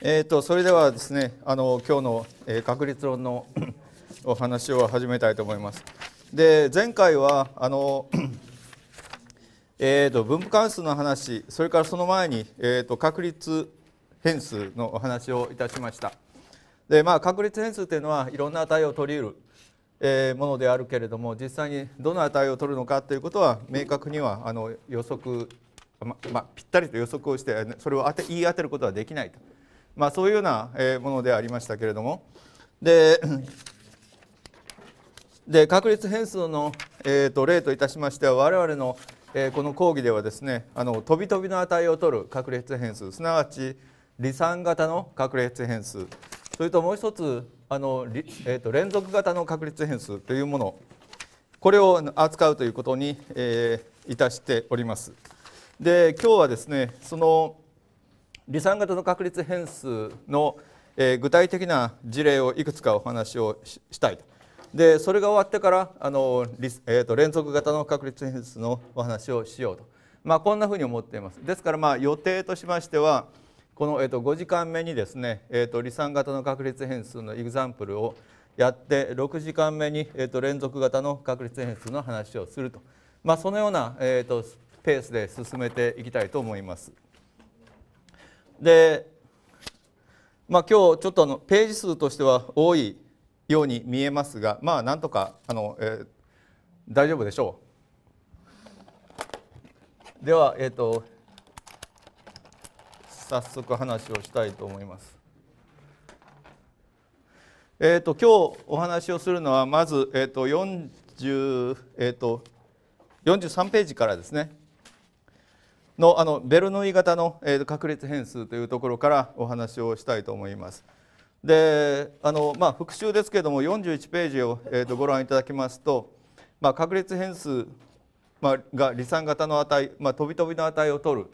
えーと、それではですねあの今日の、えー、確率論の お話を始めたいと思います。で前回はあのえと、分布関数の話それからその前に、えーと、確率変数のお話をいたしました。でまあ確率変数というのはいろんな値を取り得る、えものであるけれども実際にどの値を取るのかということは明確にはあの予測、ままあ、ぴったりと予測をしてそれを当て言い当てることはできないと。まあ、そういうようなものでありましたけれどもでで確率変数の、えーと、例といたしましては我々の、えー、この講義ではですねあの飛び飛びの値を取る確率変数すなわち離散型の確率変数それともう一つあの、えーと、と連続型の確率変数というものこれを扱うということに、えー、いたしております。で今日はですねその離散型の確率変数の、えー、具体的な事例をいくつかお話をしたいと。でそれが終わってからあの、えーと、連続型の確率変数のお話をしようと、まあ、こんなふうに思っています。ですからまあ予定としましてはこの、えーと、5時間目にですね、えーと、離散型の確率変数のエグザンプルをやって6時間目に、えー、と連続型の確率変数の話をすると、まあ、そのような、えー、とペースで進めていきたいと思います。で、まあ、今日ちょっとあのページ数としては多いように見えますがまあなんとかあの、えー、大丈夫でしょう。では、えーと、早速話をしたいと思います。えーと、今日お話をするのはまず、えーと40えーと、と43ページからですねのあのベルヌイ型の、えー、確率変数というところからお話をしたいと思います。であのまあ、復習ですけれども41ページを、えーと、とご覧いただきますと、まあ、確率変数、まあ、が離散型の値、まあ、飛び飛びの値を取る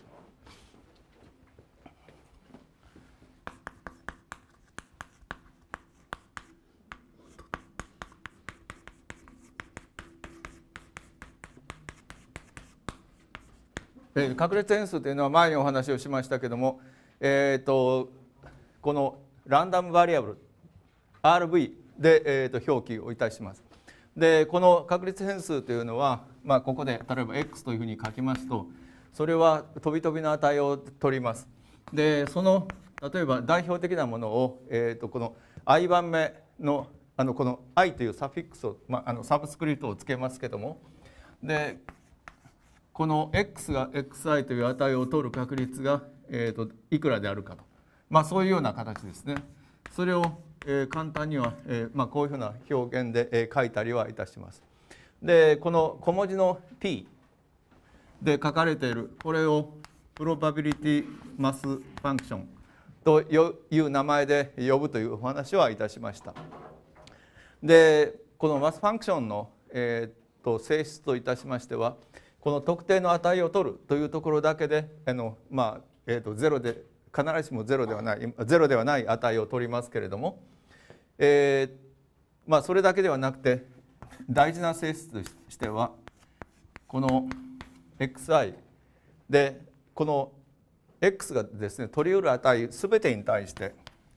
えー、隠れ変数というのは前にお話をしましたけども、えーと、このランダムバリアブル RV で、えーと、表記をいたします。でこの確率変数というのは、まあ、ここで例えば x というふうに書きますとそれは飛び飛びの値を取ります。でその例えば代表的なものを、えーと、とこの i 番目のあのこの i というサフィックスを、まあ、あのサブスクリプトをつけますけどもでこの x が xi という値を取る確率が、えーと、いくらであるかと、まあ、そういうような形ですね。それを、えー、簡単には、えーまあ、こういうふうな表現で、えー、書いたりはいたします。でこの小文字の p で書かれているこれをプロバビリティマスファンクションという名前で呼ぶというお話はいたしました。でこのマスファンクションの、えーと性質といたしましては、この特定の値を取るというところだけであの、まあえーと、ゼ0で必ずしも0ではないロではない値を取りますけれども、えーまあ、それだけではなくて大事な性質としてはこの xi でこの x がですね取り得る値全てに対して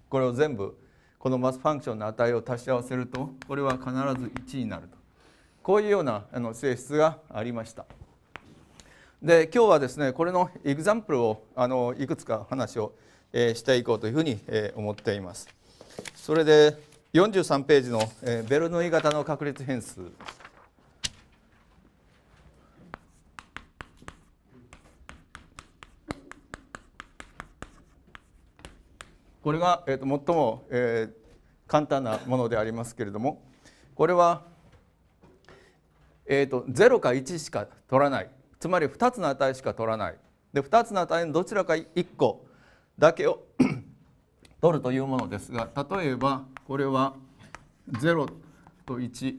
これを全部このマスファンクションの値を足し合わせるとこれは必ず1になるとこういうようなあの性質がありました。で今日はですねこれのエグザンプルをあのいくつか話を、えー、していこうというふうに、えー、思っています。それで43ページの、えー、ベルヌイ型の確率変数これが、えーと、最も、えー、簡単なものでありますけれどもこれは、えーと、と0か1しか取らないつまり2つの値しか取らないで2つの値のどちらか1個だけを 取るというものですが例えばこれは0と1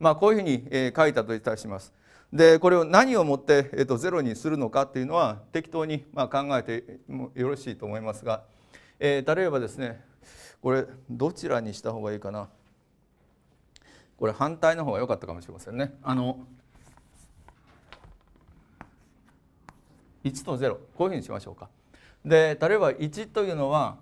まあこういうふうに、え書いたといたします。でこれを何をもって、えっと0にするのかっていうのは適当に、まあ、考えてもよろしいと思いますが、えー、例えばですねこれどちらにした方がいいかなこれ反対の方が良かったかもしれませんね。あの1と0こういうふうにしましょうか。で例えば1というのは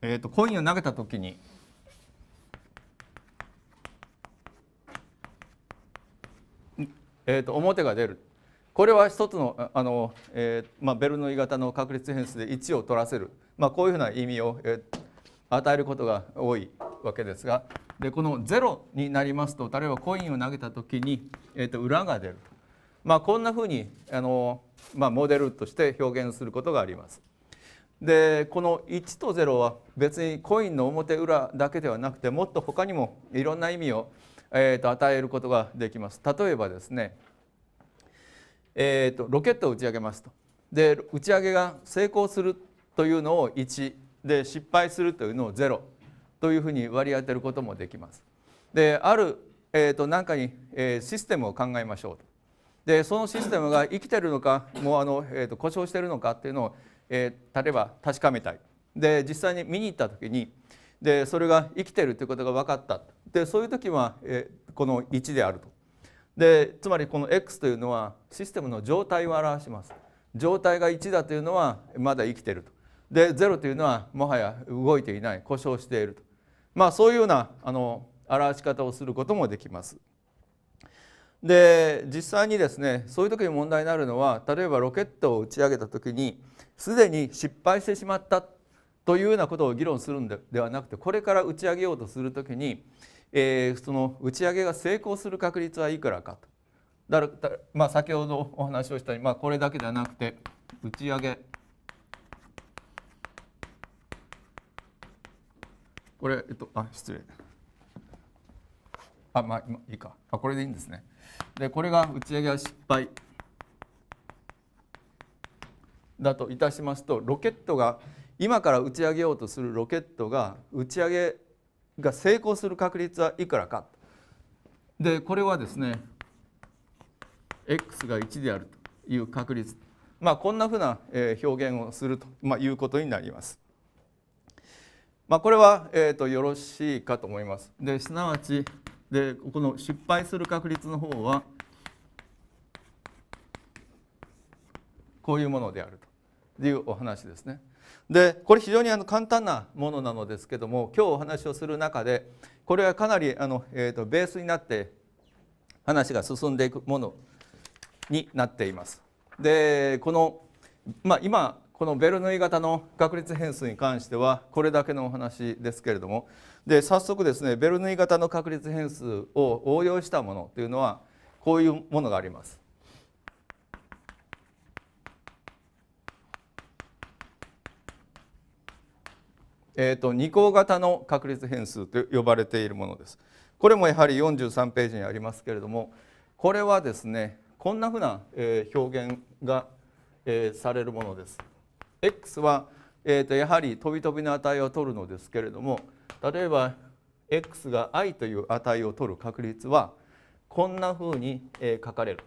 えーと、コインを投げた時にえーと、と表が出るこれは一つのあの、えーまあ、ベルの鋳型の確率変数で1を取らせる、まあ、こういうふうな意味を、えー、与えることが多いわけですがでこの0になりますと例えばコインを投げた時に、えー、と裏が出る、まあ、こんなふうにあの、まあ、モデルとして表現することがあります。でこの1と0は別にコインの表裏だけではなくてもっと他にもいろんな意味を、えー、と与えることができます。例えばですね、えー、とロケットを打ち上げますとで打ち上げが成功するというのを1で失敗するというのをゼロというふうに割り当てることもできます。である、えーと、かに、えー、システムを考えましょうと。でそのシステムが生きてるのかもうあの、えーと、と故障してるのかっていうのを、えー、例えば確かめたい。で実際に見に行った時にでそれが生きてるということが分かったでそういう時は、えー、この1であると。でつまりこの X というのはシステムの状態を表します。状態が1だというのはまだ生きてると。でロというのはもはや動いていない故障していると、まあ、そういうようなあの表し方をすることもできます。で実際にですねそういう時に問題になるのは例えばロケットを打ち上げた時にすでに失敗してしまったというようなことを議論するんではなくてこれから打ち上げようとする時に、えー、その打ち上げが成功する確率はいくらかとだら、まあ、先ほどお話をしたように、まあ、これだけではなくて打ち上げこれ、えっと、あ、失礼。あ、まあ、今いいか。あ、これでいいんですね。で、これが打ち上げは失敗だといたしますと、ロケットが今から打ち上げようとするロケットが打ち上げが成功する確率はいくらか。で、これはですね、x が1であるという確率。まあ、こんなふうな表現をするということになります。まあ、これは、えーと、よろしいかと思います。ですなわちでこの失敗する確率の方はこういうものであるというお話ですね。でこれ非常にあの簡単なものなのですけども今日お話をする中でこれはかなりあの、えーとベースになって話が進んでいくものになっています。でこの、まあ、今このベルヌイ型の確率変数に関してはこれだけのお話ですけれどもで早速ですねベルヌイ型の確率変数を応用したものというのはこういうものがあります。えーと、と二項型の確率変数と呼ばれているものです。これもやはり43ページにありますけれどもこれはですねこんなふうな表現がされるものです。x は、えー、とやはり飛び飛びの値を取るのですけれども例えば x が i という値を取る確率はこんなふうに書かれる。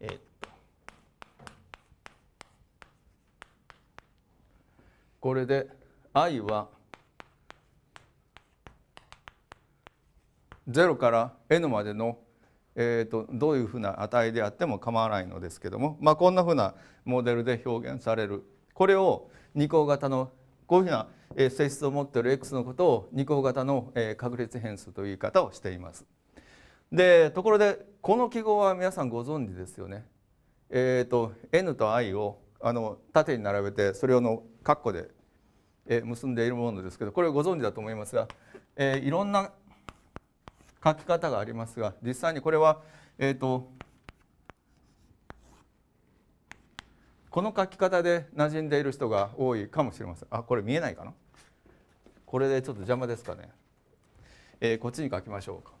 えっと、これで i は0から n までのえーと、どういうふうな値であっても構わないのですけども、まあ、こんなふうなモデルで表現されるこれを二項型のこういうふうな性質を持っている x のことを二項型の確率変数という言い方をしています。でところでこの記号は皆さんご存知ですよね。えーと、と n と i をあの縦に並べてそれをの括弧で結んでいるものですけどこれをご存知だと思いますが、えー、いろんな書き方がありますが実際にこれは、えーと、この書き方で馴染んでいる人が多いかもしれませんあこれ見えないかなこれでちょっと邪魔ですかね、えー、こっちに書きましょうか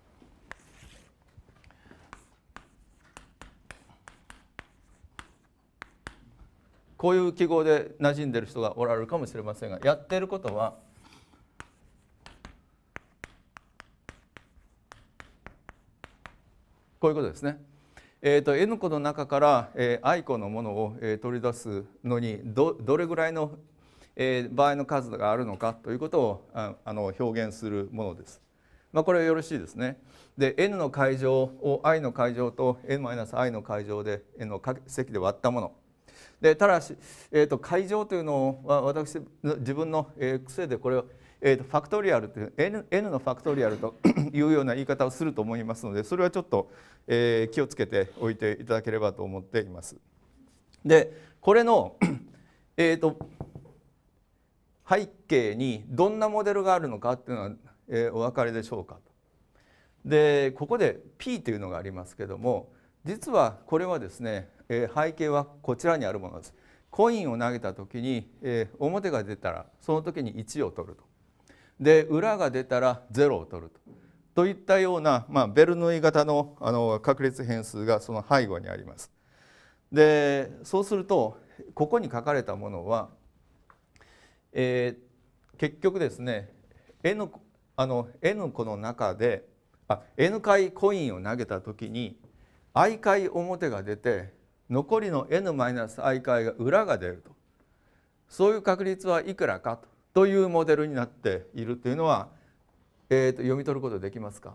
こういう記号で馴染んでる人がおられるかもしれませんがやってることは「こういうことですね。えーと、N 個の中から、えー、I 個のものを、えー、取り出すのにどどれぐらいの、えー、場合の数があるのかということをああの表現するものです。まあ、これはよろしいですね。で N の階乗を I の階乗と N-I の階乗で N の積で割ったもの。でただし、えーと、と階乗というのを私自分の癖でこれをえー、とファクトリアルって N, N のファクトリアルと いうような言い方をすると思いますのでそれはちょっと、えー、気をつけておいていただければと思っています。でこれの、えーと、背景にどんなモデルがあるのかっていうのは、えー、お分かりでしょうかでここで P というのがありますけども実はこれはですね、えー、背景はこちらにあるものです。コインを投げた時に、えー、表が出たらその時に1を取ると。で裏が出たら0を取ると。といったような、まあ、ベルヌイ型のあの確率変数がその背後にあります。でそうするとここに書かれたものは、えー、結局ですね N, あの N 個の中であ N 回コインを投げた時に i 回表が出て残りの n-i 回が裏が出るとそういう確率はいくらかとというモデルになっているというのは、えー、と読み取ることできますか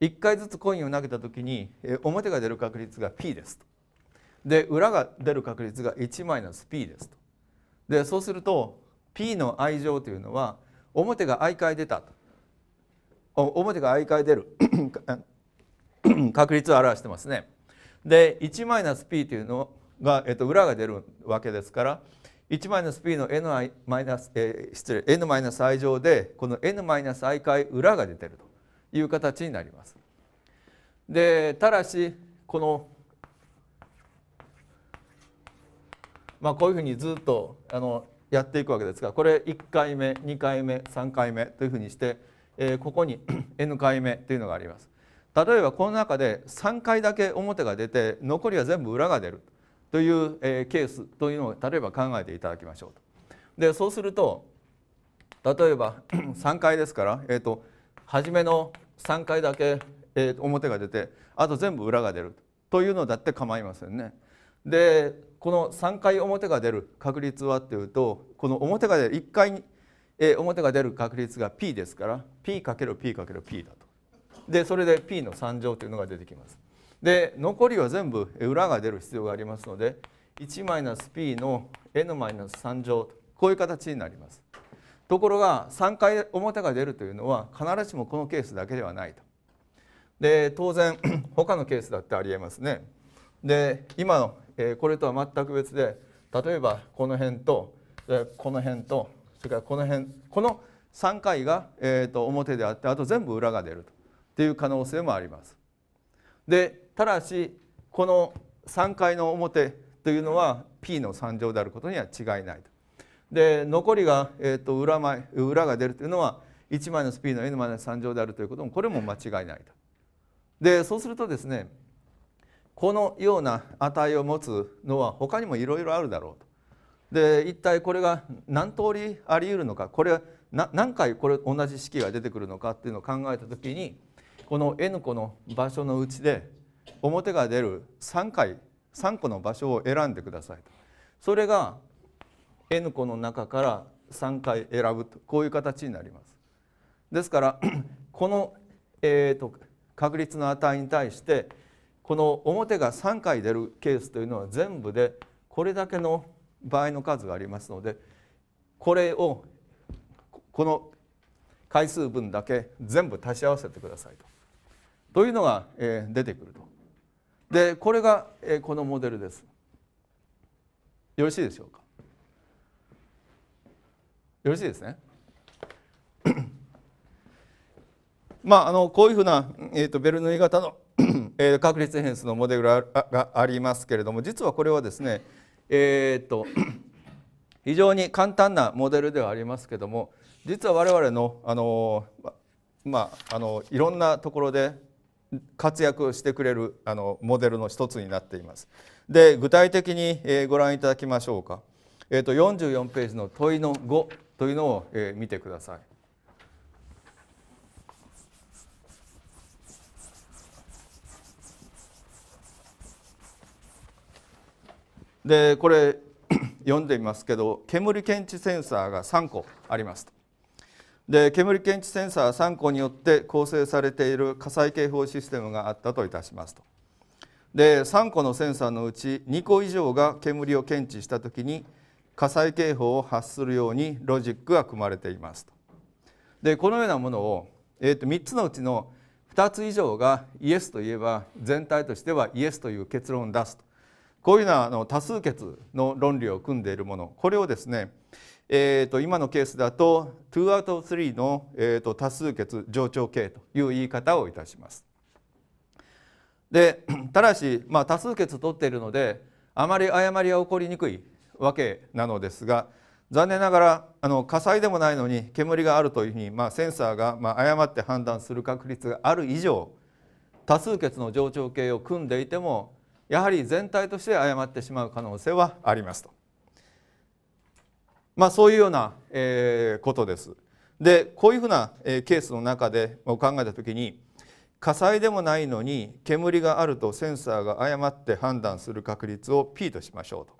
1回ずつコインを投げた時に、え表が出る確率が P ですとで裏が出る確率が 1-P ですとでそうすると P の愛情というのは表が愛回出たと表が愛回出る 確率を表してますねで 1-P というのが、えっと、裏が出るわけですから1マイナス p の n マイナス、失礼 n マイナス i 乗でこの n マイナス i 回裏が出てるという形になります。でただしこのまあこういうふうにずっとあのやっていくわけですがこれ1回目2回目3回目というふうにして、えー、ここに n 回目というのがあります。例えばこの中で3回だけ表が出て残りは全部裏が出る。という、ケースというのを例えば考えていただきましょうと。でそうすると例えば3 階ですから、えーと、初めの3階だけ、えー、表が出てあと全部裏が出るというのだって構いませんね。でこの3回表が出る確率はっていうとこの表が出る1回に、えー、表が出る確率が P ですから P×P×P だと。でそれで P の3乗というのが出てきます。で残りは全部裏が出る必要がありますので 1-p の n-3 乗とこういう形になります。ところが3回表が出るというのは必ずしもこのケースだけではないと。で当然 他のケースだってありえますね。で今の、これとは全く別で例えばこの辺とこの辺とそれからこの辺この3回が、表であってあと全部裏が出るという可能性もあります。でただしこの3回の表というのは P の3乗であることには違いないと。で残りが、えーと、裏前裏が出るというのは1マイナス P の N マイナス3乗であるということもこれも間違いないと。でそうするとですねこのような値を持つのは他にもいろいろあるだろうと。で一体これが何通りあり得るのかこれは何回これ同じ式が出てくるのかっていうのを考えた時にこの N 個の場所のうちで表が出る3回3個の場所を選んでくださいとそれが N 個の中から3回選ぶとこういう形になります。ですから この、えーと、と確率の値に対してこの表が3回出るケースというのは全部でこれだけの場合の数がありますのでこれをこの回数分だけ全部足し合わせてくださいと。というのが、えー、出てくると。でこれがこのモデルですよろしいでしょうかよろしいですね まああのこういうふうな、えーと、ベルヌイ型の えー、確率変数のモデルがありますけれども実はこれはですねえっ、ー、と 非常に簡単なモデルではありますけれども実は我々のあのまああのいろんなところで活躍してくれるあのモデルの一つになっています。で具体的に、えご覧いただきましょうか、えー、と44ページの問いの5というのを、え見てください。でこれ 読んでみますけど煙検知センサーが3個ありますと。で煙検知センサー3個によって構成されている火災警報システムがあったといたしますとで3個のセンサーのうち2個以上が煙を検知した時に火災警報を発するようにロジックが組まれていますとでこのようなものを、えー、と3つのうちの2つ以上がイエスといえば全体としてはイエスという結論を出すとこういうようなあの多数決の論理を組んでいるものこれをですねえーと、今のケースだと2 out of 3の、えーと、と多数決冗長形という言い方をいたします。で ただし、まあ、多数決取っているのであまり誤りは起こりにくいわけなのですが残念ながらあの火災でもないのに煙があるというふうに、まあ、センサーが、まあ、誤って判断する確率がある以上多数決の冗長形を組んでいてもやはり全体として誤ってしまう可能性はありますと。まあ、そういうような、えー、ことです。でこういうふうな、えー、ケースの中で考えた時に火災でもないのに煙があるとセンサーが誤って判断する確率を P としましょうと。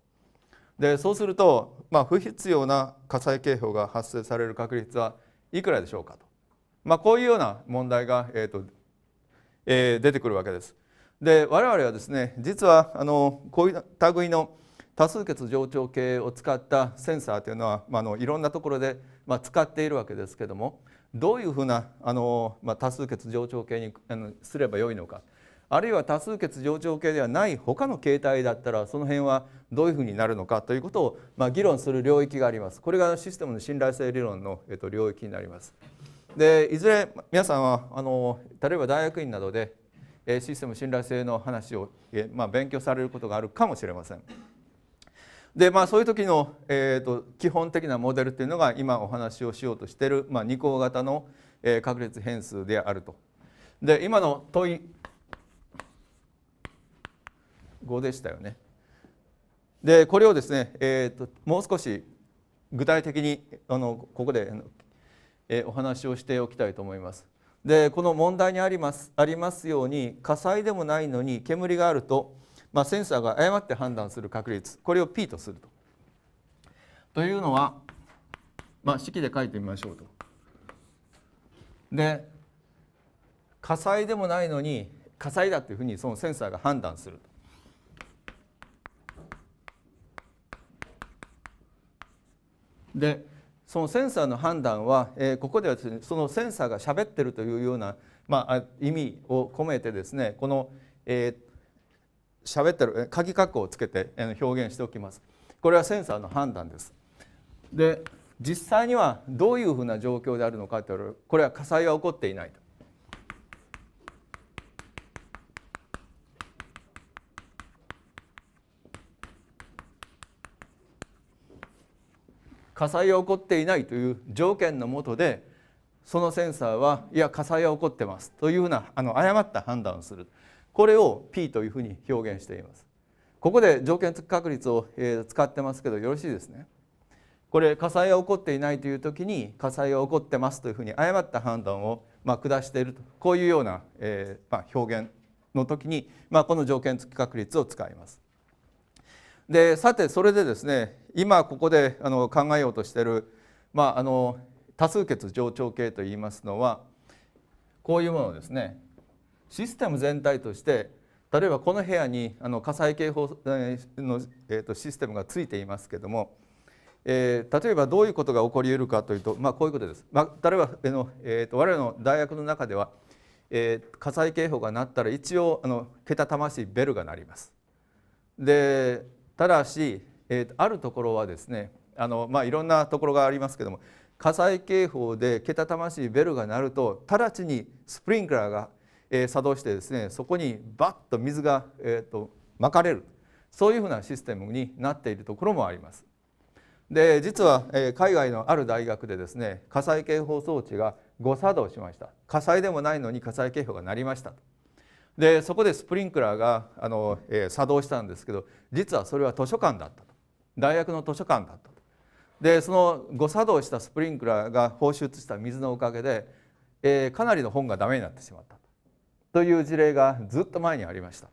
でそうすると、まあ、不必要な火災警報が発生される確率はいくらでしょうかと、まあ、こういうような問題が、えーとえー、出てくるわけです。で我々はですね実はあのこういう類の多数決冗長系を使ったセンサーというのは、まあ、のいろんなところで、ま使っているわけですけどもどういうふうなあの、ま多数決冗長系にあのすればよいのかあるいは多数決冗長系ではない他の形態だったらその辺はどういうふうになるのかということを、ま議論する領域があります。これがシステムの信頼性理論の、えっと、領域になります。でいずれ皆さんはあの例えば大学院などでシステム信頼性の話を、まあ、勉強されることがあるかもしれません。でまあ、そういう時の、えーと、基本的なモデルっていうのが今お話をしようとしてる、まあ、二項型の、えー、確率変数であると。で今の問い5でしたよね。でこれをですね、えーと、ともう少し具体的にあのここで、えー、お話をしておきたいと思います。でこの問題にありますありますように火災でもないのに煙があるとまあ、センサーが誤って判断する確率これを P とすると。というのは、まあ、式で書いてみましょうと。で火災でもないのに火災だっていうふうにそのセンサーが判断するでそのセンサーの判断は、えー、ここではです、ね、そのセンサーがしゃべってるというような、まあ、意味を込めてですねこの、えー、喋ってる鍵括弧をつけて表現しておきますこれはセンサーの判断ですで実際にはどういうふうな状況であるのかというこれは火災は起こっていないと火災が起こっていないという条件のもとでそのセンサーはいや火災は起こってますというふうなあの誤った判断をするこれを P というふうに表現していますここで条件付き確率を使ってますけどよろしいですねこれ火災が起こっていないという時に火災が起こってますというふうに誤った判断をま下しているとこういうような、えま表現の時に、まこの条件付き確率を使います。でさてそれでですね今ここであの考えようとしてる、まあ、あの多数決冗長形といいますのはこういうものですねシステム全体として例えばこの部屋にあの火災警報の、えー、とシステムがついていますけども、えー、例えばどういうことが起こり得るかというと、まあ、こういうことです。まあ、例えば、えーのえー、と我々の大学の中では、えー、火災警報が鳴ったら一応あのけたたましいベルが鳴ります。でただし、えー、あるところはですねあの、まあ、いろんなところがありますけども火災警報でけたたましいベルが鳴ると直ちにスプリンクラーがえー、作動してですねそこにバッと水が、えーと、とまかれるそういうふうなシステムになっているところもあります。で実は、えー、海外のある大学でですね火災警報装置が誤作動しました火災でもないのに火災警報が鳴りましたでそこでスプリンクラーがあの、えー、作動したんですけど実はそれは図書館だったと大学の図書館だったとでその誤作動したスプリンクラーが放出した水のおかげで、えー、かなりの本がダメになってしまったという事例がずっと前にありました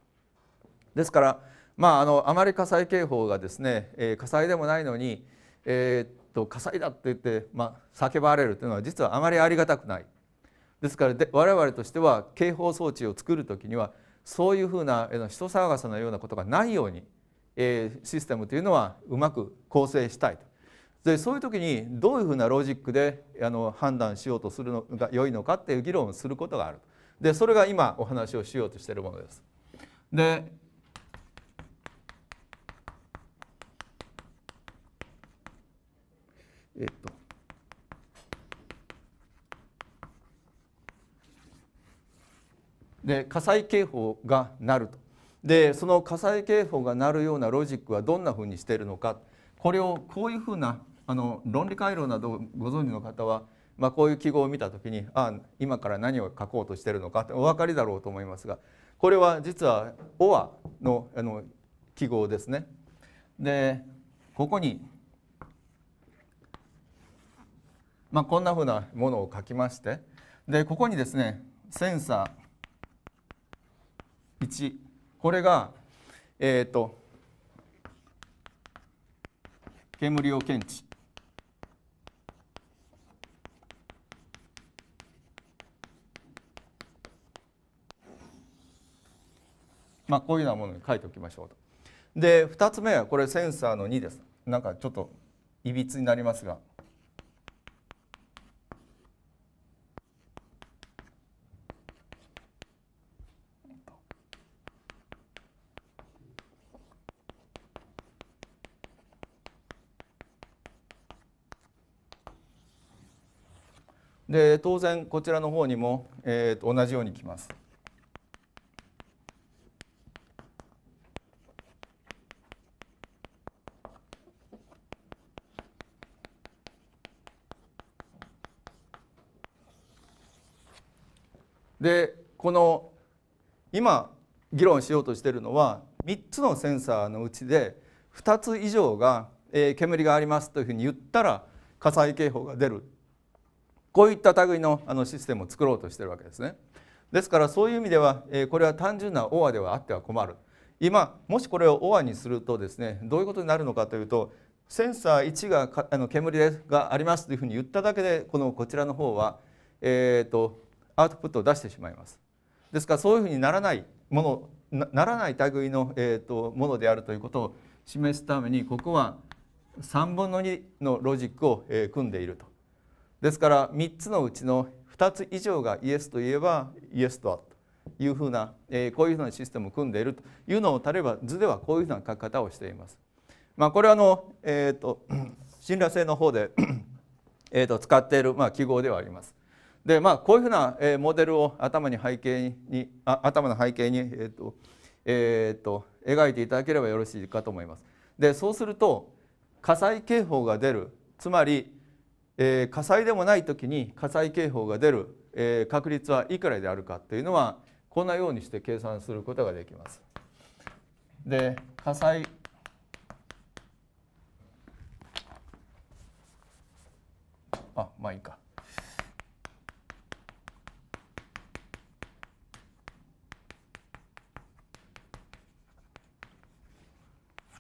ですからまああのあまり火災警報がですね、えー、火災でもないのに、えー、っと火災だって言って、まあ、叫ばれるというのは実はあまりありがたくないですからで我々としては警報装置を作る時にはそういうふうな人騒がせのようなことがないように、えー、システムというのはうまく構成したいとでそういう時にどういうふうなロジックであの判断しようとするのが良いのかっていう議論をすることがあるでそれが今お話をしようとしているものです。でえっとで火災警報が鳴るとでその火災警報が鳴るようなロジックはどんなふうにしているのかこれをこういうふうなあの論理回路などをご存知の方はまあ、こういう記号を見た時にあ今から何を書こうとしてるのかってお分かりだろうと思いますがこれは実は「オアの」あの記号ですね。でここに、まあ、こんなふうなものを書きましてでここにですねセンサー1これがえっ、ー、と煙を検知まあ、こういうようなものに書いておきましょうと。で2つ目はこれセンサーの2です。なんかちょっといびつになりますが。で当然こちらの方にも、えー、同じようにきます。でこの今議論しようとしているのは3つのセンサーのうちで2つ以上が、えー、煙がありますというふうに言ったら火災警報が出るこういった類のあのシステムを作ろうとしてるわけですね。ですからそういう意味では、えー、これは単純なオアではあっては困る。今もしこれをオアにするとですねどういうことになるのかというとセンサー1があの煙がありますというふうに言っただけでこのこちらの方は、えーとアウトプットを出してしまいます。ですからそういうふうにならないものならない類の、えーと、ものであるということを示すためにここは3分の2のロジックを、えー、組んでいると。ですから3つのうちの2つ以上がイエスといえばイエスとはというふうな、えー、こういうふうなシステムを組んでいるというのを例えば図ではこういうふうな書き方をしています。まあ、これはの、えーと、と信頼性の方でえーと使っている、まあ、記号ではあります。でまあこういうふうな、えモデルを頭に背景にあ頭の背景に、えーとえーと、と描いていただければよろしいかと思います。でそうすると火災警報が出るつまり、えー、火災でもない時に火災警報が出る、えー、確率はいくらであるかというのはこんなようにして計算することができます。で火災あまあいいか。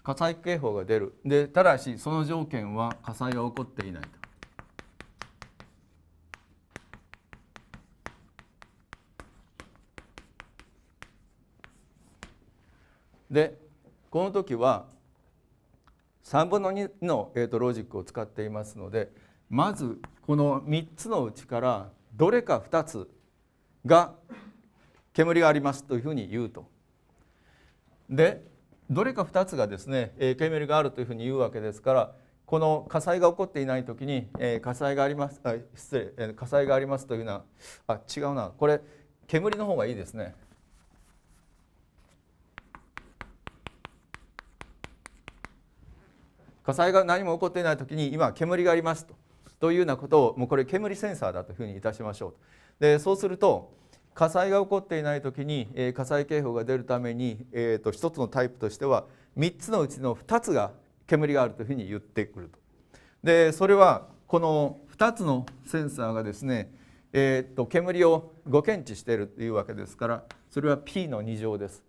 火災警報が出るでただしその条件は火災が起こっていないと。でこの時は3分の2の、えーと、ロジックを使っていますのでまずこの3つのうちからどれか2つが煙がありますというふうに言うと。でどれか2つがですね、え煙があるというふうに言うわけですからこの火災が起こっていない時に、え火災がありますあ失礼、え火災がありますというのはあ違うなこれ煙の方がいいですね。火災が何も起こっていない時に今煙がありますとというようなことをもうこれ煙センサーだというふうにいたしましょう。でそうすると火災が起こっていない時に、え火災警報が出るために、えー、と一つのタイプとしては3つのうちの2つが煙があるというふうに言ってくると。でそれはこの2つのセンサーがですね、えー、と煙をご検知しているというわけですからそれは P の2乗です。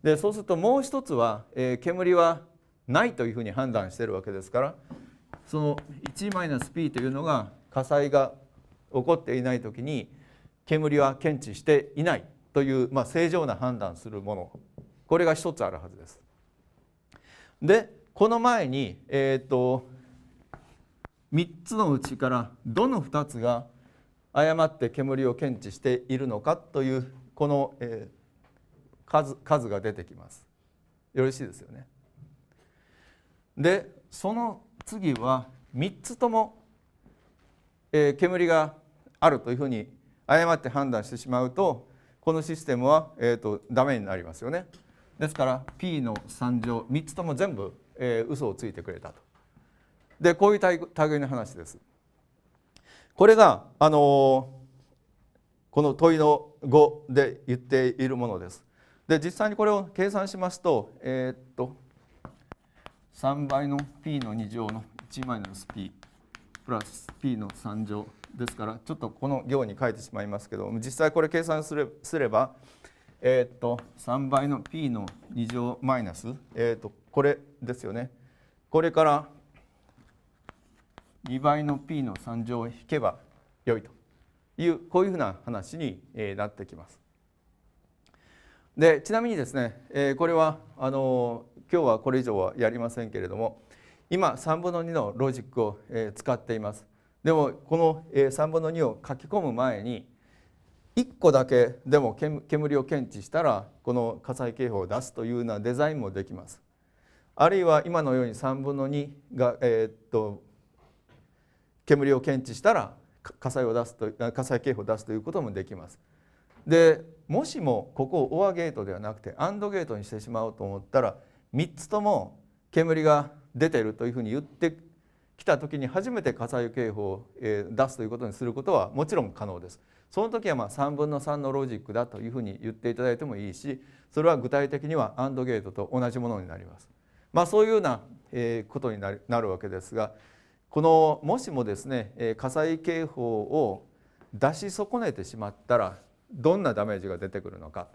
でそうするともう一つは、えー、煙はないというふうに判断しているわけですからその 1-P というのが火災が起こっていない時に煙は検知していないという、まあ、正常な判断するものこれが一つあるはずです。でこの前に、えーと、と3つのうちからどの2つが誤って煙を検知しているのかというこの、えー、数数が出てきます。よろしいですよね。でその次は3つとも、えー、煙があるというふうに誤って判断してしまうとこのシステムは、えーと、ダメになりますよね。ですから P の3乗3つとも全部、えー、嘘をついてくれたと。でこういう類の話です。これが、あのー、この問いの5で言っているものです。で実際にこれを計算しますと,、えー、っと3倍の P の2乗の1マイナス P プラス P の3乗ですからちょっとこの行に書いてしまいますけど実際これ計算すれすれば、えー、っと3倍の p の2乗マイナス、えー、っとこれですよねこれから2倍の p の3乗を引けば良いというこういうふうな話になってきます。でちなみにですね、えー、これはあの今日はこれ以上はやりませんけれども今3分の2のロジックを、えー、使っています。でもこの3分の2を書き込む前に1個だけでも煙を検知したらこの火災警報を出すというようなデザインもできます。あるいは今のように3分の2が、えー、っと煙を検知したら火災を出すと火災警報を出すということもできます。でもしもここをオアゲートではなくてアンドゲートにしてしまおうと思ったら3つとも煙が出てるというふうに言って来た時に初めて火災警報を出すということにすることはもちろん可能です。その時はまあ3分の3のロジックだというふうに言っていただいてもいいしそれは具体的にはアンドゲートと同じものになります。まあ、そういうようなことになるわけですがこのもしもですね火災警報を出し損ねてしまったらどんなダメージが出てくるのか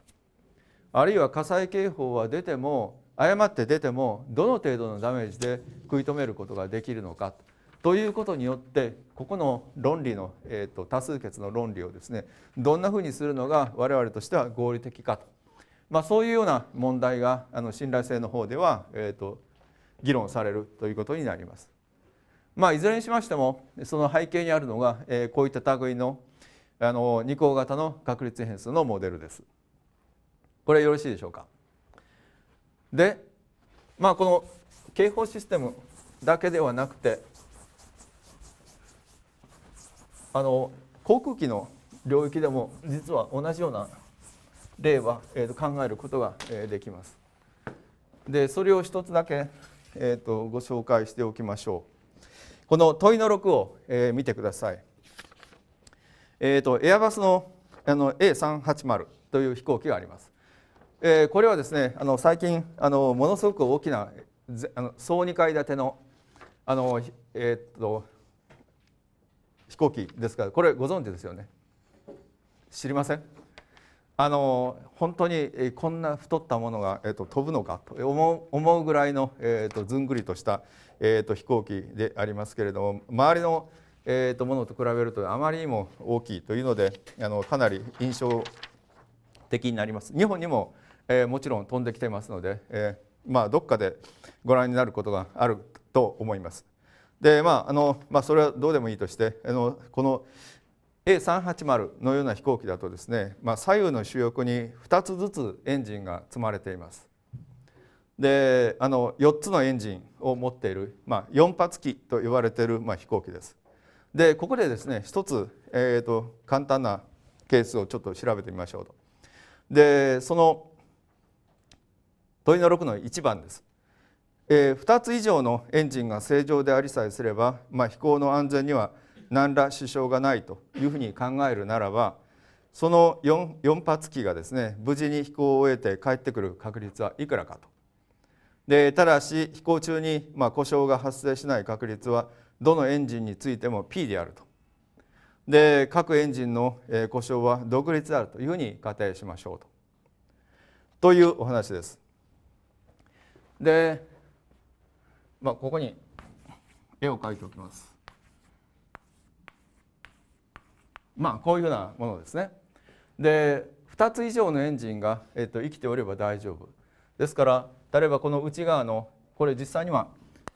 あるいは火災警報は出ても誤って出てもどの程度のダメージで食い止めることができるのかということによってここの論理の、えーと、多数決の論理をですねどんなふうにするのが我々としては合理的かと、まあ、そういうような問題があの信頼性の方では、えーと、と議論されるということになります。まあ、いずれにしましてもその背景にあるのが、えー、こういった類のあの二項型の確率変数のモデルです。これよろしいでしょうか。で、まあ、この警報システムだけではなくてあの航空機の領域でも実は同じような例は、えー、と考えることが、えできます。でそれを一つだけ、えー、とご紹介しておきましょう。この問いの6を、え見てください。えーと、とエアバスのあの A380 という飛行機があります。えー、これはですねあの最近あのものすごく大きなあの総2階建てのあの、えー、っと飛行機ですからこれご存知ですよね知りませんあの本当にこんな太ったものが、えー、っと、飛ぶのかと思う思うぐらいの、えー、っとずんぐりとした、えー、っと飛行機でありますけれども周りの、えー、っとものと比べるとあまりにも大きいというのであのかなり印象的になります。日本にもえー、もちろん飛んできていますので、えー、まあ、どっかでご覧になることがあると思います。でまああのまあ、それはどうでもいいとしてあのこの A380 のような飛行機だとですね、まあ、左右の主翼に2つずつエンジンが積まれています。であの4つのエンジンを持っている、まあ、4発機と言われている、まあ、飛行機です。でここでですね一つ、えーと簡単なケースをちょっと調べてみましょうと。でその問いの6の1番です、えー、2つ以上のエンジンが正常でありさえすれば、まあ、飛行の安全には何ら支障がないというふうに考えるならばその 4, 4発機がですね無事に飛行を終えて帰ってくる確率はいくらかとでただし飛行中にま故障が発生しない確率はどのエンジンについても P であるとで各エンジンの故障は独立であるというふうに仮定しましょうとというお話です。で、まあ、ここに絵を描いておきます。まあこういうふうなものですね。で2つ以上のエンジンが、えっと、生きておれば大丈夫。ですから例えばこの内側のこれ実際には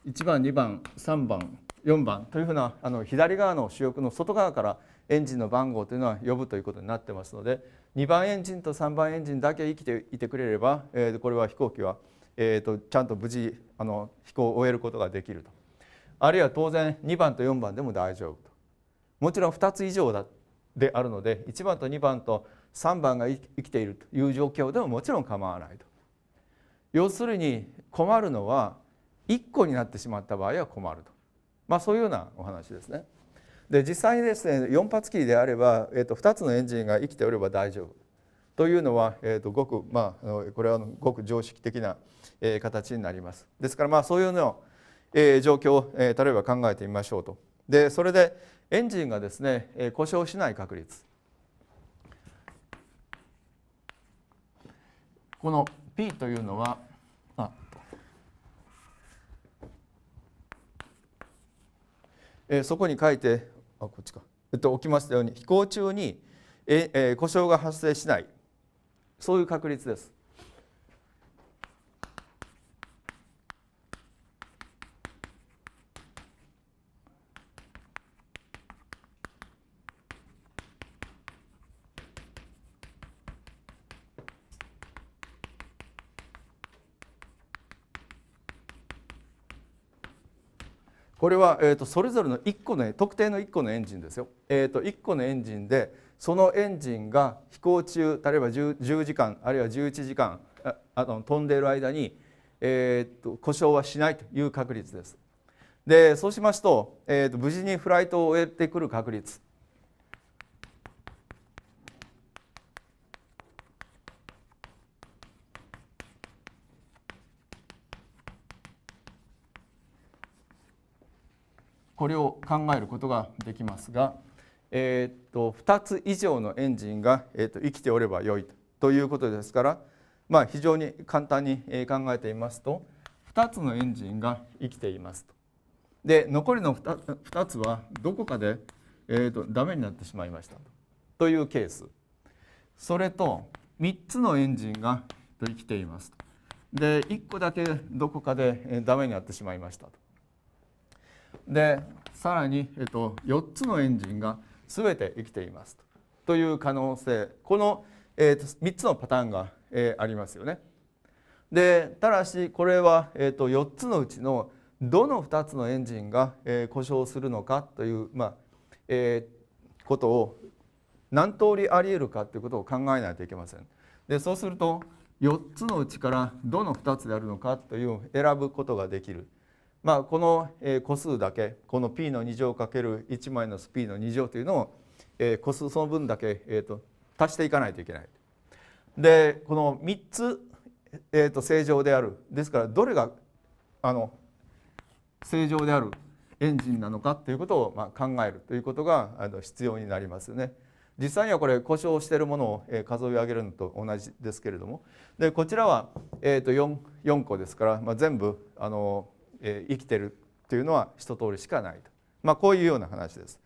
1番2番3番4番というふうなあの左側の主翼の外側からエンジンの番号というのは呼ぶということになってますので2番エンジンと3番エンジンだけ生きていてくれれば、えー、これは飛行機はえーと、ちゃんと無事あの飛行を終えることができるとあるいは当然2番と4番でも大丈夫ともちろん2つ以上だであるので1番と2番と3番が生きているという状況でももちろん構わないと要するに困るのは1個になってしまった場合は困ると、まあ、そういうようなお話ですね。で実際にですね4発機であれば、えー、と2つのエンジンが生きておれば大丈夫というのは、えーと、ごく、まあ、これはごく常識的な、えー、形になりますですからまあそういうの、えー、状況を、えー、例えば考えてみましょうとでそれでエンジンがですね、えー、故障しない確率この P というのはあえー、そこに書いてあこっちか、えっと、置きましたように飛行中にええー、故障が発生しないそういう確率です。これは、えーと、それぞれの1個の特定の1個のエンジンですよ、えーと、と1個のエンジンでそのエンジンが飛行中例えば 10, 10時間あるいは11時間あの飛んでいる間に、えー、っと故障はしないという確率です。でそうしますと,、えー、っと無事にフライトを終えてくる確率これを考えることができますが。えー、っと2つ以上のエンジンが、えー、っと生きておればよいということですから、まあ、非常に簡単に考えていますと2つのエンジンが生きていますと。で残りの 2, 2つはどこかで、えーと、とダメになってしまいましたというケースそれと3つのエンジンが生きていますで1個だけどこかでダメになってしまいましたでさらに、えっと、と4つのエンジンが全て生きていますという可能性この、えー、と3つのパターンが、えー、ありますよね。でただしこれは、えー、と4つのうちのどの2つのエンジンが、えー、故障するのかという、まあえー、ことを何通りあり得るかということを考えないといけません。でそうすると4つのうちからどの2つであるのかという選ぶことができる。まあ、この個数だけこの p の2乗かける1マイナス p の2乗というのを個数その分だけ、えと、足していかないといけない。でこの3つ、えーと、正常であるですからどれがあの正常であるエンジンなのかということを、まあ、考えるということがあの必要になりますよね。実際にはこれ故障しているものを数え上げるのと同じですけれどもでこちらは、えーと、4, 4個ですから、まあ、全部あのえ生きてるというのは一通りしかないと、まあ、こういうような話です。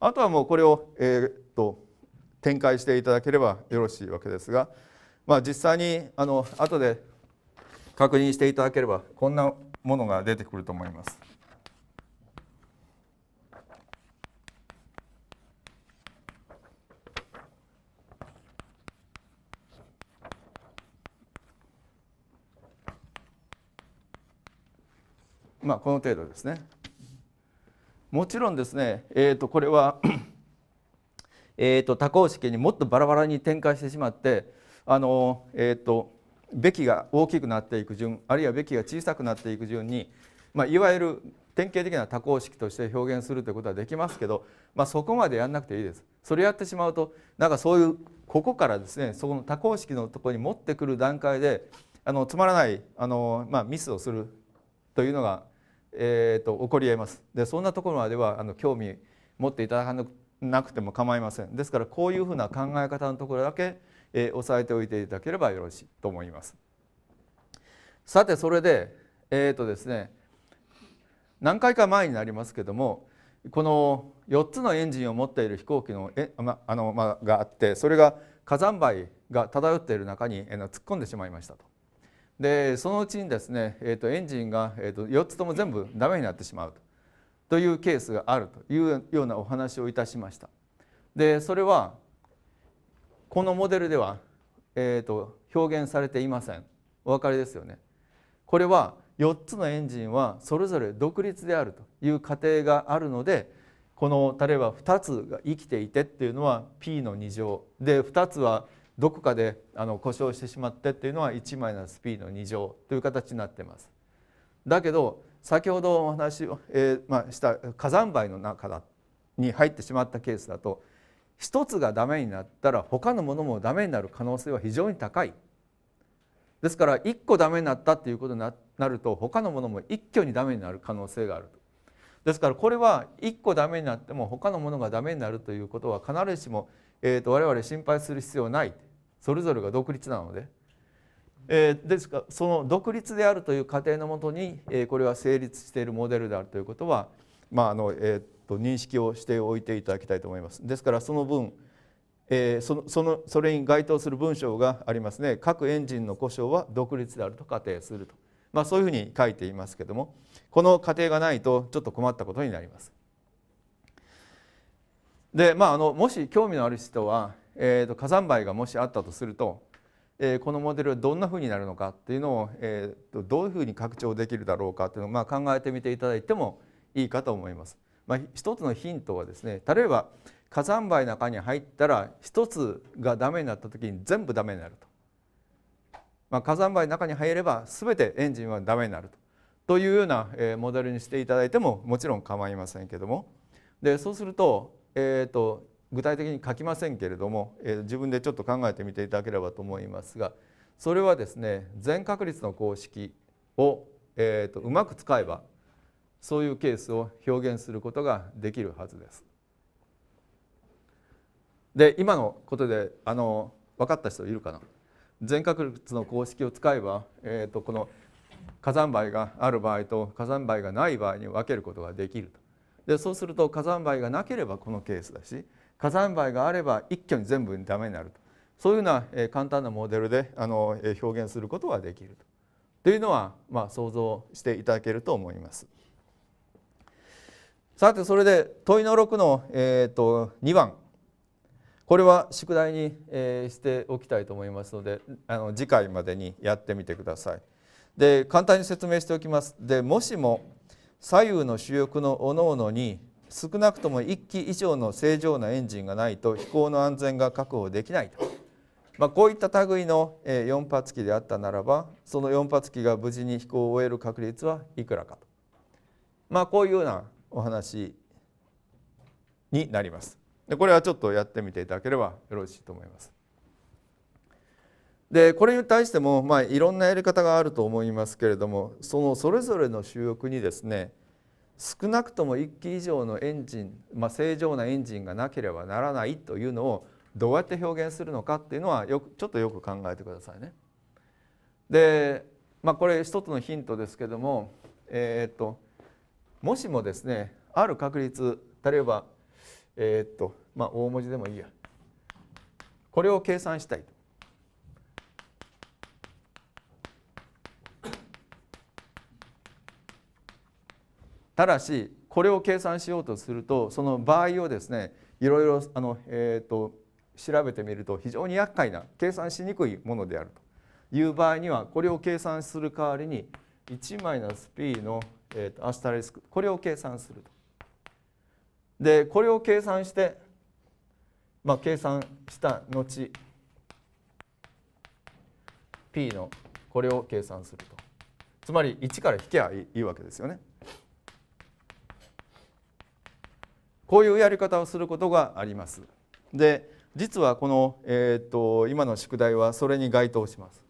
あとはもうこれを、えっと展開していただければよろしいわけですが、まあ、実際にあの後で確認していただければこんなものが出てくると思います。まあ、この程度ですね。もちろんですね、えー、とこれは えと多項式にもっとバラバラに展開してしまってあの、えー、とべきが大きくなっていく順あるいはべきが小さくなっていく順に、まあ、いわゆる典型的な多項式として表現するということはできますけど、まあ、そこまでやんなくていいです。それやってしまうとなんかそういうここからですねその多項式のところに持ってくる段階であのつまらないあの、まあ、ミスをするというのがえーと、起こりえますでそんなところまではあの興味持っていただかなくても構いませんですからこういうふうな考え方のところだけ、えー、押さえておいていただければよろしいと思いますさてそれでえっ、ー、とですね何回か前になりますけどもこの4つのエンジンを持っている飛行機のえ、まあのまがあってそれが火山灰が漂っている中に突っ込んでしまいましたと。でそのうちにですね、えー、とエンジンが、えー、と4つとも全部ダメになってしまうとというケースがあるというようなお話をいたしました。でそれはこのモデルでは、えー、と表現されていません。お分かりですよね。これは4つのエンジンはそれぞれ独立であるという過程があるのでこの例えば2つが生きていてっていうのは P の2乗で2つはどこかであの故障してしまってっていうのは1マイナス p の2乗という形になってます。だけど先ほどお話を、えー、まあ、した火山灰の中だに入ってしまったケースだと一つがダメになったら他のものもダメになる可能性は非常に高い。ですから1個ダメになったっていうことになると他のものも一挙にダメになる可能性があると。ですからこれは1個ダメになっても他のものがダメになるということは必ずしも、えー、と我々心配する必要ないそれぞれが独立なので、えー、ですからその独立であるという過程のもとに、えー、これは成立しているモデルであるということは、まああのえー、っと認識をしておいていただきたいと思います。ですからその分、えー、そのそのそれに該当する文章がありますね各エンジンの故障は独立であると仮定すると、まあ、そういうふうに書いていますけどもこの仮定がないとちょっと困ったことになります。でまあ、あのもし興味のある人は、えーと、火山灰がもしあったとすると、えー、このモデルはどんなふうになるのかっていうのを、えーと、どういうふうに拡張できるだろうかっていうのを、まあ、考えてみていただいてもいいかと思います。まあ、一つのヒントはですね例えば火山灰の中に入ったら一つがダメになった時に全部ダメになると、まあ、火山灰の中に入れば全てエンジンはダメになるとというようなモデルにしていただいてももちろん構いませんけどもでそうすると,、えーと具体的に書きませんけれども、えー、自分でちょっと考えてみていただければと思いますがそれはですね全確率の公式を、えーと、うまく使えばそういうケースを表現することができるはずです。で今のことであの分かった人いるかな全確率の公式を使えば、えーとこの火山灰がある場合と火山灰がない場合に分けることができるとでそうすると火山灰がなければこのケースだし火山灰があれば一挙に全部ダメになるとそういうような、え簡単なモデルであの、え表現することができるとというのは、まあ、想像していただけると思います。さてそれで問いの6の、えーと、と2番これは宿題に、えー、しておきたいと思いますのであの次回までにやってみてください。で簡単に説明しておきます。でもしも左右の主翼のおのおのに少なくとも1機以上の正常なエンジンがないと飛行の安全が確保できないと、まあ、こういった類の4発機であったならばその4発機が無事に飛行を終える確率はいくらかと、まあ、こういうようなお話になります。でこれはちょっとやってみていただければよろしいと思います。でこれに対しても、まあ、いろんなやり方があると思いますけれどもそのそれぞれの主翼にですね少なくとも1機以上のエンジン、まあ、正常なエンジンがなければならないというのをどうやって表現するのかっていうのはよくちょっとよく考えてくださいね。で、まあ、これ一つのヒントですけども、えー、っともしもですねある確率例えば、えー、っとまあ、大文字でもいいやこれを計算したいとただしこれを計算しようとするとその場合をですねいろいろあの、えーと、調べてみると非常に厄介な計算しにくいものであるという場合にはこれを計算する代わりに 1-p の、えーと、とアスタリスクこれを計算すると。でこれを計算して、まあ、計算した後 p のこれを計算するとつまり1から引けばいいわけですよね。こういうやり方をすることがあります。で実はこの、えー、っと今の宿題はそれに該当します。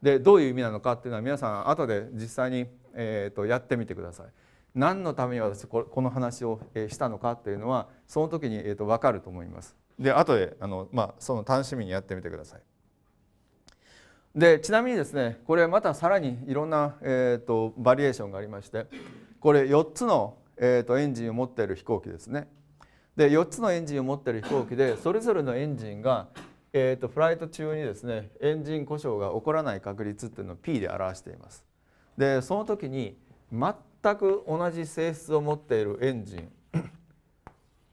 でどういう意味なのかっていうのは皆さん後で実際に、えー、っとやってみてください。何のために私この話をしたのかっていうのはその時に、えー、っと分かると思います。で後であの、まあ、その楽しみにやってみてください。でちなみにですねこれまたさらにいろんな、えーと、とバリエーションがありましてこれ4つのえーと、エンジンを持っている飛行機ですねで4つのエンジンを持っている飛行機でそれぞれのエンジンが、えーと、とフライト中にですねエンジン故障が起こらない確率っていうのを P で表していますでその時に全く同じ性質を持っているエンジン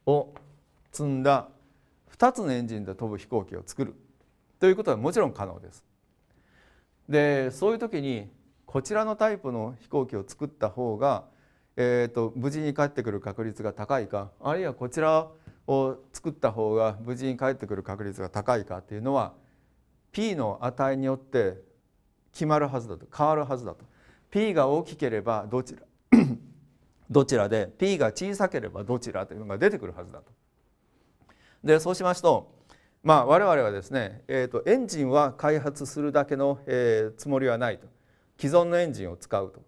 を積んだ2つのエンジンで飛ぶ飛行機を作るということはもちろん可能ですでそういう時にこちらのタイプの飛行機を作った方がえーと、無事に帰ってくる確率が高いかあるいはこちらを作った方が無事に帰ってくる確率が高いかっていうのは P の値によって決まるはずだと変わるはずだと P が大きければどちら どちらで P が小さければどちらというのが出てくるはずだと。でそうしますと、まあ、我々はですね、えーとエンジンは開発するだけの、えー、つもりはないと既存のエンジンを使うと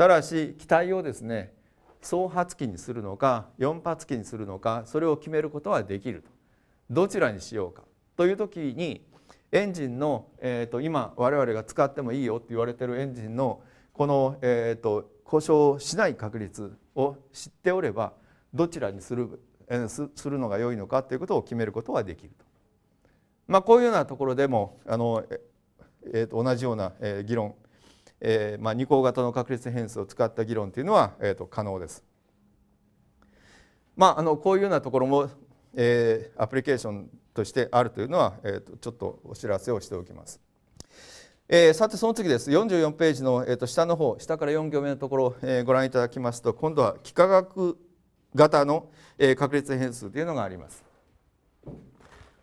ただし機体をですね総発機にするのか4発機にするのかそれを決めることはできるとどちらにしようかという時にエンジンの、えー、と今我々が使ってもいいよって言われてるエンジンのこの、えー、と故障しない確率を知っておればどちらにする,、えー、するのが良いのかということを決めることはできると。まあ、こういうようなところでもあの、えー、と同じような議論えーまあ、二項型の確率変数を使った議論というのは、えー、と可能です。まあ、あのこういうようなところも、えー、アプリケーションとしてあるというのは、えー、とちょっとお知らせをしておきます。えー、さてその次です44ページの、えー、と下の方下から4行目のところ、えー、ご覧いただきますと今度は幾何学型の、えー、確率変数というのがあります。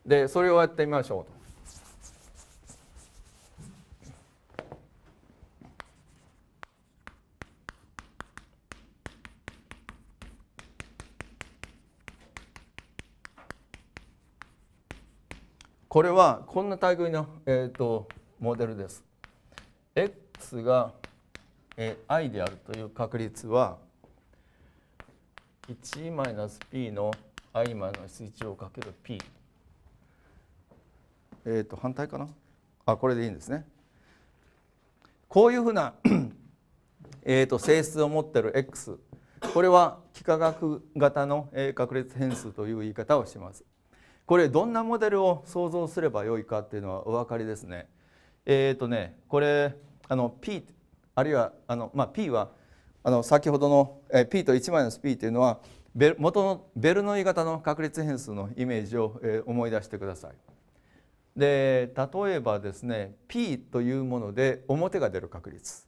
でそれをやってみましょうと。これはこんな類いの、えーと、モデルです。x が、えー、i であるという確率は 1e-p の i-1 をかける p。えっ、ー、と反対かなあこれでいいんですね。こういうふうな えーと性質を持ってる x これは幾何学型の確率変数という言い方をします。これどんなモデルを想像すればよいかっていうのはお分かりですね。えっ、ー、とねこれあの P あるいはあの、まあ、P はあの先ほどの P と1マイナス P というのは元のベルノイ型の確率変数のイメージを思い出してください。で例えばですね P というもので表が出る確率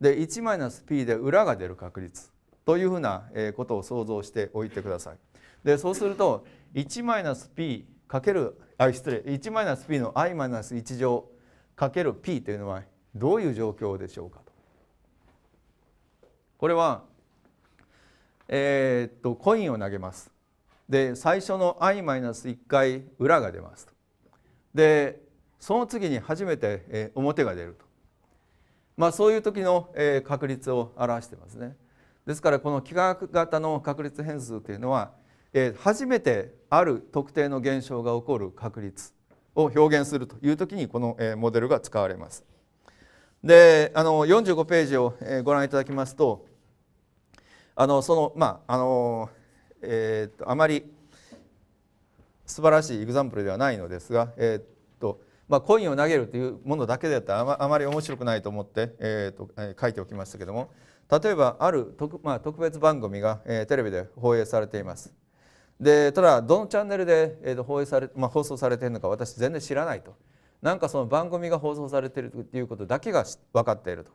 で 1-P で裏が出る確率というふうなことを想像しておいてください。でそうすると 1-p かけるあ失礼 1-p の i-1 乗かける p というのはどういう状況でしょうかとこれはえー、っとコインを投げますで最初の i-1 回裏が出ますでその次に初めて、え表が出ると、まあ、そういう時の、え確率を表してますねですからこの幾何学型の確率変数というのはえ初めてある特定の現象が起こる確率を表現するという時にこの、えモデルが使われます。であの45ページを、えご覧いただきますとあのそのまああの、えー、っとあまり素晴らしいエグザンプルではないのですが、えー、っとまあ、コインを投げるというものだけだったらあまあまり面白くないと思って、えーとえー、書いておきましたけども例えばある特,、まあ、特別番組が、えー、テレビで放映されていますでただどのチャンネルで、えと放映され、まあ、放送されているのか私全然知らないとなんかその番組が放送されているということだけが分かっていると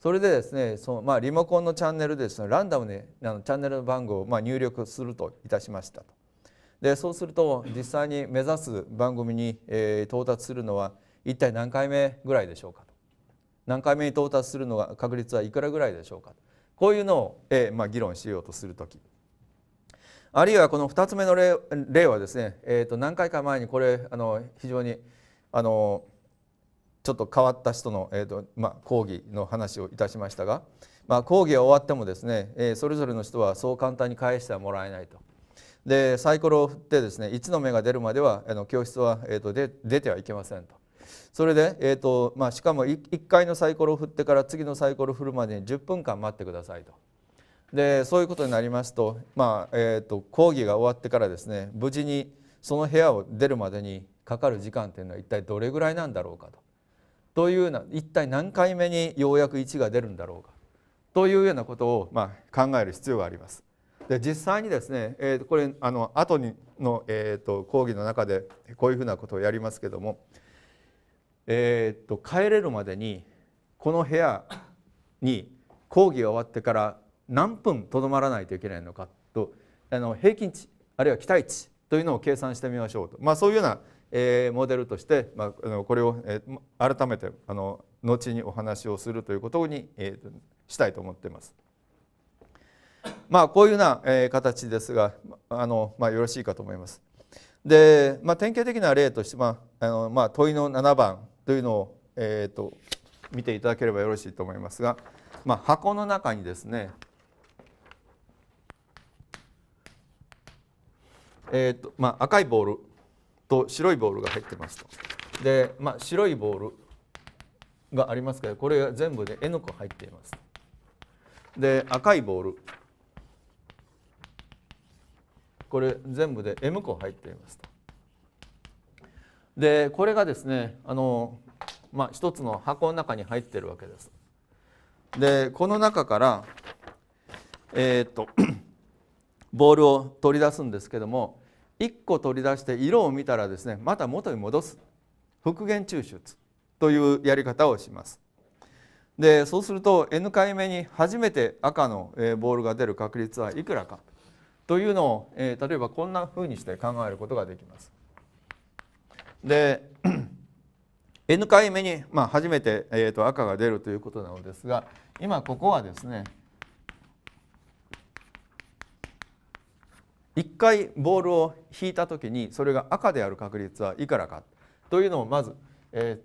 それでですねその、まあ、リモコンのチャンネルでです、ね、ランダムにあのチャンネルの番号をまあ入力するといたしましたとでそうすると実際に目指す番組に、えー、到達するのは一体何回目ぐらいでしょうかと何回目に到達するのが確率はいくらぐらいでしょうかとこういうのを、えーまあ、議論しようとするとき。あるいはこの2つ目の例例はですね、えー、と何回か前にこれあの非常にあのちょっと変わった人の、えーとまあ、講義の話をいたしましたが、まあ、講義が終わってもですね、えー、それぞれの人はそう簡単に返してはもらえないと。でサイコロを振ってですね1の目が出るまではあの教室は、えーと、で出てはいけませんと。それで、えーとまあ、しかも1回のサイコロを振ってから次のサイコロを振るまでに10分間待ってくださいと。でそういうことになりますと,、まあえーと、講義が終わってからですね無事にその部屋を出るまでにかかる時間というのは一体どれぐらいなんだろうかと。というような一体何回目にようやく1が出るんだろうかというようなことを、まあ、考える必要があります。で実際にですね、えー、これあの後にの、えーと、講義の中でこういうふうなことをやりますけども、えーと帰れるまでにこの部屋に講義が終わってから何分とどまらないといけないのかとあの平均値あるいは期待値というのを計算してみましょうと、まあ、そういうような、えー、モデルとして、まあ、あのこれを、えー、改めてあの後にお話をするということに、えー、したいと思っています。まあ、こういうような、えー、形ですがあの、まあ、よろしいかと思います。で、まあ、典型的な例として、まああのまあ、問いの7番というのを、えーと、と見ていただければよろしいと思いますが、まあ、箱の中にですねえーとまあ、赤いボールと白いボールが入ってますとで、まあ、白いボールがありますけどこれが全部で N 個入っていますで赤いボールこれ全部で M 個入っていますとでこれがですねあの、まあ、一つの箱の中に入ってるわけですでこの中からえー、っ とボールを取り出すんですけども1個取り出して色を見たらですねまた元に戻す復元抽出というやり方をします。でそうすると N 回目に初めて赤のボールが出る確率はいくらかというのを、え例えばこんなふうにして考えることができます。で N 回目に、まあ、初めて、えー、と赤が出るということなのですが今ここはですね1回ボールを引いた時にそれが赤である確率はいくらかというのをまず、え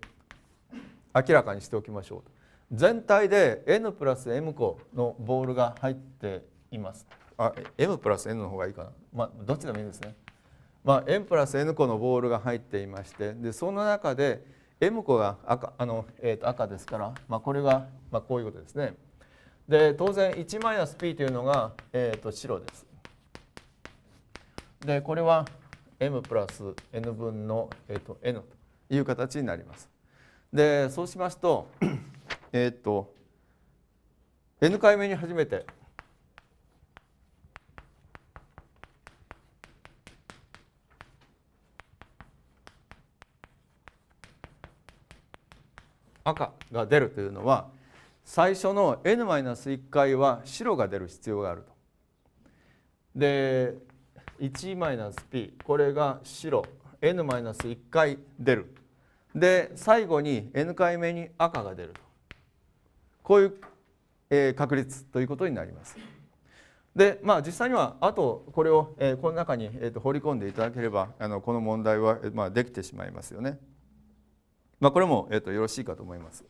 ー、明らかにしておきましょう全体で n プラス m 個のボールが入っていますあ m プラス n の方がいいかな、まあ、どっちでもいいですね、まあ、m プラス n 個のボールが入っていましてでその中で m 個が赤あの、えー、と赤ですから、まあ、これが、まあ、こういうことですねで当然 1-p というのが、えー、と白ですでこれは m プラス n 分の、えー、と n という形になります。でそうしますと, えー、と n 回目に初めて赤が出るというのは最初の n-1 回は白が出る必要があると。で 1-p これが白 n-1 回出るで最後に n 回目に赤が出るこういう、えー、確率ということになります。でまあ、実際にはあとこれを、えー、この中に、えーと、放り込んでいただければあのこの問題は、まあ、できてしまいますよね。まあ、これも、えーと、とよろしいかと思います。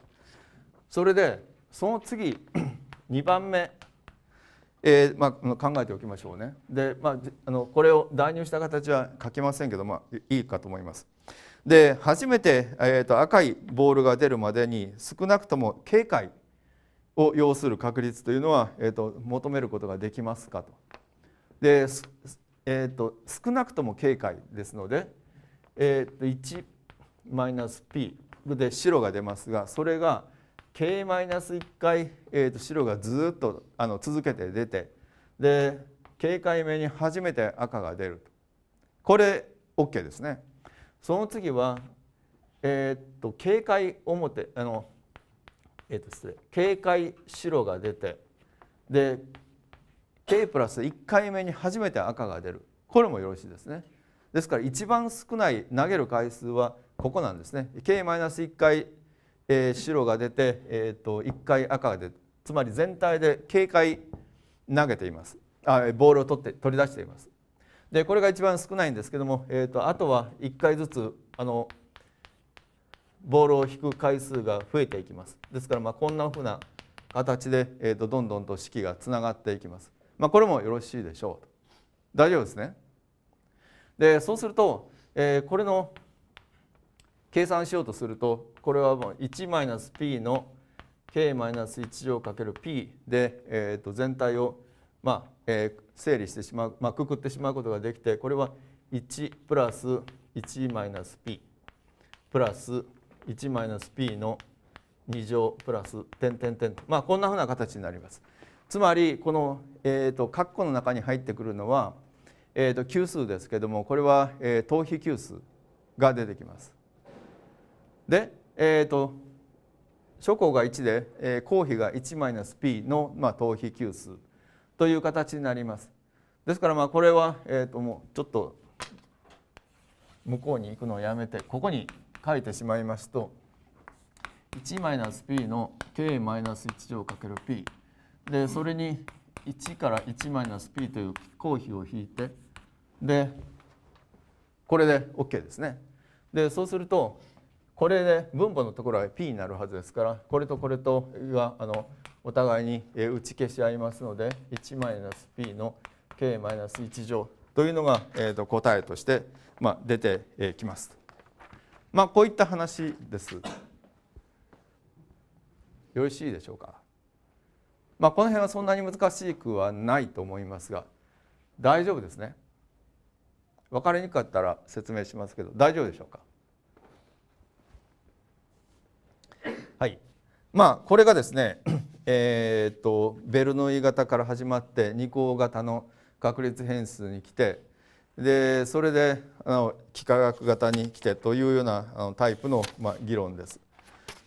それでその次2 番目えー、まあ、考えておきましょうねで、まあ、あのこれを代入した形は書きませんけど、まあ、いいかと思いますで初めて、えーと、赤いボールが出るまでに少なくとも警戒を要する確率というのは、えーと、求めることができますかとで、えーと、少なくとも警戒ですので、えー、と1 p で白が出ますがそれが K-1 回、えー、と白がずっとあの続けて出てで K 回目に初めて赤が出るとこれ OK ですね。その次は、えー、っと警戒表あの、えー、っと失礼警戒白が出てで K プラス1回目に初めて赤が出るこれもよろしいですね。ですから一番少ない投げる回数はここなんですね。K-1 回えー、白が出て、えーと、1回赤が出てつまり全体で警戒投げていますあボールを取って取り出していますでこれが一番少ないんですけども、えーと、あとは1回ずつあのボールを引く回数が増えていきますですからまあこんなふうな形で、えーとどんどんと式がつながっていきます、まあ、これもよろしいでしょう大丈夫ですねでそうすると、えー、これの計算しようとするとこれはもう 1-p の k-1 乗 ×p で、えー、と全体を、まあえー、整理してしまう、まあ、くくってしまうことができてこれは1プラス 1-p プラス 1-p の2乗プラス点点点まあこんなふうな形になります。つまりこの、えーと、括弧の中に入ってくるのは、えーと、と級数ですけどもこれは、えー、等比級数が出てきます。で、えっ、ー、と諸項が1で、えー、公費が 1-p の、まあ、等比級数という形になります。ですからまあこれは、えー、ともうちょっと向こうに行くのをやめてここに書いてしまいますと 1-p の k-1 乗かける p でそれに1から 1-p という公費を引いてでこれで OK ですね。でそうするとこれで分母のところは p になるはずですからこれとこれとがあのお互いに打ち消し合いますので 1-p の k-1 乗というのが、えー、と答えとして、まあ、出てきます。まあ、こういった話です。よろしいでしょうか。まあ、この辺はそんなに難しくはないと思いますが大丈夫ですね。分かりにくかったら説明しますけど大丈夫でしょうか。はいまあ、これがですね、えー、っとベルのイ型から始まって二項型の確率変数に来てでそれであの幾何学型に来てというようなあのタイプの、まあ、議論です。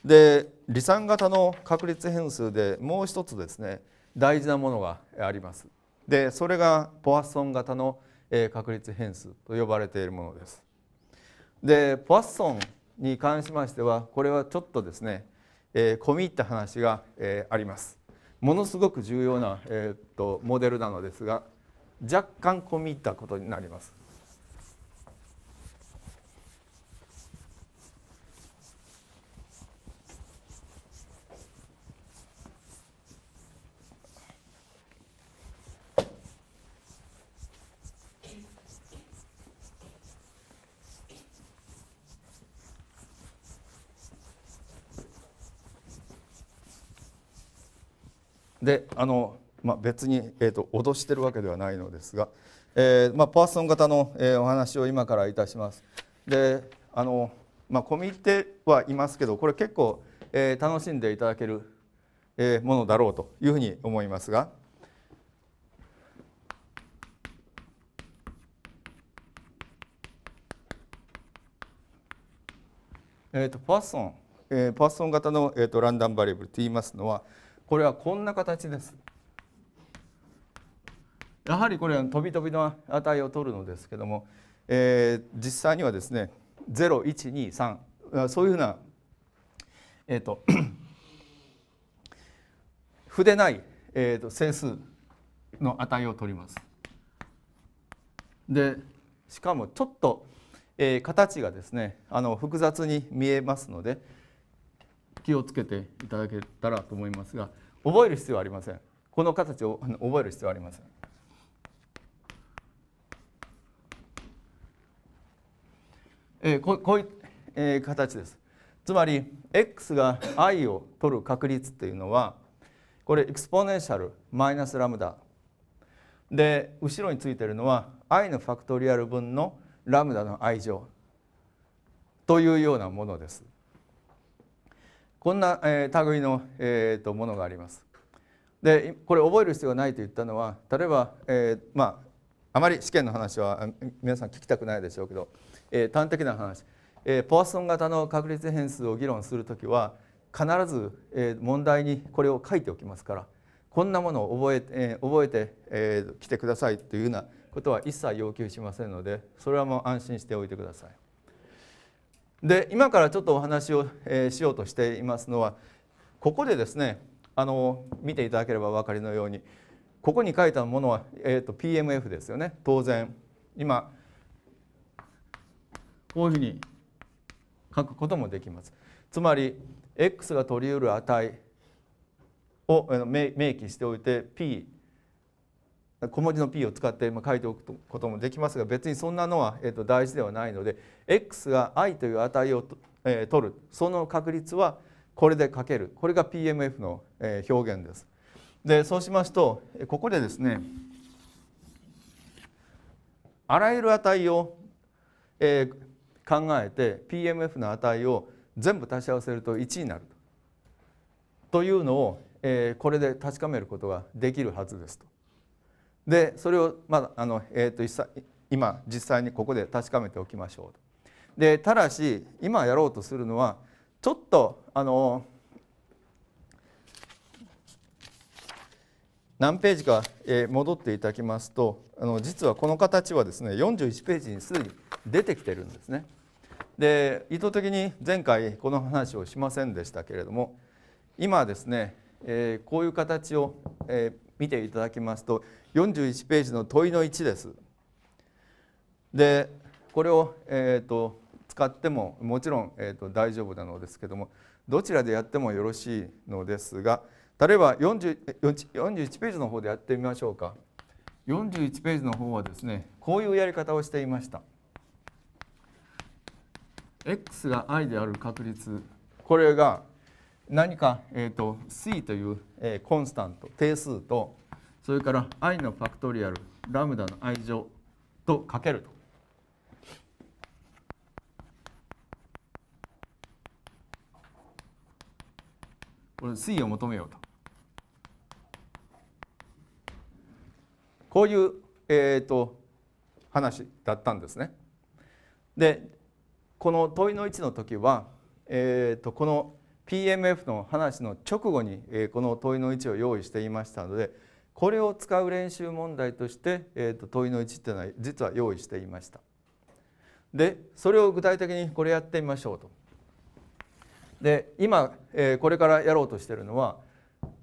で離散型の確率変数でもう一つですね大事なものがあります。でそれがポアッソン型の確率変数と呼ばれているものです。でポアッソンに関しましてはこれはちょっとですねえ込み入った話が、えあります。ものすごく重要な、えーと、とモデルなのですが若干込み入ったことになります。であの、まあ、別に、えーと、脅してるわけではないのですが、えーまあ、パーソン型の、えー、お話を今からいたします。であの、まあ、コミッテはいますけどこれ結構、えー、楽しんでいただける、えー、ものだろうというふうに思いますが。えーと、パーソン、えー、パーソン型の、えーと、ランダムバリエブルと言いますのは、これはこんな形です。やはりこれは飛び飛びの値を取るのですけども、えー、実際にはですね0123そういうふうな、えーと、筆ない、えーと、と整数の値を取ります。でしかもちょっと、えー、形がですねあの複雑に見えますので。気をつけていただけたらと思いますが覚える必要はありませんこの形を覚える必要はありませんえー、ここういう、えー、形ですつまり x が i を取る確率っていうのはこれエクスポネンシャルマイナスラムダで後ろについているのは i のファクトリアル分のラムダの愛情というようなものです。こんな、えー、類の、えーと、ものがあります。でこれ覚える必要がないと言ったのは例えば、えー、まああまり試験の話は皆さん聞きたくないでしょうけど、えー、端的な話、えー、ポアソン型の確率変数を議論する時は必ず、えー、問題にこれを書いておきますからこんなものを覚えて,、えー、覚えて、えー、来てくださいというようなことは一切要求しませんのでそれはもう安心しておいてください。で今からちょっとお話を、えしようとしていますのはここでですねあの見ていただければお分かりのようにここに書いたものは、えーと、PMF ですよね当然今こういうふうに書くこともできますつまり X が取り得る値を明記しておいて P 小文字の p を使って書いておくこともできますが別にそんなのは、えー、と大事ではないので x が i という値を、えー、取るその確率はこれでかけるこれが PMF の、えー、表現です。でそうしますとここでですねあらゆる値を、えー、考えて PMF の値を全部足し合わせると1になるというのを、えー、これで確かめることができるはずですと。でそれを、まああのえーと、今実際にここで確かめておきましょうでただし今やろうとするのはちょっとあの何ページか戻っていただきますとあの実はこの形はですね41ページにすでに出てきてるんですね。で意図的に前回この話をしませんでしたけれども今ですね、えこういう形を、え見ていただきますと41ページの問いの1です。でこれを、えーと、使ってももちろん、えーと、大丈夫なのですけどもどちらでやってもよろしいのですが例えば4 41ページの方でやってみましょうか41ページの方はですねこういうやり方をしていました。x が i である確率これが何か、えーと、C という、えー、コンスタント定数とそれから i のファクトリアルラムダの i 乗とかけると。これ C を求めようと。こういう、えーと、話だったんですね。でこの問いの1の時は、えーと、とこの PMF の話の直後にこの問いの位置を用意していましたのでこれを使う練習問題として問いの位置っていうのは実は用意していました。でそれを具体的にこれやってみましょうと。で今これからやろうとしてるのは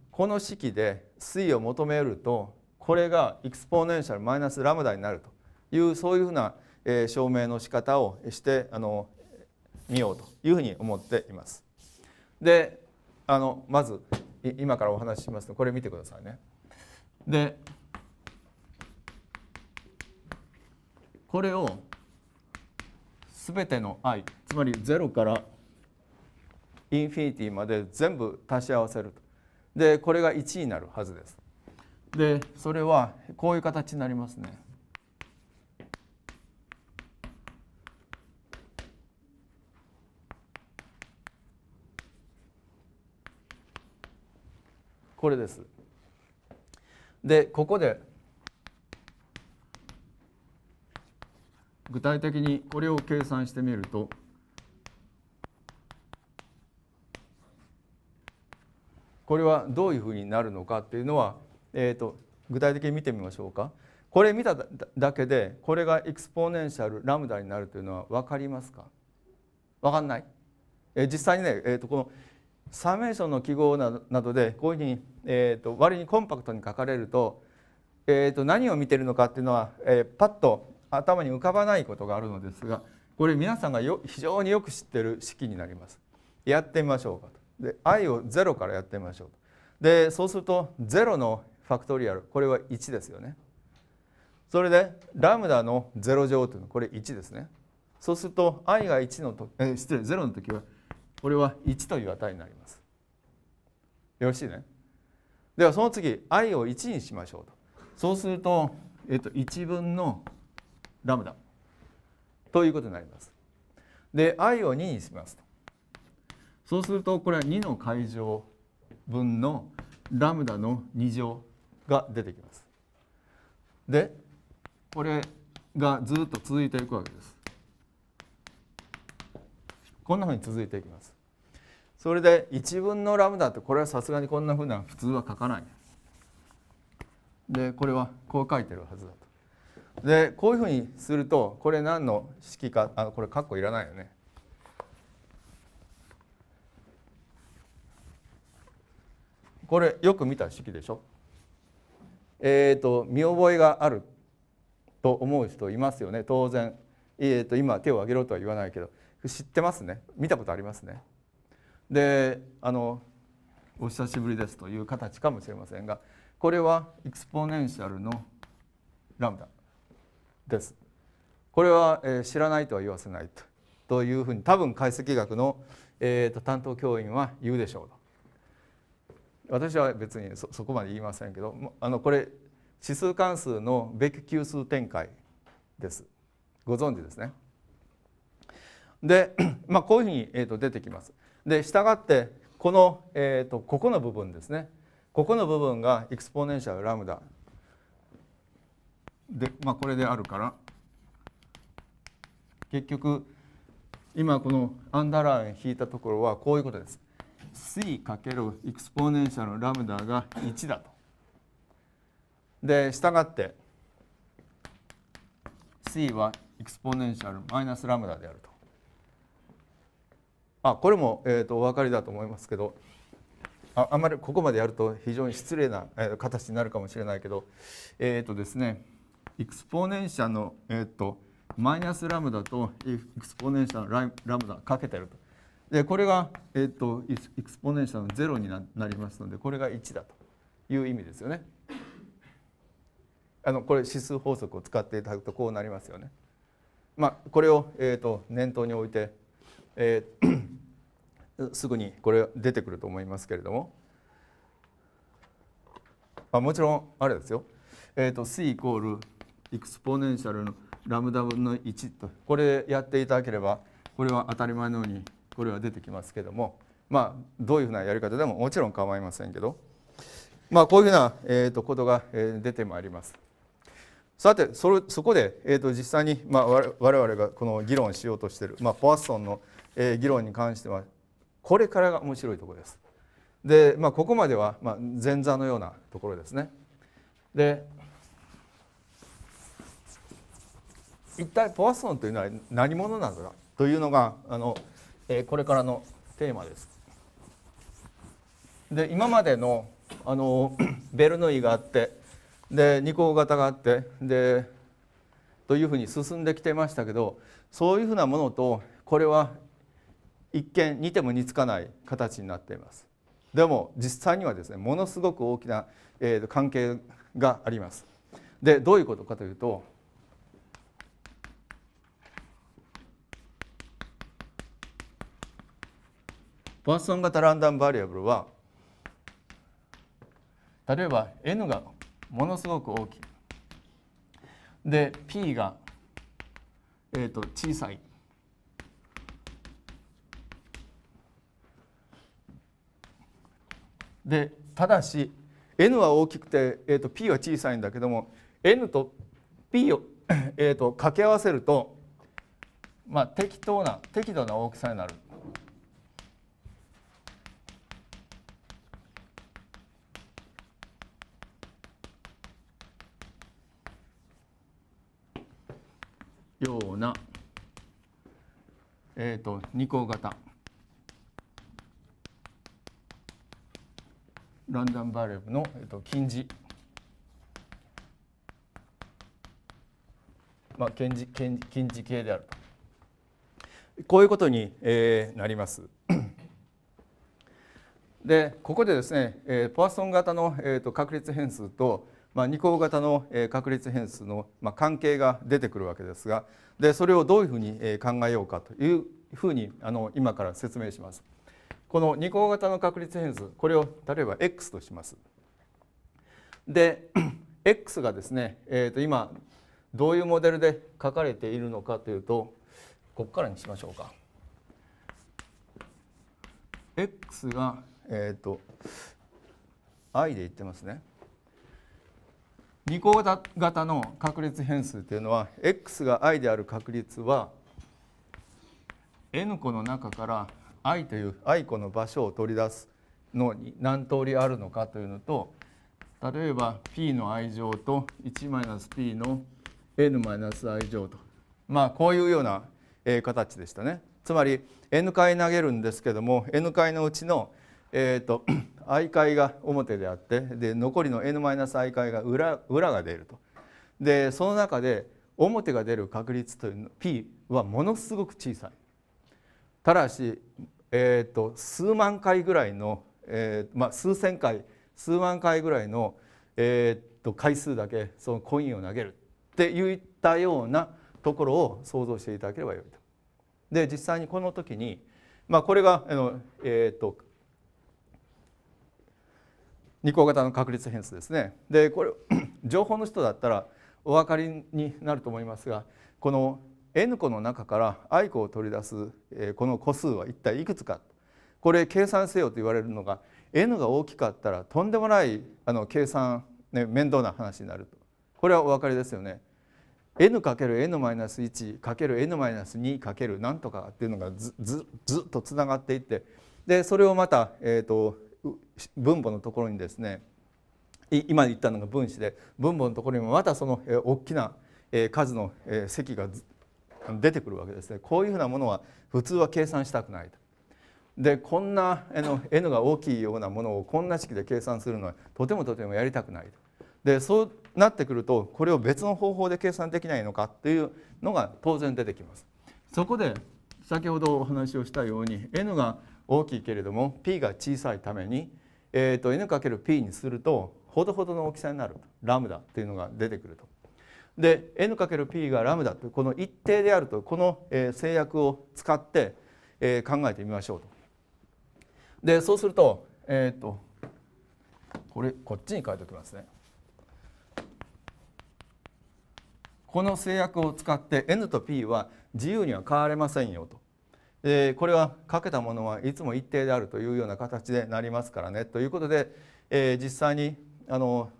この式で推移を求めるとこれがエクスポーネンシャルマイナスラムダになるというそういうふうな証明の仕方をしてあの見ようというふうに思っています。であのまず今からお話ししますのこれ見てくださいね。でこれを全ての i つまり0からインフィニティまで全部足し合わせると。でこれが1になるはずです。でそれはこういう形になりますね。これですでここで具体的にこれを計算してみるとこれはどういうふうになるのかっていうのは、えーと、具体的に見てみましょうか。これ見ただけでこれがエクスポネンシャルラムダになるというのは分かりますか分かんない。え実際にね、えーとこのションの記号などでこういうふうに、えー、と割にコンパクトに書かれると,、えー、と何を見てるのかっていうのは、えー、パッと頭に浮かばないことがあるのですがこれ皆さんがよ非常によく知ってる式になります。やってみましょうかと。で i を0からやってみましょうと。でそうすると0のファクトリアルこれは1ですよね。それでラムダの0乗というのはこれ1ですね。そうすると i が1のと、えー、失礼0の時はこれは1という値になりますよろしいねではその次 i を1にしましょうとそうすると、えっと、1分のラムダということになりますで i を2にしますとそうするとこれは2の階乗分のラムダの2乗が出てきますでこれがずっと続いていくわけですこんなふうに続いていきますそれで1分のラムダってこれはさすがにこんなふうな普通は書かないでこれはこう書いてるはずだと。でこういうふうにするとこれ何の式かあこれ括弧いらないよね。これよく見た式でしょ。えっ、ー、と見覚えがあると思う人いますよね当然。えーと、と今手を挙げろとは言わないけど知ってますね見たことありますね。であのお久しぶりですという形かもしれませんがこれはエクスポネンシャルのラムダです。これは、えー、知らないとは言わせないとというふうに多分解析学の、えーと、担当教員は言うでしょうと。私は別にそこまで言いませんけどあのこれ指数関数のべき級数展開です。ご存知ですね。で、まあ、こういうふうに、えーと出てきます。でしたがってこの、えーと、ここの部分ですねここの部分がエクスポネンシャルラムダで、まあ、これであるから結局今このアンダーライン引いたところはこういうことです。c かけるエクスポネンシャルラムダが1だと。で、従って c はエクスポネンシャルマイナスラムダであると。あこれも、えーと、お分かりだと思いますけどああまりここまでやると非常に失礼な、えー、形になるかもしれないけどえっ、ー、とですねエクスポネンシャの、えーと、マイナスラムダとエクスポネンシャのララムダかけてると。でこれが、えーと、エクスポネンシャの0になりますのでこれが1だという意味ですよね。あのこれ指数法則を使っていただくとこうなりますよね。まあ、これを、えーと、と念頭に置いて、えーすぐにこれ出てくると思いますけれどもあもちろんあれですよ、えーと、c イコールエクスポネンシャルのラムダ分の1とこれやっていただければこれは当たり前のようにこれは出てきますけどもまあどういうふうなやり方でももちろん構いませんけどまあこういうふうな、えー、とことが出てまいります。さてそれそこで、えー、と実際に、まあ、我々がこの議論しようとしている、まあ、ポアッソンの議論に関してはこれからが面白いところです。で、まあ、ここまでは、まあ、前座のようなところですね。で一体ポワソンというのは何者なのだというのがあの、えー、これからのテーマです。で今までのあの ベルヌイがあってで二項型があってでというふうに進んできてましたけどそういうふうなものとこれは一見似ても似つかない形になっていますでも実際にはですねものすごく大きな、え関係がありますでどういうことかというとポンソン型ランダムバリアブルは例えば n がものすごく大きいで p が、えーと小さいでただし n は大きくて、えー、と p は小さいんだけども n と p を、えー、と掛け合わせると、まあ、適当な適度な大きさになる。ような、えーと、と二項型。ランダムバレアの、えっと、近似まあ、近似近似系であるとこういうことに、えー、なります。でここでですね、えー、ポアソン型の、えー、と確率変数と、まあ、二項型の、えー、確率変数の、まあ、関係が出てくるわけですがでそれをどういうふうにえ考えようかというふうにあの今から説明します。この二項型の確率変数これを例えば x とします。で x がですね、えー、と今どういうモデルで書かれているのかというとここからにしましょうか。x が、えーと、と i で言ってますね。二項型の確率変数というのは x が i である確率は n 個の中から愛という愛子の場所を取り出すのに何通りあるのかというのと例えば P の愛情と 1-P の N- 愛情とまあこういうような形でしたねつまり N 回投げるんですけども N 回のうちのえーと、と i が表であってで残りの n-i 階が裏裏が出るとでその中で表が出る確率というの p はものすごく小さいただし、えーと、数万回ぐらいの、えーまあ、数千回数万回ぐらいの、えーと、回数だけそのコインを投げるっていったようなところを想像していただければよいと。で実際にこの時に、まあ、これがあの、えーと、と二項型の確率変数ですね。でこれ 情報の人だったらお分かりになると思いますがこの N 個の中から I 個を取り出す、えこの個数は一体いくつかこれ計算せよと言われるのが N が大きかったらとんでもないあの計算、ね、面倒な話になるとこれはお分かりですよね。n かける n 1かける n 2かけるなんとかっていうのがずずずっとつながっていってでそれをまた、えーと、分母のところにですね今言ったのが分子で分母のところにもまたその、えー、大きな、えー、数の、えー、積が出てくるわけですねこういうふうなものは普通は計算したくないと。でこんな N が大きいようなものをこんな式で計算するのはとてもとてもやりたくないと。でそうなってくるとこれを別の方法で計算できないのかっていうのが当然出てきます。そこで先ほどお話をしたように N が大きいけれども P が小さいために、えーと、と N×P にするとほどほどの大きさになるラムダっていうのが出てくると。で n×p がラムダというこの一定であるとこの、え制約を使って、え考えてみましょうと。でそうすると,、えーと、これこっちに書いておきますね。この制約を使って n と p は自由には変われませんよと。で、これはかけたものはいつも一定であるというような形でなりますからねということで、え実際にあの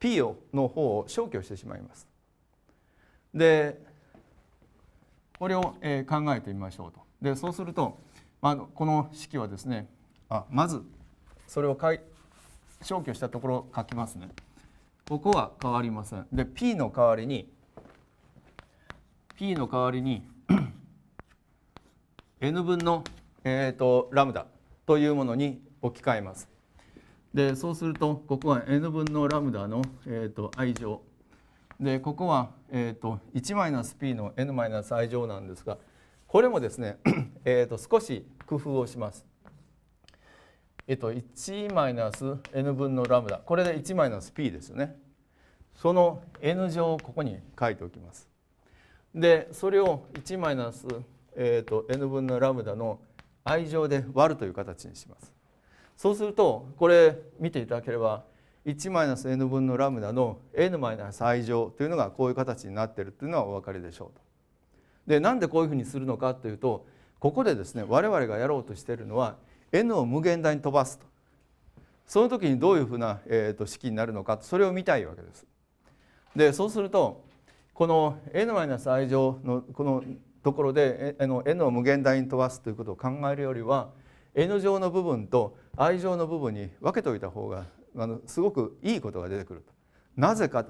P をの方を消去してしまいます。でこれを、えー、考えてみましょうとでそうすると、まあ、この式はですねあまずそれを消去したところ書きますねここは変わりませんで P の代わりに P の代わりに N 分の、えーと、ラムダというものに置き換えますでそうするとここは N 分のラムダの、えーと、と i 乗でここは、えーと、と 1-p の n-i 乗なんですがこれもですね えと少し工夫をします。えっ、ー、と 1-n 分のラムダこれで 1-p ですよね。その n 乗をここに書いておきます。でそれを 1-n、えー、分のラムダの i 乗で割るという形にします。そうするとこれ見ていただければ 1-n 分のラムダの n-i 乗というのがこういう形になってるというのはお分かりでしょうと。でなんでこういうふうにするのかというとここでですね我々がやろうとしているのは n を無限大に飛ばすとその時にどういうふうな、えー、と式になるのかそれを見たいわけです。でそうするとこの n-i 乗のこのところで n を無限大に飛ばすということを考えるよりは n 乗の部分と i 乗の部分に分けておいた方があのすごくいいことが出てくるとなぜか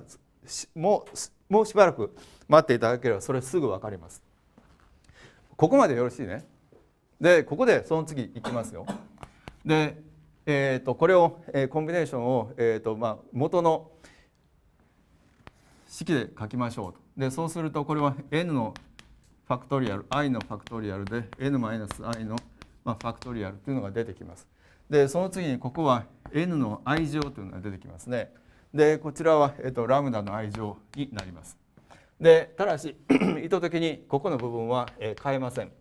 もうもうしばらく待っていただければそれすぐ分かりますここまでよろしいねでここでその次いきますよで、えーと、これを、えー、コンビネーションを、えーとまあ、元の式で書きましょうとでそうするとこれは n のファクトリアル i のファクトリアルで n-i の、まあ、ファクトリアルというのが出てきますでその次にここは N の愛情というのが出てきますね。でこちらは、えっと、ラムダの愛情になります。でただし 意図的にここの部分は、えー、変えません。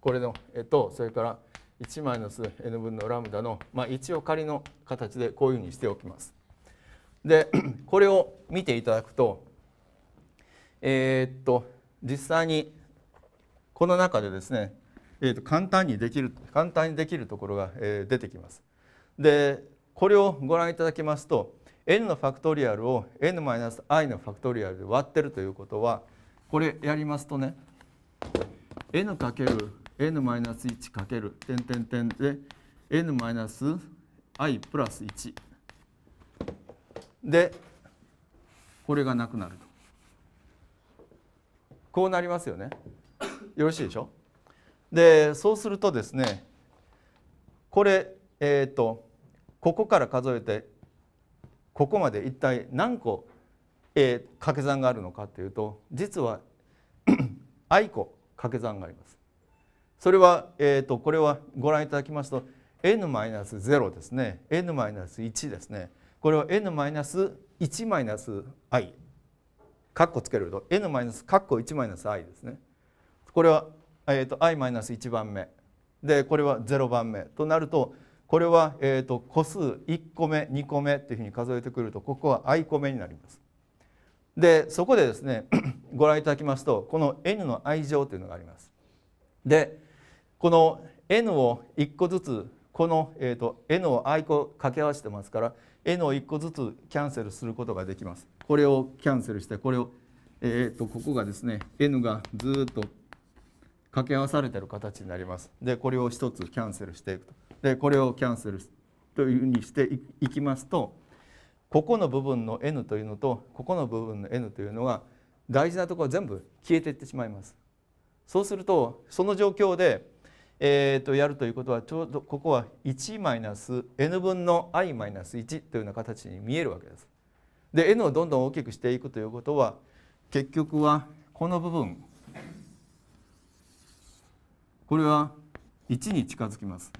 これの、えっと、それから1マイナス n 分のラムダの、まあ、一応仮の形でこういうふうにしておきます。で これを見ていただくとえー、っと実際にこの中でですねえー、と簡単にできる簡単にできるところが、え出てきます。でこれをご覧いただきますと n のファクトリアルを n-i のファクトリアルで割ってるということはこれやりますとね n かける n-1 かける点点点で n-i プラス1でこれがなくなるとこうなりますよねよろしいでしょでそうするとですねこれえっ、ー、とここから数えてここまで一体何個、えー、掛け算があるのかというと実は i 個 掛け算があります。それは、えーと、これはご覧いただきますと n-0 ですね n-1 ですねこれを n-1-i カッコつけると n- カッコ 1-i ですねこれはえーと、i-1 番目でこれは0番目となるとこれは、えーと、個数1個目2個目っていうふうに数えてくるとここは i 個目になります。でそこでですね ご覧いただきますとこの n の愛情というのがあります。でこの n を1個ずつこの、えーと、n を i 個掛け合わせてますから n を1個ずつキャンセルすることができます。これをキャンセルしてこれを、えーと、とここがですね n がずっと掛け合わされてる形になります。でこれを1つキャンセルしていくと。でこれをキャンセルというふうにしていきますとここの部分の n というのとここの部分の n というのが大事なところ全部消えていってしまいます。そうするとその状況で、えー、とやるということはちょうどここは 1-n 分の i-1 というような形に見えるわけです。で n をどんどん大きくしていくということは結局はこの部分これは1に近づきます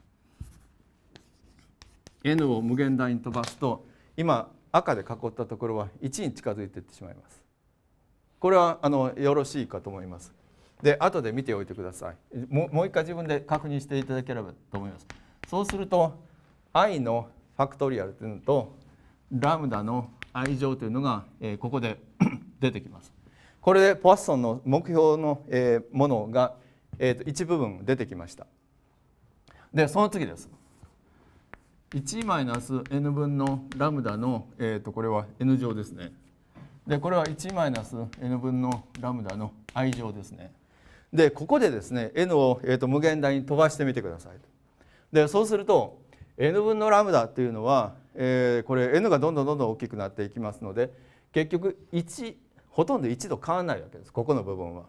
n を無限大に飛ばすと今赤で囲ったところは1に近づいていってしまいますこれはあのよろしいかと思いますで後で見ておいてくださいもう一回自分で確認していただければと思いますそうすると i のファクトリアルというのとラムダの愛情というのが、えここで 出てきますこれでポアッソンの目標の、えものがえー、と一部分出てきましたでその次です 1-n 分のラムダの、えー、とこれは n 乗ですねでこれは 1-n 分のラムダの i 乗ですねでここでですね n を、えー、と無限大に飛ばしてみてくださいでそうすると n 分のラムダっていうのは、えー、これ n がどんどんどんどん大きくなっていきますので結局1ほとんど1と変わらないわけですここの部分は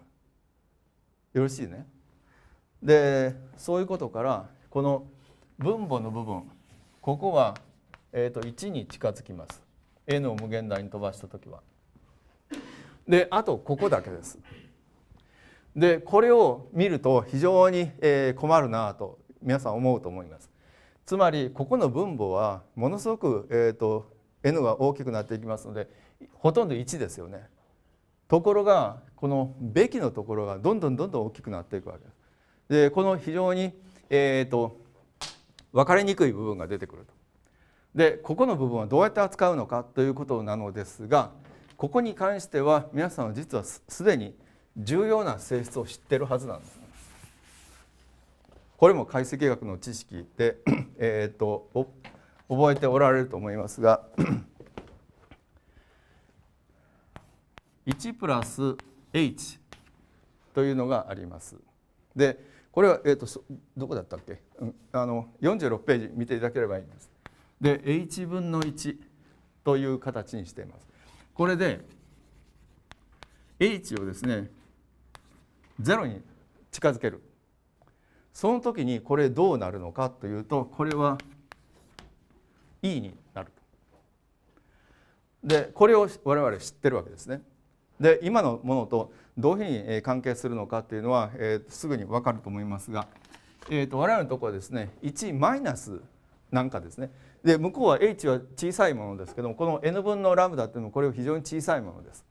よろしいねでそういうことからこの分母の部分ここは、えー、と1に近づきます n を無限大に飛ばした時は。であとここだけです。でこれを見ると非常に困るなと皆さん思うと思います。つまりここの分母はものすごく、えーと、n が大きくなっていきますのでほとんど1ですよね。ところがこのべきのところがどんどんどんどん大きくなっていくわけです。でこの非常に、えーと、分かりにくい部分が出てくると。でここの部分はどうやって扱うのかということなのですがここに関しては皆さんは実はすでに重要な性質を知ってるはずなんです。これも解析学の知識で、えーと、と覚えておられると思いますが1プラス h というのがあります。でこれは、えーと、どこだったっけ、うん、あの46ページ見ていただければいいんです。で h 分の1という形にしています。これで h をですね0に近づける。その時にこれどうなるのかというとこれは e になるでこれを我々知ってるわけですね。で今のものとどういうふうに関係するのかっていうのは、えー、すぐに分かると思いますが、えーと、我々のところはですね1マイナスなんかですねで向こうは h は小さいものですけどもこの n 分のラムダっていうのもこれは非常に小さいものです。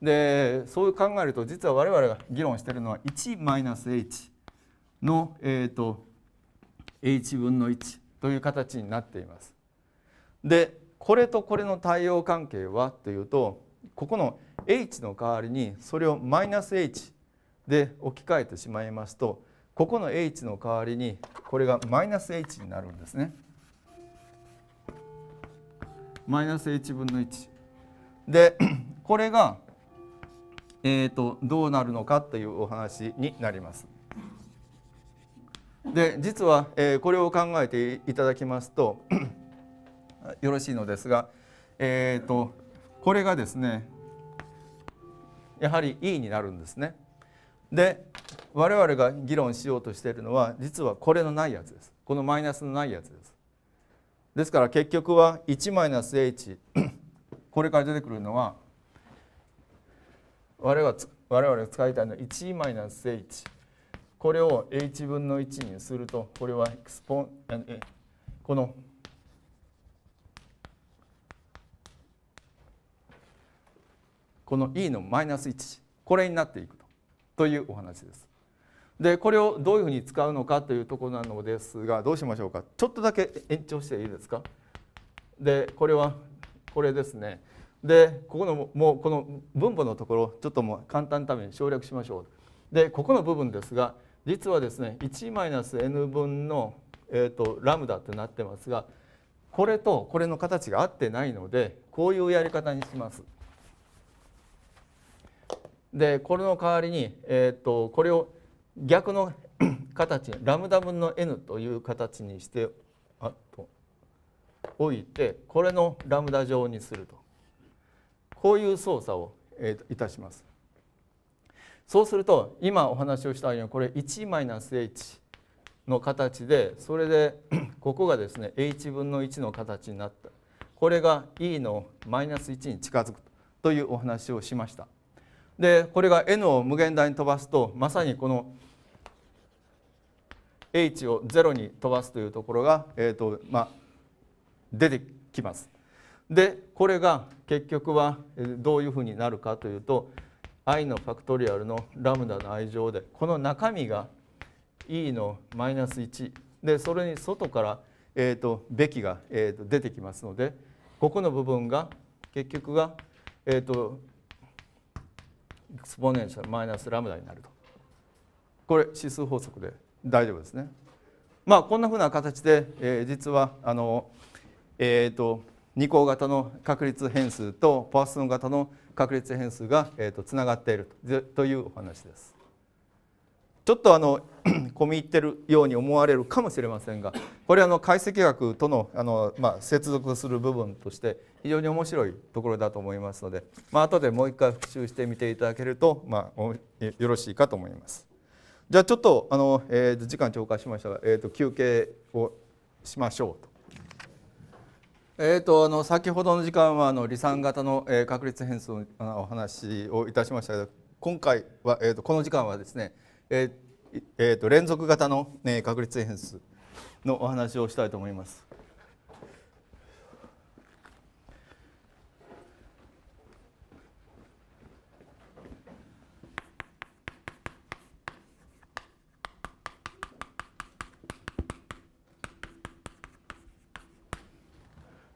でそう考えると実は我々が議論してるのは1マイナス h の、えーと、と h 分の1という形になっています。でこれとこれの対応関係はというとここの h の代わりにそれをマイナス h で置き換えてしまいますとここの h の代わりにこれがマイナス h になるんですね。マイナス h 分の1。で これが、えーと、どうなるのかというお話になります。で実は、えー、これを考えていただきますと よろしいのですが、えーとこれがですねやはり E になるんですね。で我々が議論しようとしているのは実はこれのないやつですこのマイナスのないやつですですから結局は 1-h これから出てくるのは我々が使いたいのは 1-h これを h 分の1にするとこれはエクスポンえこのこの e のマイナス1これになっていくとというお話です。でこれをどういうふうに使うのかというところなのですがどうしましょうかちょっとだけ延長していいですかでこれはこれですねでここのもうこの分母のところちょっともう簡単のために省略しましょうでここの部分ですが実はですね 1-n 分の、えーとラムダってなってますがこれとこれの形が合ってないのでこういうやり方にします。でこれの代わりに、えーと、これを逆の 形ラムダ分の n という形にしてあとおいてこれのラムダ乗にするとこういう操作を、えーと、いたします。そうすると今お話をしたようにこれ 1-h の形でそれで ここがですね h 分の1の形になったこれが e のマイナス1に近づくというお話をしました。でこれが n を無限大に飛ばすとまさにこの h を0に飛ばすというところが、えーとまあ、出てきます。でこれが結局はどういうふうになるかというと i のファクトリアルのラムダの愛情でこの中身が e のマイナス1でそれに外から、えーと、べきが、えーと、出てきますのでここの部分が結局が、えーとエクスポネンシャルマイナスラムダになるとこれ指数法則で大丈夫ですね。まあこんなふうな形で、えー、実はあの、えーと、二項型の確率変数とパーソン型の確率変数が、えーと、とつながっているというお話です。ちょっとあの 込み入ってるように思われるかもしれませんがこれはあの解析学とのあの、まあ、接続する部分として非常に面白いところだと思いますので、まあ後でもう一回復習してみていただけると、まあ、よろしいかと思います。じゃあちょっとあの、えー、時間超過しましたが、えー、と休憩をしましょうと。えーと、あの先ほどの時間はあの離散型の、え確率変数のお話をいたしましたが今回は、えーとこの時間はですねえーえー、と連続型の、ね、確率変数のお話をしたいと思います。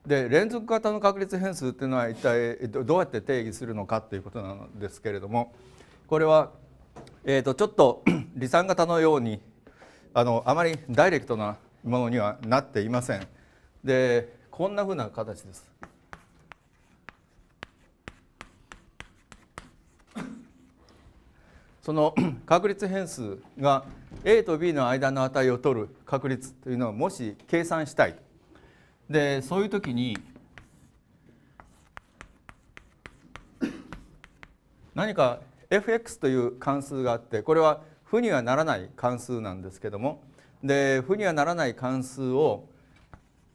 で連続型の確率変数っていうのは一体どうやって定義するのかっていうことなんですけれどもこれはえーと、ちょっと 離散型のようにあのあまりダイレクトなものにはなっていませんでこんなふうな形です その 確率変数が a と b の間の値を取る確率というのをもし計算したいでそういう時に何か fx という関数があってこれは負にはならない関数なんですけどもで負にはならない関数を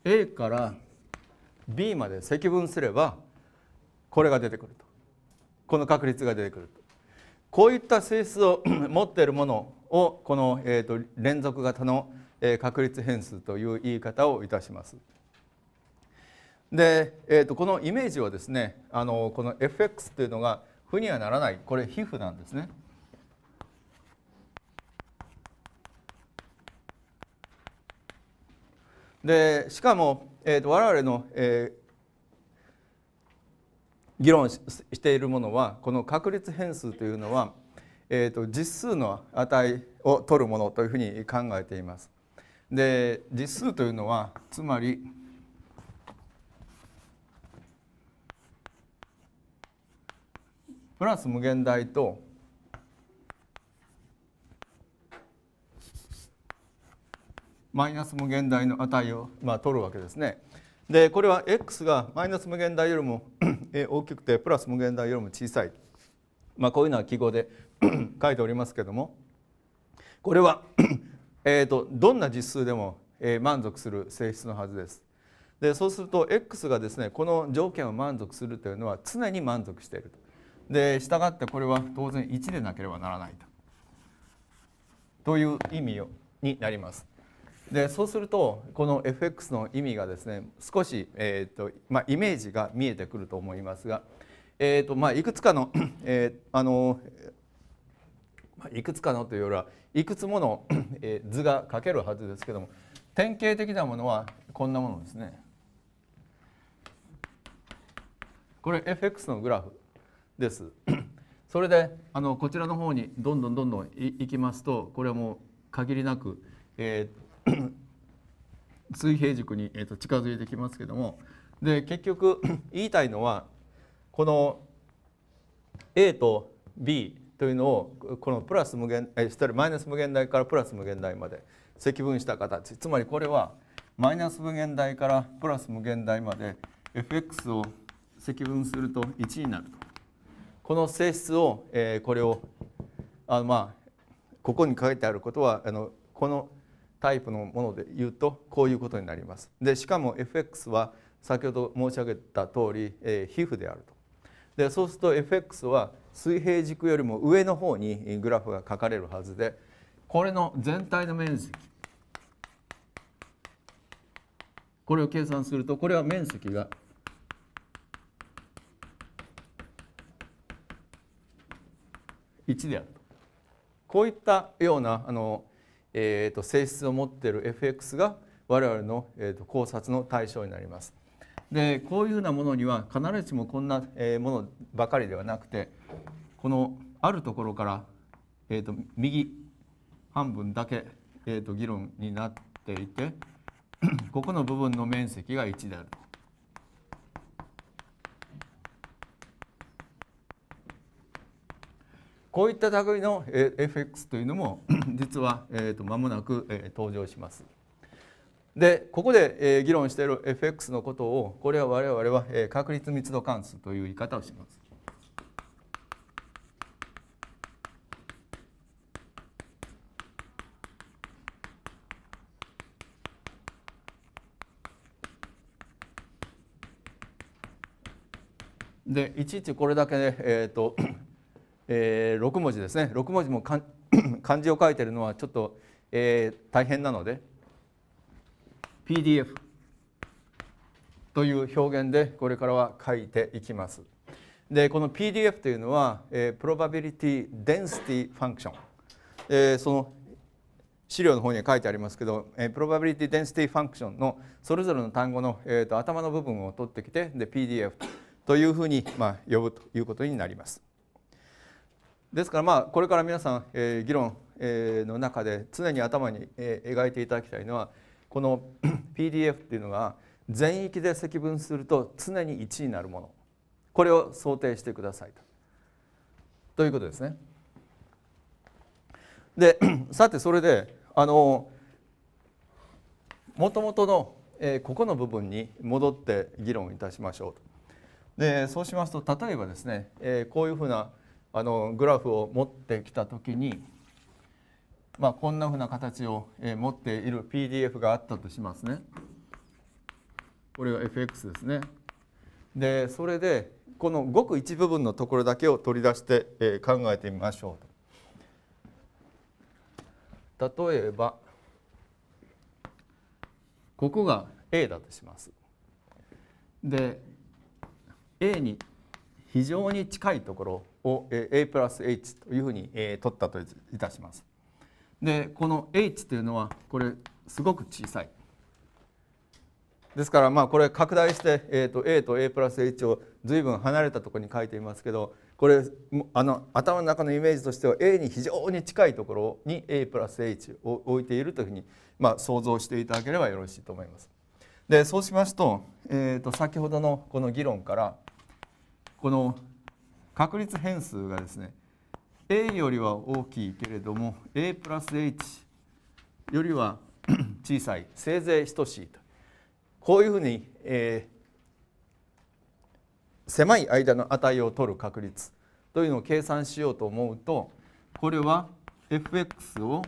a から b まで積分すればこれが出てくるとこの確率が出てくるとこういった性質を 持っているものをこの、えーと、連続型の、え確率変数という言い方をいたします。で、えーと、とこのイメージはですねあのこの fx というのが負にはならないこれ皮膚なんですね。でしかも、えーと、と我々の、えー、議論ししているものはこの確率変数というのは、えーと実数の値を取るものというふうに考えています。で実数というのはつまりプラス無限大とマイナス無限大の値を、まあ、取るわけですね。でこれは x がマイナス無限大よりも 大きくてプラス無限大よりも小さい、まあ、こういうのは記号で 書いておりますけどもこれは えとどんな実数でも満足する性質のはずです。でそうすると x がですねこの条件を満足するというのは常に満足していると。で従ってこれは当然1でなければならないとという意味になります。でそうするとこの fx の意味がですね少し、えーとまあ、イメージが見えてくると思いますが、えーとまあ、いくつかの, えー、あのいくつかのというよりはいくつもの、え図が書けるはずですけども典型的なものはこんなものですね。これ fx のグラフです。それであのこちらの方にどんどんどんどんいきますとこれはもう限りなく、えー、水平軸に、えーと、近づいてきますけどもで結局 言いたいのはこの A と B というのをこのプラス無限えしてマイナス無限大からプラス無限大まで積分した形つまりこれはマイナス無限大からプラス無限大まで fx を積分すると1になると。この性質を、えー、これをあの、まあ、ここに書いてあることはあのこのタイプのもので言うとこういうことになります。でしかも fx は先ほど申し上げた通り、えー、皮膚であると。でそうすると fx は水平軸よりも上の方にグラフが書かれるはずでこれの全体の面積これを計算するとこれは面積が1であるとこういったようなあの、えーと、性質を持っている fx が我々の、えーと、考察の対象になります。でこういうふうなものには必ずしもこんなものばかりではなくてこのあるところから、えーと、と右半分だけ、えー、と議論になっていて ここの部分の面積が1であると。こういった類の FX というのも 実は、えー、と間もなく、え登場します。でここで、え議論している FX のことをこれは我々は、え確率密度関数という言い方をします。でいちいちこれだけ、ね、えーとえー、6文字ですね6文字も 漢字を書いてるのはちょっと、えー、大変なので PDF という表現でこれからは書いていきます。でこの PDF というのは、えー、プロ o ビリティ・デン t ティ・ファンクション、u えー、その資料の方に書いてありますけど、えー、プロ o ビリティ・デン t ティ・ファンクションのそれぞれの単語の、えーと頭の部分を取ってきてで PDF というふうに、まあ、呼ぶということになります。ですからまあこれから皆さん、えー、議論、えー、の中で常に頭に、えー、描いていただきたいのはこの PDF っていうのが全域で積分すると常に1になるものこれを想定してくださいとということですね。で さてそれであのもともとの、えー、ここの部分に戻って議論いたしましょうと。でそうしますと例えばですね、えー、こういうふうなあのグラフを持ってきた時に、まあ、こんなふうな形を、持っている PDF があったとしますね。これが FX ですね。でそれでこのごく一部分のところだけを取り出して、え考えてみましょうと。例えばここが A だとします。で A に非常に近いところを A プラス H というふうに、えー、取ったといたします。でこの H というのはこれすごく小さい。ですからまあこれ拡大して、えー、と A と A プラス H を随分離れたところに書いていますけどこれあの頭の中のイメージとしては A に非常に近いところに A プラス H を置いているというふうに、まあ、想像していただければよろしいと思います。でそうしますと,、えー、と先ほどのこの議論からこの確率変数がですね a よりは大きいけれども a プラス h よりは 小さいせいぜい等しいとこういうふうに、えー、狭い間の値を取る確率というのを計算しようと思うとこれは fx を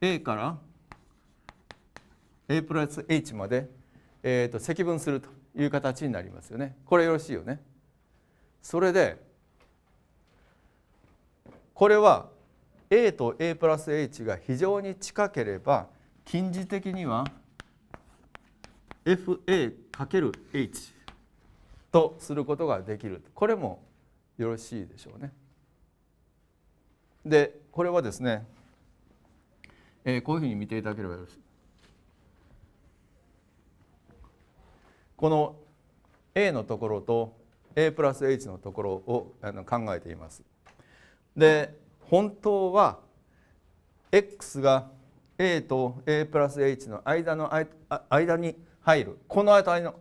a から a プラス h まで、えーと、と積分するという形になりますよね。これよろしいよね。それでこれは A と A プラス H が非常に近ければ近似的には FA×H とすることができるこれもよろしいでしょうね。でこれはですね、えー、こういうふうに見ていただければよろしい。この A のところと a プラス h のところをあの考えています。で本当は x が a と a プラス h の間の間に入るこの値の、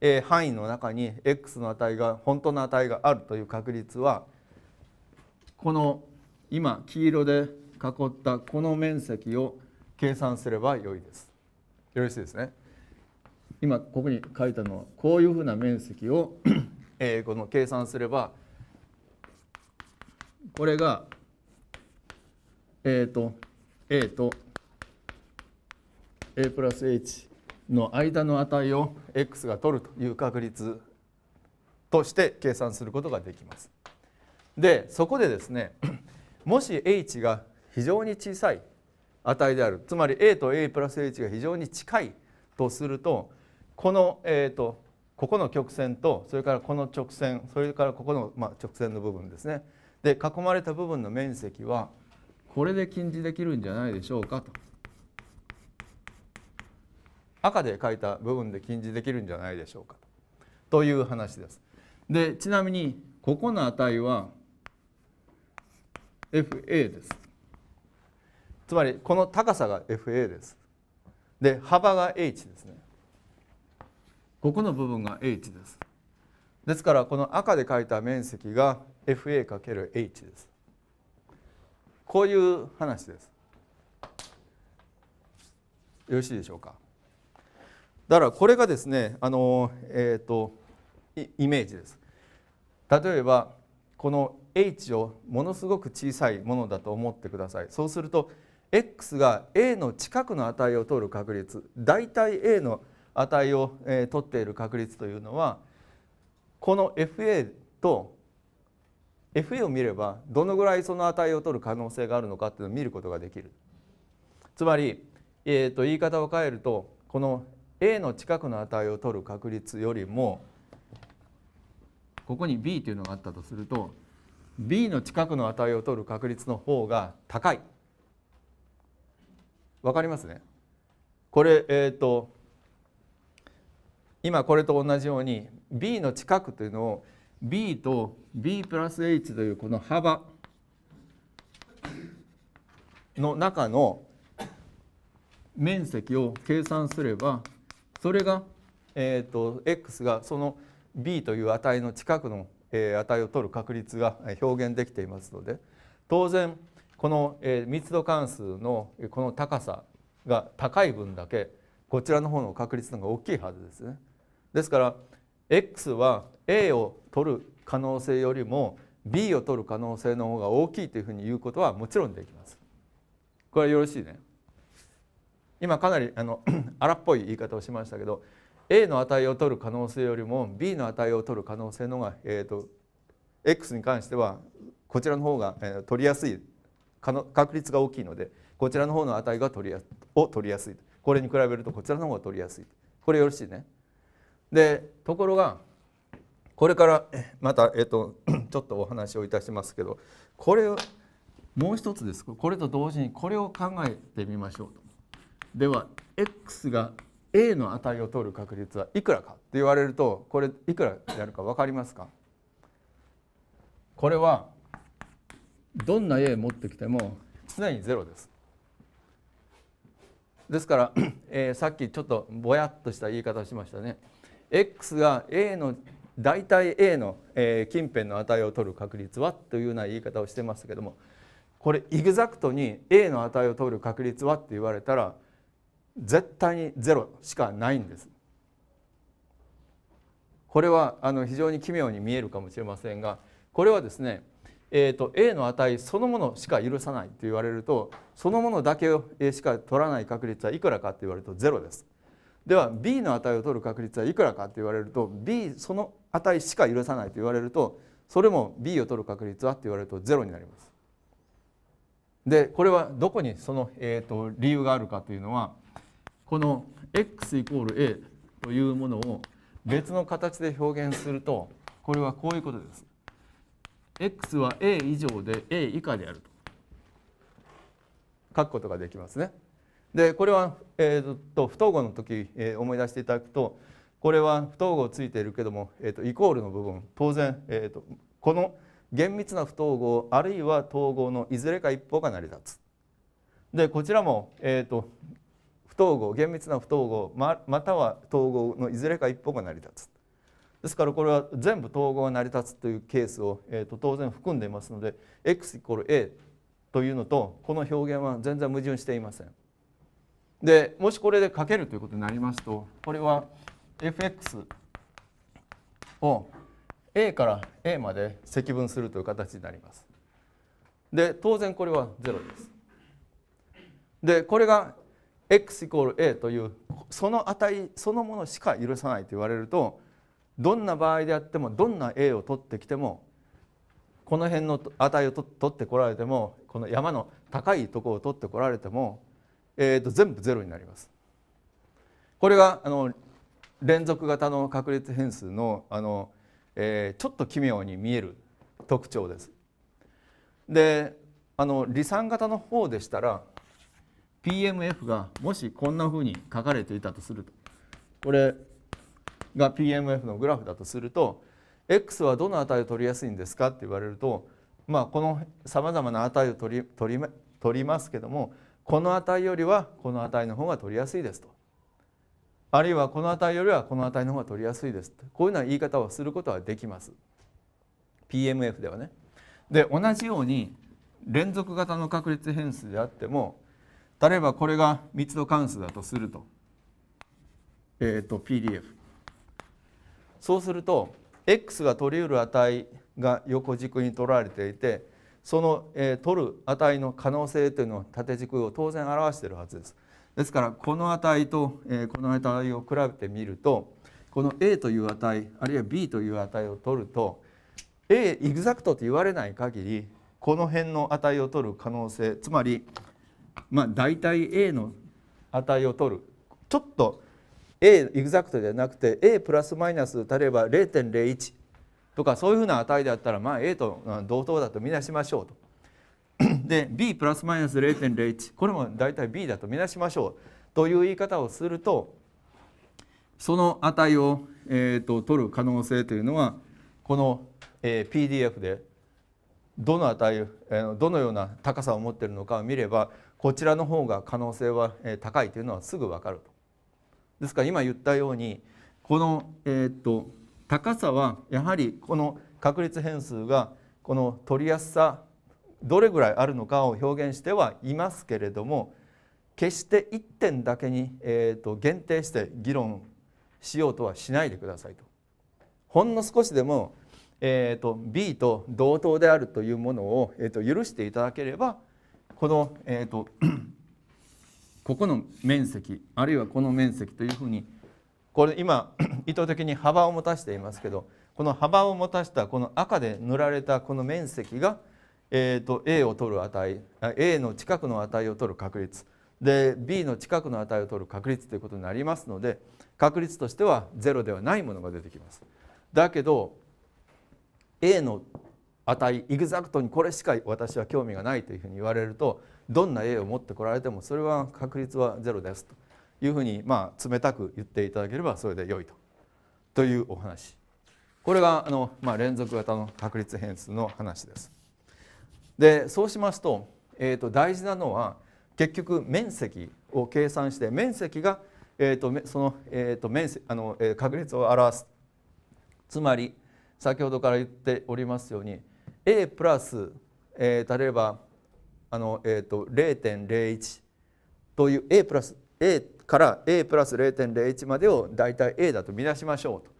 えー、範囲の中に x の値が本当の値があるという確率はこの今黄色で囲ったこの面積を計算すればよいです。よろしいですね。今ここに書いたのはこういうふうな面積をえー、この計算すればこれがえっ、と A と A プラス H の間の値を X が取るという確率として計算することができます。でそこでですね もし H が非常に小さい値であるつまり A と A プラス H が非常に近いとするとこの、えーとここの曲線とそれからこの直線それからここの、ま直線の部分ですねで囲まれた部分の面積はこれで近似できるんじゃないでしょうかと赤で書いた部分で近似できるんじゃないでしょうかという話です。でちなみにここの値は FA です。つまりこの高さが FA です。で幅が H ですね。ここの部分が H です。ですからこの赤で書いた面積が FA×H です。こういう話です。よろしいでしょうか。だからこれがですねあの、えーと、イメージです。例えばこの h をものすごく小さいものだと思ってください。そうすると x が a の近くの値を通る確率大体 a の値を、えー、取っている確率というのはこの FA と FA を見ればどのぐらいその値を取る可能性があるのかっていうのを見ることができるつまり、えー、と言い方を変えるとこの A の近くの値を取る確率よりもここに B というのがあったとすると B の近くの値を取る確率の方が高いわかりますねこれ、えーと、と今これと同じように B の近くというのを B と B プラス H というこの幅の中の面積を計算すればそれが、えと、x がその b という値の近くの、え値を取る確率が表現できていますので当然この、え密度関数のこの高さが高い分だけこちらの方の確率の方が大きいはずですね。ですから X は A を取る可能性よりも B を取る可能性の方が大きいというふうに言うことはもちろんできます。これはよろしいね。今かなりあの 荒っぽい言い方をしましたけど A の値を取る可能性よりも B の値を取る可能性のが、えーと、X に関してはこちらの方が、え取りやすい確率が大きいのでこちらの方の値が取りやを取りやすいこれに比べるとこちらの方が取りやすいこれよろしいね。でところがこれからまた、えっと、ちょっとお話をいたしますけどこれをもう一つですこれと同時にこれを考えてみましょうと。では x が a の値を取る確率はいくらかって言われるとこれいくらであるか分かりますかこれはどんな a 持ってきても常に0です。ですから、えー、さっきちょっとぼやっとした言い方しましたね。x が a の大体 a の近辺の値を取る確率はというような言い方をしてますけどもこれイグザクトに a の値を取る確率はって言われたら絶対にロしかないんです。これはあの非常に奇妙に見えるかもしれませんがこれはですね、えー、と A の値そのものしか許さないと言われるとそのものだけしか取らない確率はいくらかって言われると0です。では B の値を取る確率はいくらかって言われると B その値しか許さないと言われるとそれも B を取る確率はって言われると0になります。でこれはどこにその、えーと、と理由があるかというのはこの x イコール a というものを別の形で表現するとこれはこういうことです。x は a 以上で a 以下であると書くことができますね。でこれは、えー、っと不等号の時、えー、思い出していただくとこれは不等号ついているけども、えー、っとイコールの部分当然、えー、っとこの厳密な不等号あるいは統合のいずれか一方が成り立つ。でこちらも、えー、と不等号厳密な不等号ままたは統合のいずれか一方が成り立つ。ですからこれは全部統合が成り立つというケースを、えー、と当然含んでいますので x=a というのとこの表現は全然矛盾していません。でもしこれでかけるということになりますとこれは fx を a から a まで積分するという形になります。で当然これは0です。でこれが x イコール a というその値そのものしか許さないと言われるとどんな場合であってもどんな a を取ってきてもこの辺の値を取ってこられてもこの山の高いところを取ってこられてもえーと、全部0になります。これがあの連続型の確率変数のあの、えー、ちょっと奇妙に見える特徴です。であの離散型の方でしたら PMF がもしこんなふうに書かれていたとするとこれが PMF のグラフだとすると X はどの値を取りやすいんですかって言われるとまあこのさまざまな値を取り取り取りますけどもこの値よりはこの値の方が取りやすいですとあるいはこの値よりはこの値の方が取りやすいですこういうような言い方をすることはできます PMF ではね。で同じように連続型の確率変数であっても例えばこれが密度関数だとすると,、えー、と PDF そうすると x が取り得る値が横軸に取られていてその、えー、取る値の可能性というのは縦軸を当然表しているはずです。ですからこの値と、えー、この値を比べてみるとこの A という値あるいは B という値を取ると A エグザクトと言われない限りこの辺の値を取る可能性つまりまあ大体 A の値を取るちょっと A エグザクトではなくて A プラスマイナス例えば0.01とかそういうふうな値であったらまあ A と同等だと見なしましょうと。で B プラスマイナス0.01これも大体 B だと見なしましょうという言い方をするとその値を、えーと、取る可能性というのはこの、えー、PDF でどの値、えー、どのような高さを持っているのかを見ればこちらの方が可能性は高いというのはすぐ分かると。ですから今言ったようにこの、えーと高さはやはりこの確率変数がこの取りやすさどれぐらいあるのかを表現してはいますけれども決して1点だけに、えと限定して議論しようとはしないでくださいと。ほんの少しでも、えと B と同等であるというものを、えと許していただければこの、えと ここの面積あるいはこの面積というふうにこれ今 意図的に幅を持たしていますけどこの幅を持たしたこの赤で塗られたこの面積が、えー、と A を取る値 A の近くの値を取る確率で B の近くの値を取る確率ということになりますので確率としては0ではないものが出てきます。だけど A の値イグザクトにこれしか私は興味がないというふうに言われるとどんな A を持ってこられてもそれは確率は0ですと。いうふうにまあ冷たく言っていただければそれで良いとというお話これがあの、まあ、連続型の確率変数の話です。でそうしますと,、えー、と大事なのは結局面積を計算して面積が、えー、とその、えー、と面積あの、え確率を表すつまり先ほどから言っておりますように A プラス、えー、例えばあの、えー、と0.01という A プラス A から a プラス0.01までを大体 a だと見出しましょうと。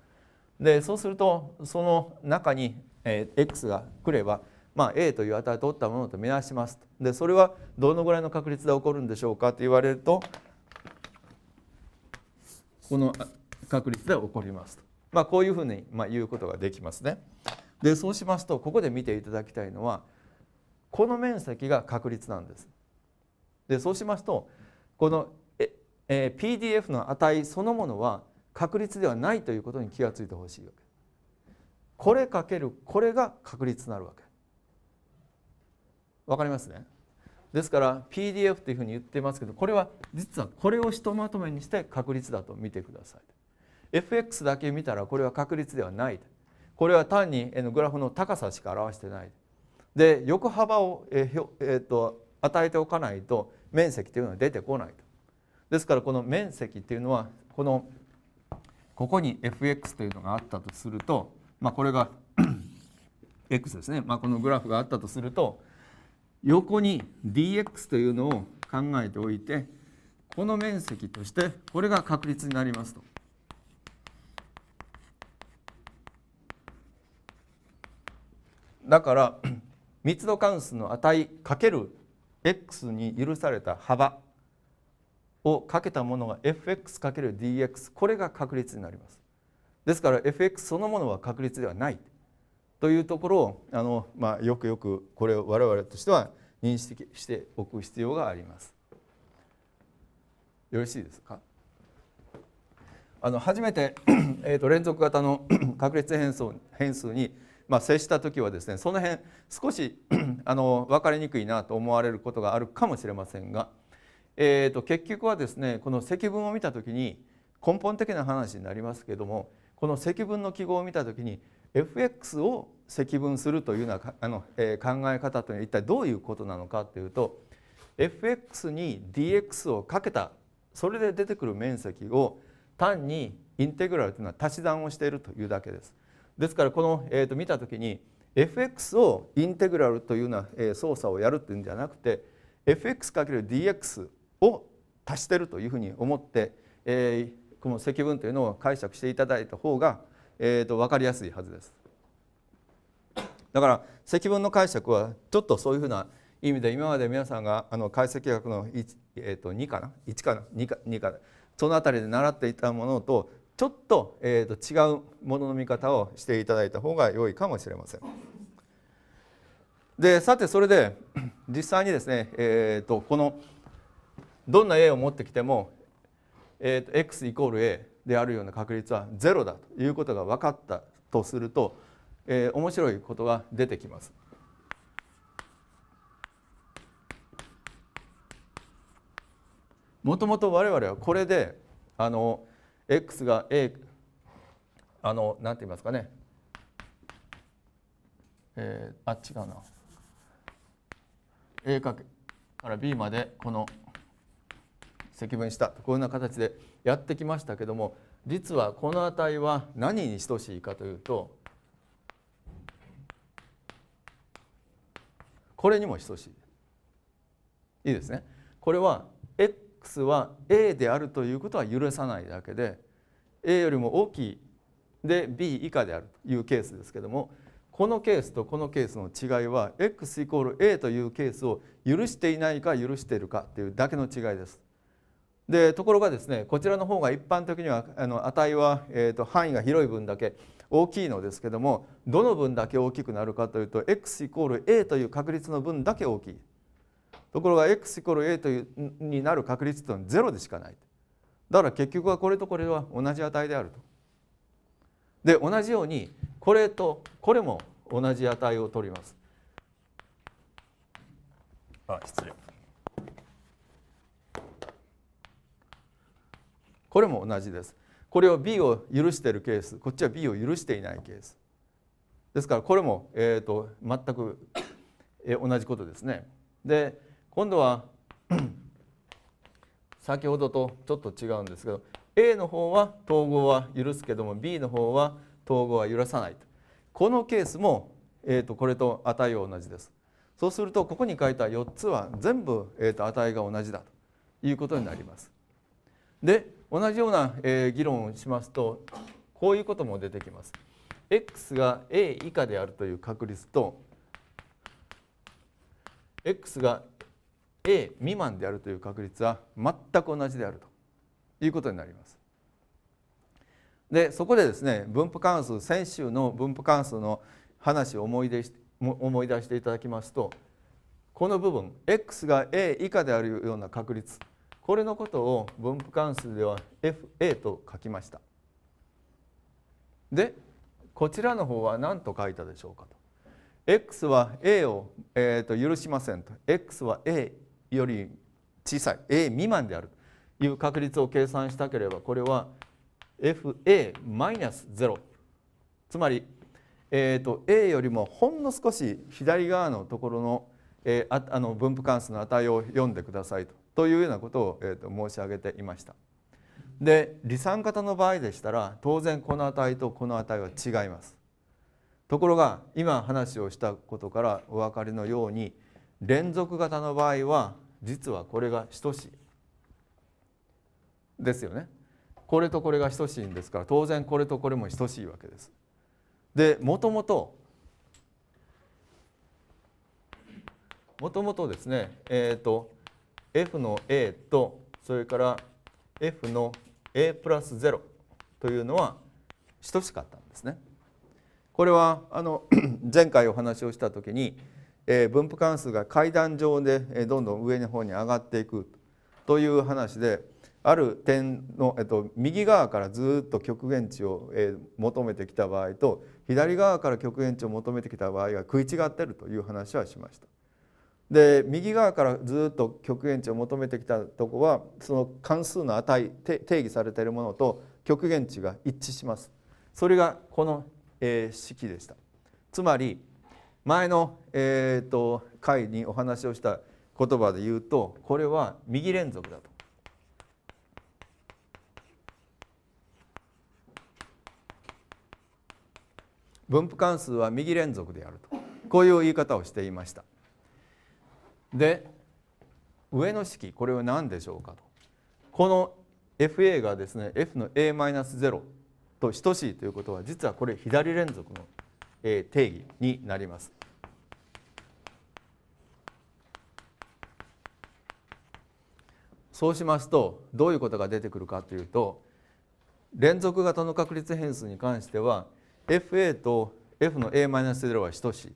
でそうするとその中に、x が来れば、まあ、a という値を取ったものと見なしますでそれはどのぐらいの確率で起こるんでしょうかと言われるとこの確率で起こりますと、まあ、こういうふうに、まあ、言うことができますね。でそうしますとここで見ていただきたいのはこの面積が確率なんです。でそうしますとこのえー、PDF の値そのものは確率ではないということに気がついてほしいわけこれかけるこれが確率になるわけわかりますねですから PDF というふうに言ってますけどこれは実はこれをひとまとめにして確率だと見てください FX だけ見たらこれは確率ではないこれは単にグラフの高さしか表してないで横幅をえー、えー、と与えておかないと面積というのは出てこないとですからこの面積っていうのはこのここに fx というのがあったとすると、まあ、これが x ですね、まあ、このグラフがあったとすると横に dx というのを考えておいてこの面積としてこれが確率になりますと。だから 密度関数の値かける x に許された幅をかけたものが fx×dx これが確率になります。ですから fx そのものは確率ではないというところをあの、まあ、よくよくこれを我々としては認識しておく必要があります。よろしいですかあの初めて えと連続型の 確率変数変数にまあ接した時はですねその辺少し あの分かりにくいなと思われることがあるかもしれませんがえー、と結局はですねこの積分を見た時に根本的な話になりますけどもこの積分の記号を見た時に fx を積分するというようなあの、えー、考え方というのは一体どういうことなのかというと fx に dx をかけたそれで出てくる面積を単にインテグラルというのは足し算をしているというだけです。ですからこの、えー、と見た時に fx をインテグラルというような操作をやるっていうんじゃなくて fx×dx を足してるというふうに思って、えー、この積分というのを解釈していただいた方が、えー、と分かりやすいはずです。だから積分の解釈はちょっとそういうふうな意味で今まで皆さんがあの解析学の 1,、えー、と2かな1かな2か ,2 かその辺りで習っていたものとちょっと,、えー、と違うものの見方をしていただいた方が良いかもしれません。でさてそれで実際にですね、えー、とこの「どんな A を持ってきても、えーと、X イコール A であるような確率は0だということが分かったとすると、えー、面白いことが出てきます。もともと我々はこれであの X が A あのなんて言いますかね、えー、あちうな A かけから B までこの積分したこんな形でやってきましたけども実はこの値は何に等しいかというとこれにも等しい。いいですね。これは x は a であるということは許さないだけで a よりも大きいで b 以下であるというケースですけどもこのケースとこのケースの違いは x イコール a というケースを許していないか許しているかというだけの違いです。でところがですねこちらの方が一般的にはあの値は、えーと、範囲が広い分だけ大きいのですけどもどの分だけ大きくなるかというと x イコール a という確率の分だけ大きいところが x イコール a というになる確率というのは0でしかないだから結局はこれとこれは同じ値であるとで同じようにこれとこれも同じ値を取りますあ失礼これも同じですこれを B を許しているケースこっちは B を許していないケースですからこれも、えーと、全く、えー、同じことですねで今度は 先ほどとちょっと違うんですけど A の方は統合は許すけども B の方は統合は許さないとこのケースも、えーと、これと値は同じですそうするとここに書いた4つは全部、えーと値が同じだということになりますで同じような、え議論をしますとこういうことも出てきます。x が a 以下であるという確率と x が a 未満であるという確率は全く同じであるということになります。でそこでですね分布関数先週の分布関数の話を思い出し思い出していただきますとこの部分 x が a 以下であるような確率これのことを分布関数では FA と書きましたでこちらの方は何と書いたでしょうかと x は a を、えー、と許しませんと x は a より小さい a 未満であるという確率を計算したければこれは fa-0 つまり、えー、と a よりもほんの少し左側のところの,、えー、ああの分布関数の値を読んでくださいとというようなことを、えー、と申し上げていました。で離散型の場合でしたら当然この値とこの値は違います。ところが今話をしたことからお分かりのように連続型の場合は実はこれが等しいですよね。これとこれが等しいんですから当然これとこれも等しいわけです。でもともともともとですねえっ、ー、と f の a とそれから f の a プラス0というのは等しかったんですね。これはあの 前回お話をした時に、え分布関数が階段上で、えどんどん上の方に上がっていくという話である点の、えっと、右側からずっと極限値を、え求めてきた場合と左側から極限値を求めてきた場合が食い違ってるという話はしました。で右側からずっと極限値を求めてきたとこはその関数の値定義されているものと極限値が一致しますそれがこの、式でしたつまり前の、えーと、と回にお話をした言葉で言うとこれは右連続だと。分布関数は右連続であるとこういう言い方をしていました。で上の式これは何でしょうかとこの FA がですね F の a-0 と等しいということは実はこれ左連続の定義になります。そうしますとどういうことが出てくるかというと連続型の確率変数に関しては FA と F の a-0 は等しい。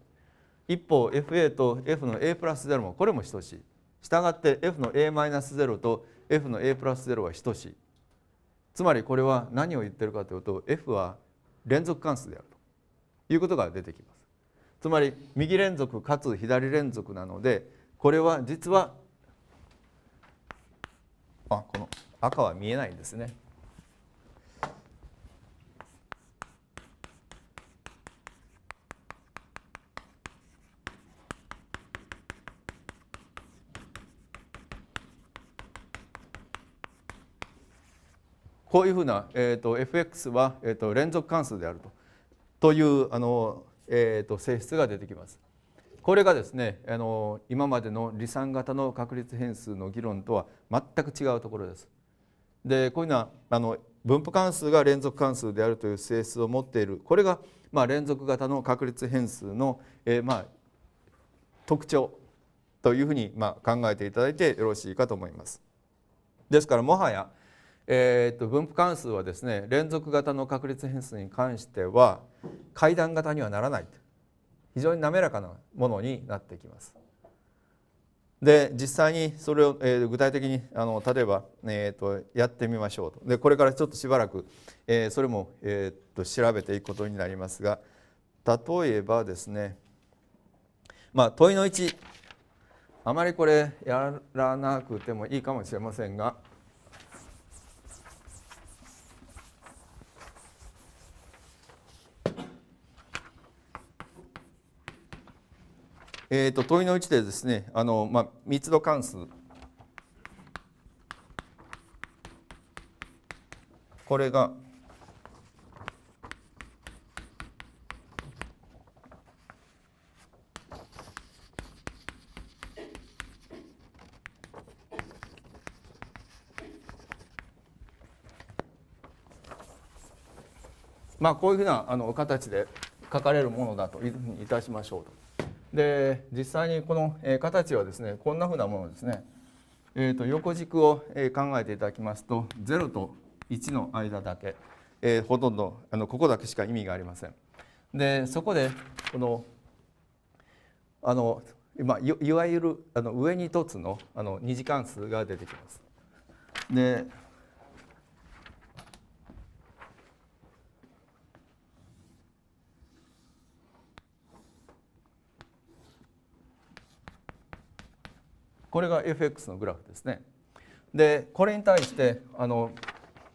一方 FA と F の A プラス0もこれも等しい。したがって F の A マイナス0と F の A プラス0は等しい。つまりこれは何を言ってるかというと F は連続関数であるということが出てきます。つまり右連続かつ左連続なのでこれは実はあこの赤は見えないんですね。こういうふうな、えーと、FX は、えーと、連続関数であるとというあの、えーと、と性質が出てきます。これがですねあの今までの離散型の確率変数の議論とは全く違うところです。でこういうのはあの分布関数が連続関数であるという性質を持っているこれが、まあ、連続型の確率変数の、えー、まあ、特徴というふうに、まあ、考えていただいてよろしいかと思います。ですからもはやえー、っと分布関数はですね連続型の確率変数に関しては階段型にはならないと非常に滑らかなものになってきます。で実際にそれを、えー、具体的にあの例えば、えーと、やってみましょうとでこれからちょっとしばらく、えー、それも、えーと、と調べていくことになりますが例えばですね、まあ、問いの1あまりこれやらなくてもいいかもしれませんが。えーと、問いの1でですねあの、まあ、密度関数これがまあこういうふうなあの形で書かれるものだというふうにいたしましょうと。で実際にこの形はですねこんなふうなものですね、えー、と横軸を考えていただきますと0と1の間だけ、えー、ほとんどあのここだけしか意味がありません。でそこでこのあの今いわゆるあの上に凸のあの二次関数が出てきます。でこれが FX のグラフですね。でこれに対してあの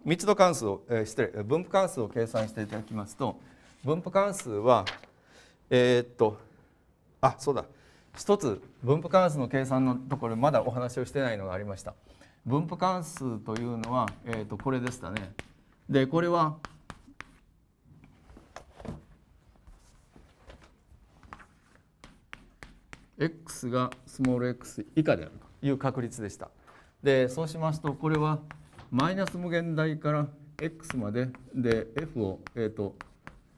密度関数を、えー、失礼分布関数を計算していただきますと分布関数はえー、っとあそうだ一つ分布関数の計算のところまだお話をしてないのがありました。分布関数というのは、えー、っとこれでしたね。でこれは x がスモール x 以下であるという確率でした。でそうしますとこれはマイナス無限大から x までで f を、えーと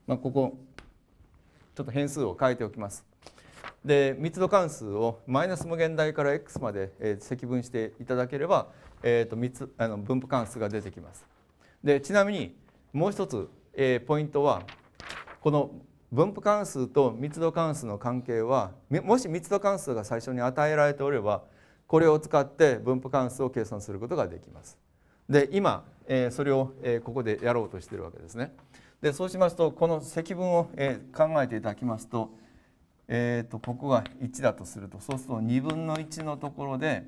まあ、ここちょっと変数を変えておきます。で密度関数をマイナス無限大から x まで、えー、積分していただければ、えーと、と密あの分布関数が出てきます。でちなみにもう一つ、えー、ポイントはこの分布関数と密度関数の関係はもし密度関数が最初に与えられておればこれを使って分布関数を計算することができます。で今、えー、それを、えー、ここでやろうとしてるわけですね。でそうしますとこの積分を、えー、考えていただきますと,、えーと、ここが1だとするとそうすると2分の1のところで、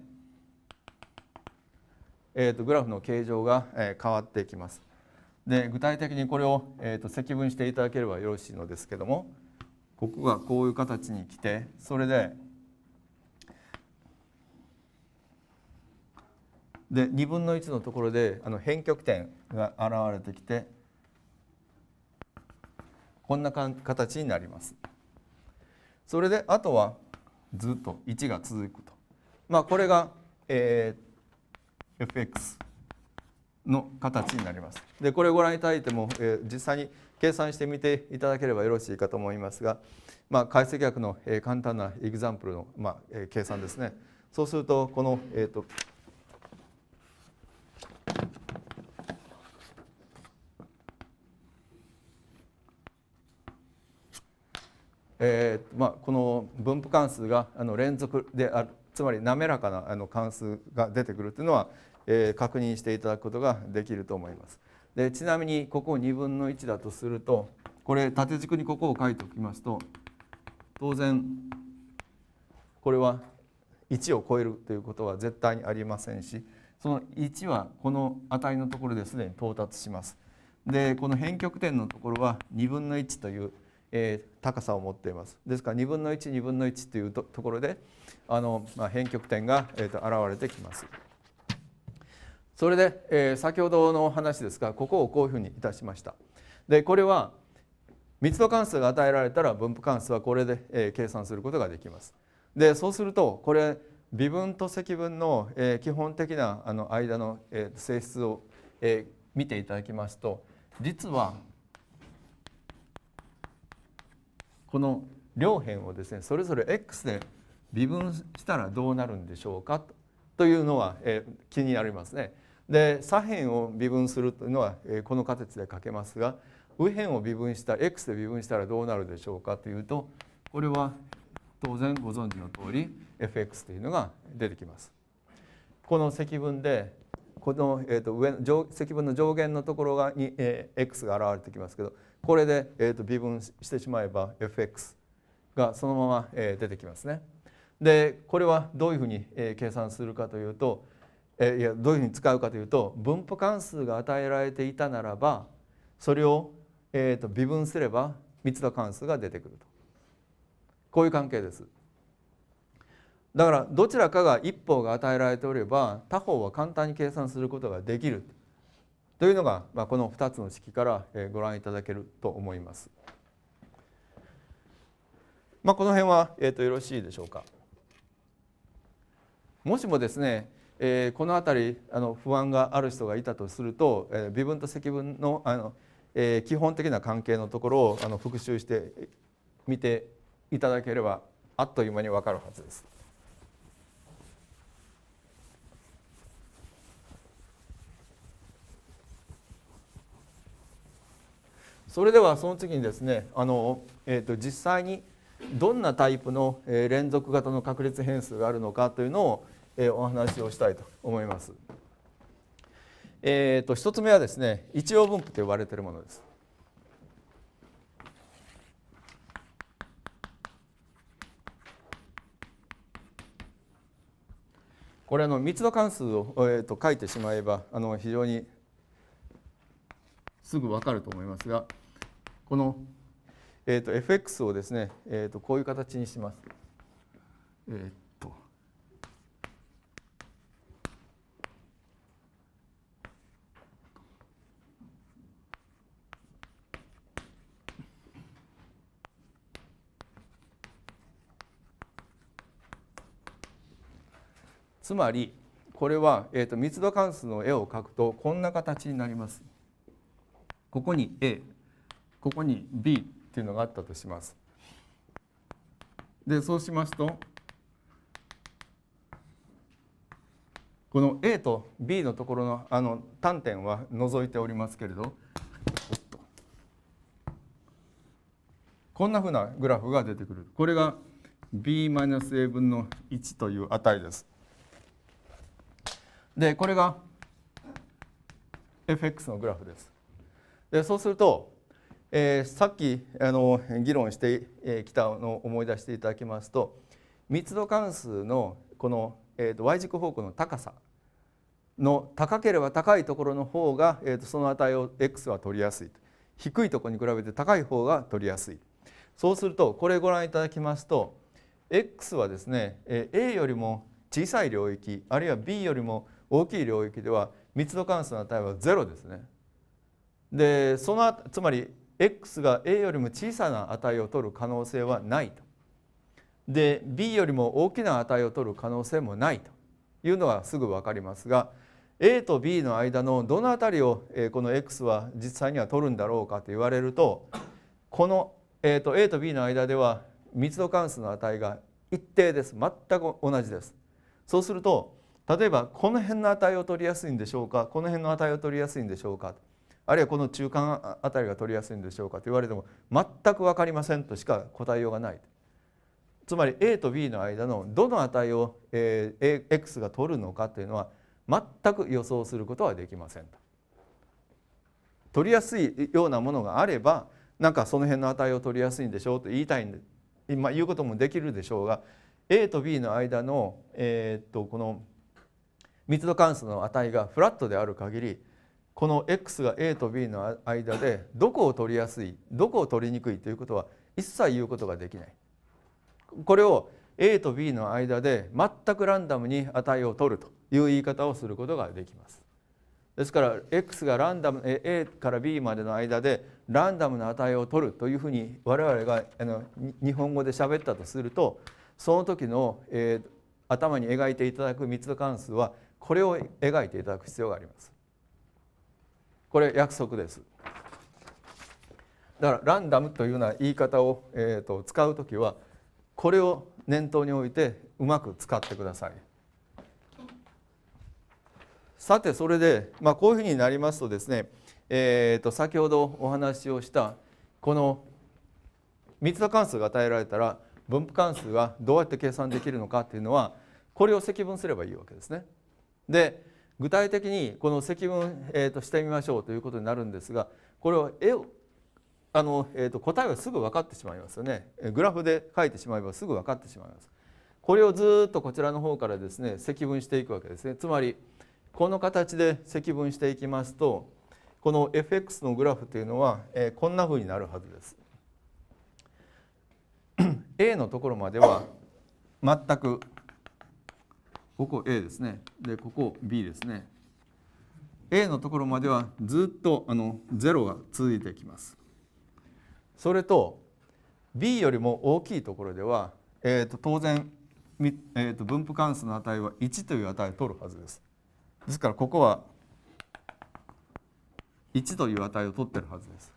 えーと、グラフの形状が、え変わっていきます。で具体的にこれを、えーと、積分していただければよろしいのですけどもここがこういう形に来てそれでで2分の1のところであの変極点が現れてきてこんな形になります。それであとはずっと1が続くと。まあ、これが、えー、fx の形になります。でこれをご覧いただいても、えー、実際に計算してみていただければよろしいかと思いますが、まあ、解析学の、えー、簡単なエグザンプルの、まあえー、計算ですね。そうするとこの、えーと、とえーまあ、この分布関数があの連続であるつまり滑らかなあの関数が出てくるというのは、えー、確認していただくことができると思います。でちなみにここを2分の1だとするとこれ縦軸にここを書いておきますと当然これは1を超えるということは絶対にありませんしその1はこの値のところですでに到達します。でこの辺極点のところは2分の1という、えー、高さを持っています。ですから2分の12分の1というところであの、まあ、辺極点が、えーと現れてきます。それで、えー、先ほどの話ですがここをこういうふうにいたしました。でこれは密度関数が与えられたら分布関数はこれで、えー、計算することができます。でそうするとこれ微分と積分の、えー、基本的なあの間の、えー、性質を、えー、見ていただきますと実はこの両辺をですねそれぞれ x で微分したらどうなるんでしょうかというのは、えー、気になりますね。で左辺を微分するというのはこの仮説で書けますが右辺を微分した x で微分したらどうなるでしょうかというとこれは当然ご存知の通り fx というのが出てきます。この積分でこの、えと上積分の上限のところがに、え x が現れてきますけどこれで、えと微分してしまえば fx がそのまま、え出てきますね。でこれはどういうふうに、え計算するかというとえいやどういうふうに使うかというと分布関数が与えられていたならばそれを、えーと、微分すれば密度関数が出てくるとこういう関係です。だからどちらかが一方が与えられておれば他方は簡単に計算することができるというのが、まあ、この2つの式からご覧いただけると思います。まあ、この辺は、えーとよろしいでしょうか。もしもですねえー、この辺りあの不安がある人がいたとすると、えー、微分と積分のあの、えー、基本的な関係のところをあの復習してみていただければあっという間に分かるはずです。それではその次にですねあの、えーと、と実際にどんなタイプの連続型の確率変数があるのかというのをえお話をしたいと思います。えーと、一つ目はですね一応分布と呼ばれているものです。これあの密度関数を、えーと、書いてしまえばあの非常にすぐ分かると思いますがこの、えーと、と fx をですね、えー、とこういう形にします。えーつまりこれは、えーと、密度関数の絵を描くとこんな形になります。ここに A ここに B っていうのがあったとします。でそうしますとこの A と B のところのあの端点は除いておりますけれどこんなふうなグラフが出てくるこれが b-a 分の1という値ですでこれが FX のグラフです。でそうすると、えー、さっきあの議論してきたのを思い出していただきますと密度関数のこの、えー、と Y 軸方向の高さの高ければ高いところの方が、えー、とその値を x は取りやすい低いところに比べて高い方が取りやすいそうするとこれご覧いただきますと x はですね a よりも小さい領域あるいは b よりも小さい領域大きい領域では密度関数の値はロですね。でそのつまり x が a よりも小さな値を取る可能性はないと。で b よりも大きな値を取る可能性もないというのはすぐ分かりますが a と b の間のどの辺りをこの x は実際には取るんだろうかと言われるとこの、と a と b の間では密度関数の値が一定です全く同じです。そうすると例えばこの辺の値を取りやすいんでしょうかこの辺の値を取りやすいんでしょうかあるいはこの中間あたりが取りやすいんでしょうかと言われても全く分かりませんとしか答えようがないつまり A と B の間のどの値を x が取るのかというのは全く予想することはできませんと。取りやすいようなものがあればなんかその辺の値を取りやすいんでしょうと言いたいんで今言うこともできるでしょうが A と B の間の、えっとこの密度関数の値がフラットである限りこの x が a と b の間でどこを取りやすいどこを取りにくいということは一切言うことができないこれを a と b の間で全くランダムに値を取るという言い方をすることができますですから x がランダム a から b までの間でランダムの値を取るというふうに我々があの日本語で喋ったとするとその時の、えー、頭に描いていただく密度関数はこれを描いていただく必要がありますこれ約束ですだからランダムというような言い方を、えーと、使う時はこれを念頭に置いてうまく使ってくださいさてそれで、まあ、こういうふうになりますとですね、えー、と先ほどお話をしたこの密度関数が与えられたら分布関数がどうやって計算できるのかっていうのはこれを積分すればいいわけですね。で具体的にこの積分、えー、としてみましょうということになるんですがこれを絵をあの、えー、と答えはすぐ分かってしまいますよねグラフで書いてしまえばすぐ分かってしまいますこれをずっとこちらの方からですね積分していくわけですねつまりこの形で積分していきますとこの fx のグラフというのは、えー、こんなふうになるはずです A のところまでは全くここ A ですねでここ B ですね A のところまではずっとあの0が続いてきますそれと B よりも大きいところでは、えー、と当然、えー、と分布関数の値は1という値を取るはずですですからここは1という値を取ってるはずです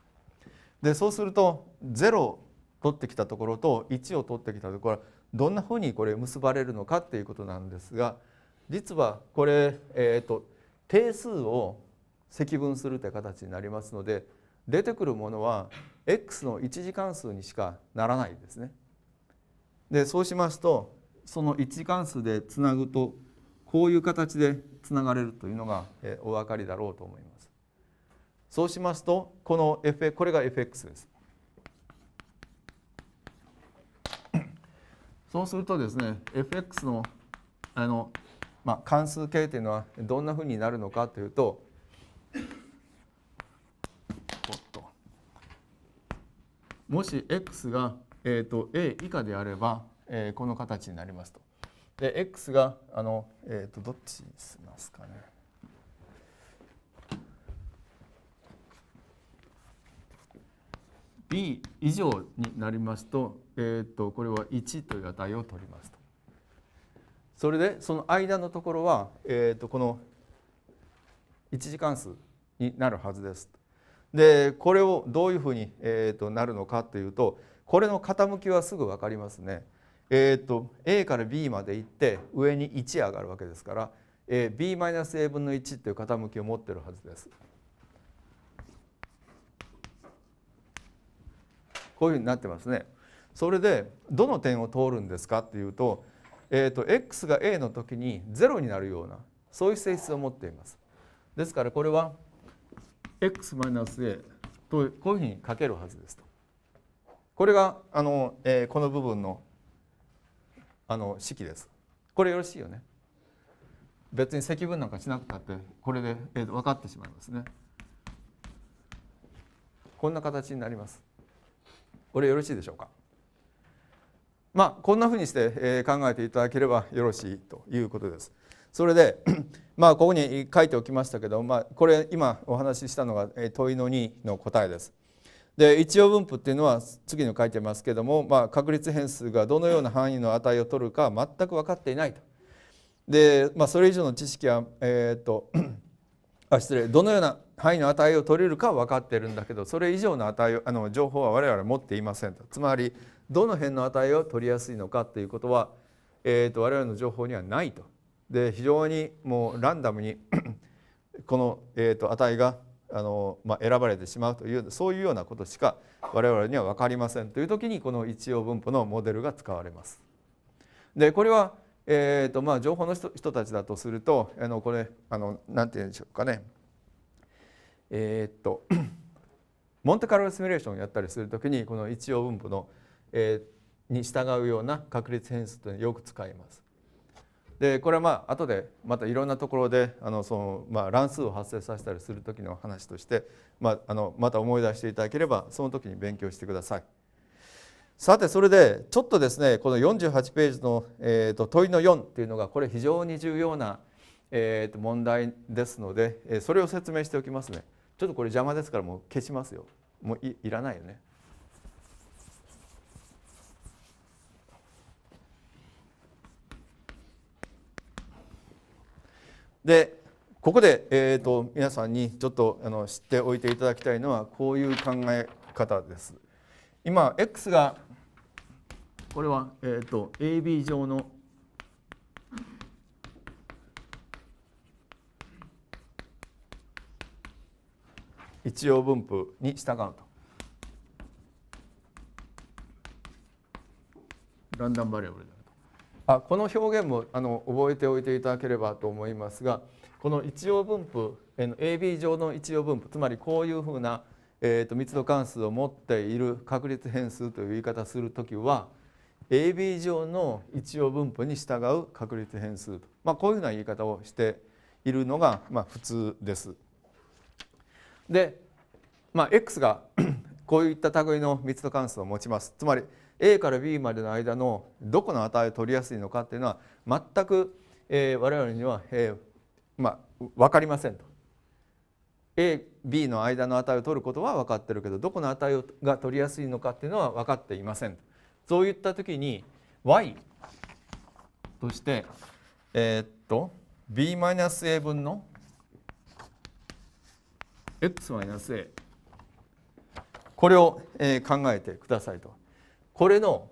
でそうすると0を取ってきたところと1を取ってきたところはどんなふうにこれ結ばれるのかっていうことなんですが実はこれ、えーと、定数を積分するという形になりますので出てくるものは x の1次関数にしかならないですね。でそうしますとその1次関数でつなぐとこういう形でつながれるというのがお分かりだろうと思います。そうしますとこの f これが fx です。そうするとですね fx のあの、まあ、関数形というのはどんなふうになるのかというともし x が、えーと、a 以下であれば、えー、この形になりますと。で x があの、えーとどっちにしますかね。b 以上になりますと,、えー、とこれは1という値を取りますと。それでその間のところは、えー、とこの1次関数になるはずです。でこれをどういうふうに、えー、となるのかというとこれの傾きはすぐ分かりますね。えー、と A から B まで行って上に1上がるわけですから、えー、b-a 分の1という傾きを持ってるはずです。こういうふうになってますね。それでどの点を通るんですかっていうと,、えーと、と x が a の時に0になるようなそういう性質を持っています。ですからこれは x-a とこういうふうに書けるはずですと。これがあの、えー、この部分のあの式です。これよろしいよね。別に積分なんかしなくたってこれで、えー、分かってしまいますね。こんな形になります。これよろしいでしょうかまあこんなふうにして考えていただければよろしいということです。それで まあここに書いておきましたけど、まあ、これ今お話ししたのが問いの2の答えです。で一応分布っていうのは次に書いてますけども、まあ、確率変数がどのような範囲の値を取るか全く分かっていないと。で、まあ、それ以上の知識は、えー、っと あ失礼どのような範囲の値を取れるか分かってるんだけどそれ以上の値をあの情報は我々持っていませんとつまりどの辺の値を取りやすいのかということは、えーと、と我々の情報にはないと。で非常にもうランダムに この、えーと、値があの、まあ、選ばれてしまうというそういうようなことしか我々には分かりませんという時にこの一応分布のモデルが使われます。でこれは、えーとまあ、情報の人たちだとするとあのこれあのなんて言うんでしょうかねえー、っと モンテカルロシミュレーションをやったりする時にこの一応分布の、えー、に従うような確率変数というのをよく使います。でこれはまあ後でまたいろんなところであのその、まあ、乱数を発生させたりする時の話として、まあ、あのまた思い出していただければその時に勉強してください。さてそれでちょっとですねこの48ページの、えーと、問いの4っていうのがこれ非常に重要な、えー、と問題ですのでそれを説明しておきますね。ちょっとこれ邪魔ですからもう消しますよもういいらないよねでここで、えーと、皆さんにちょっとあの知っておいていただきたいのはこういう考え方です。今 x がこれは、えーと、と AB 上の一応分布に従うとランダムバリアブルあとあこの表現もあの覚えておいていただければと思いますがこの一応分布 AB 上の一応分布つまりこういうふうな、えーと、密度関数を持っている確率変数という言い方するときは AB 上の一応分布に従う確率変数と、まあ、こういうふうな言い方をしているのが、まあ、普通です。で、まあ、X が こういった類の密度関数を持ちます。つまり A から B までの間のどこの値を取りやすいのかっていうのは全く、えー、我々には、えー、まあ、分かりませんと。A、B の間の値を取ることは分かってるけどどこの値が取りやすいのかっていうのは分かっていませんと。そういった時に y として、えー、っと b-a 分の x-a これを、えー、考えてくださいと。これの、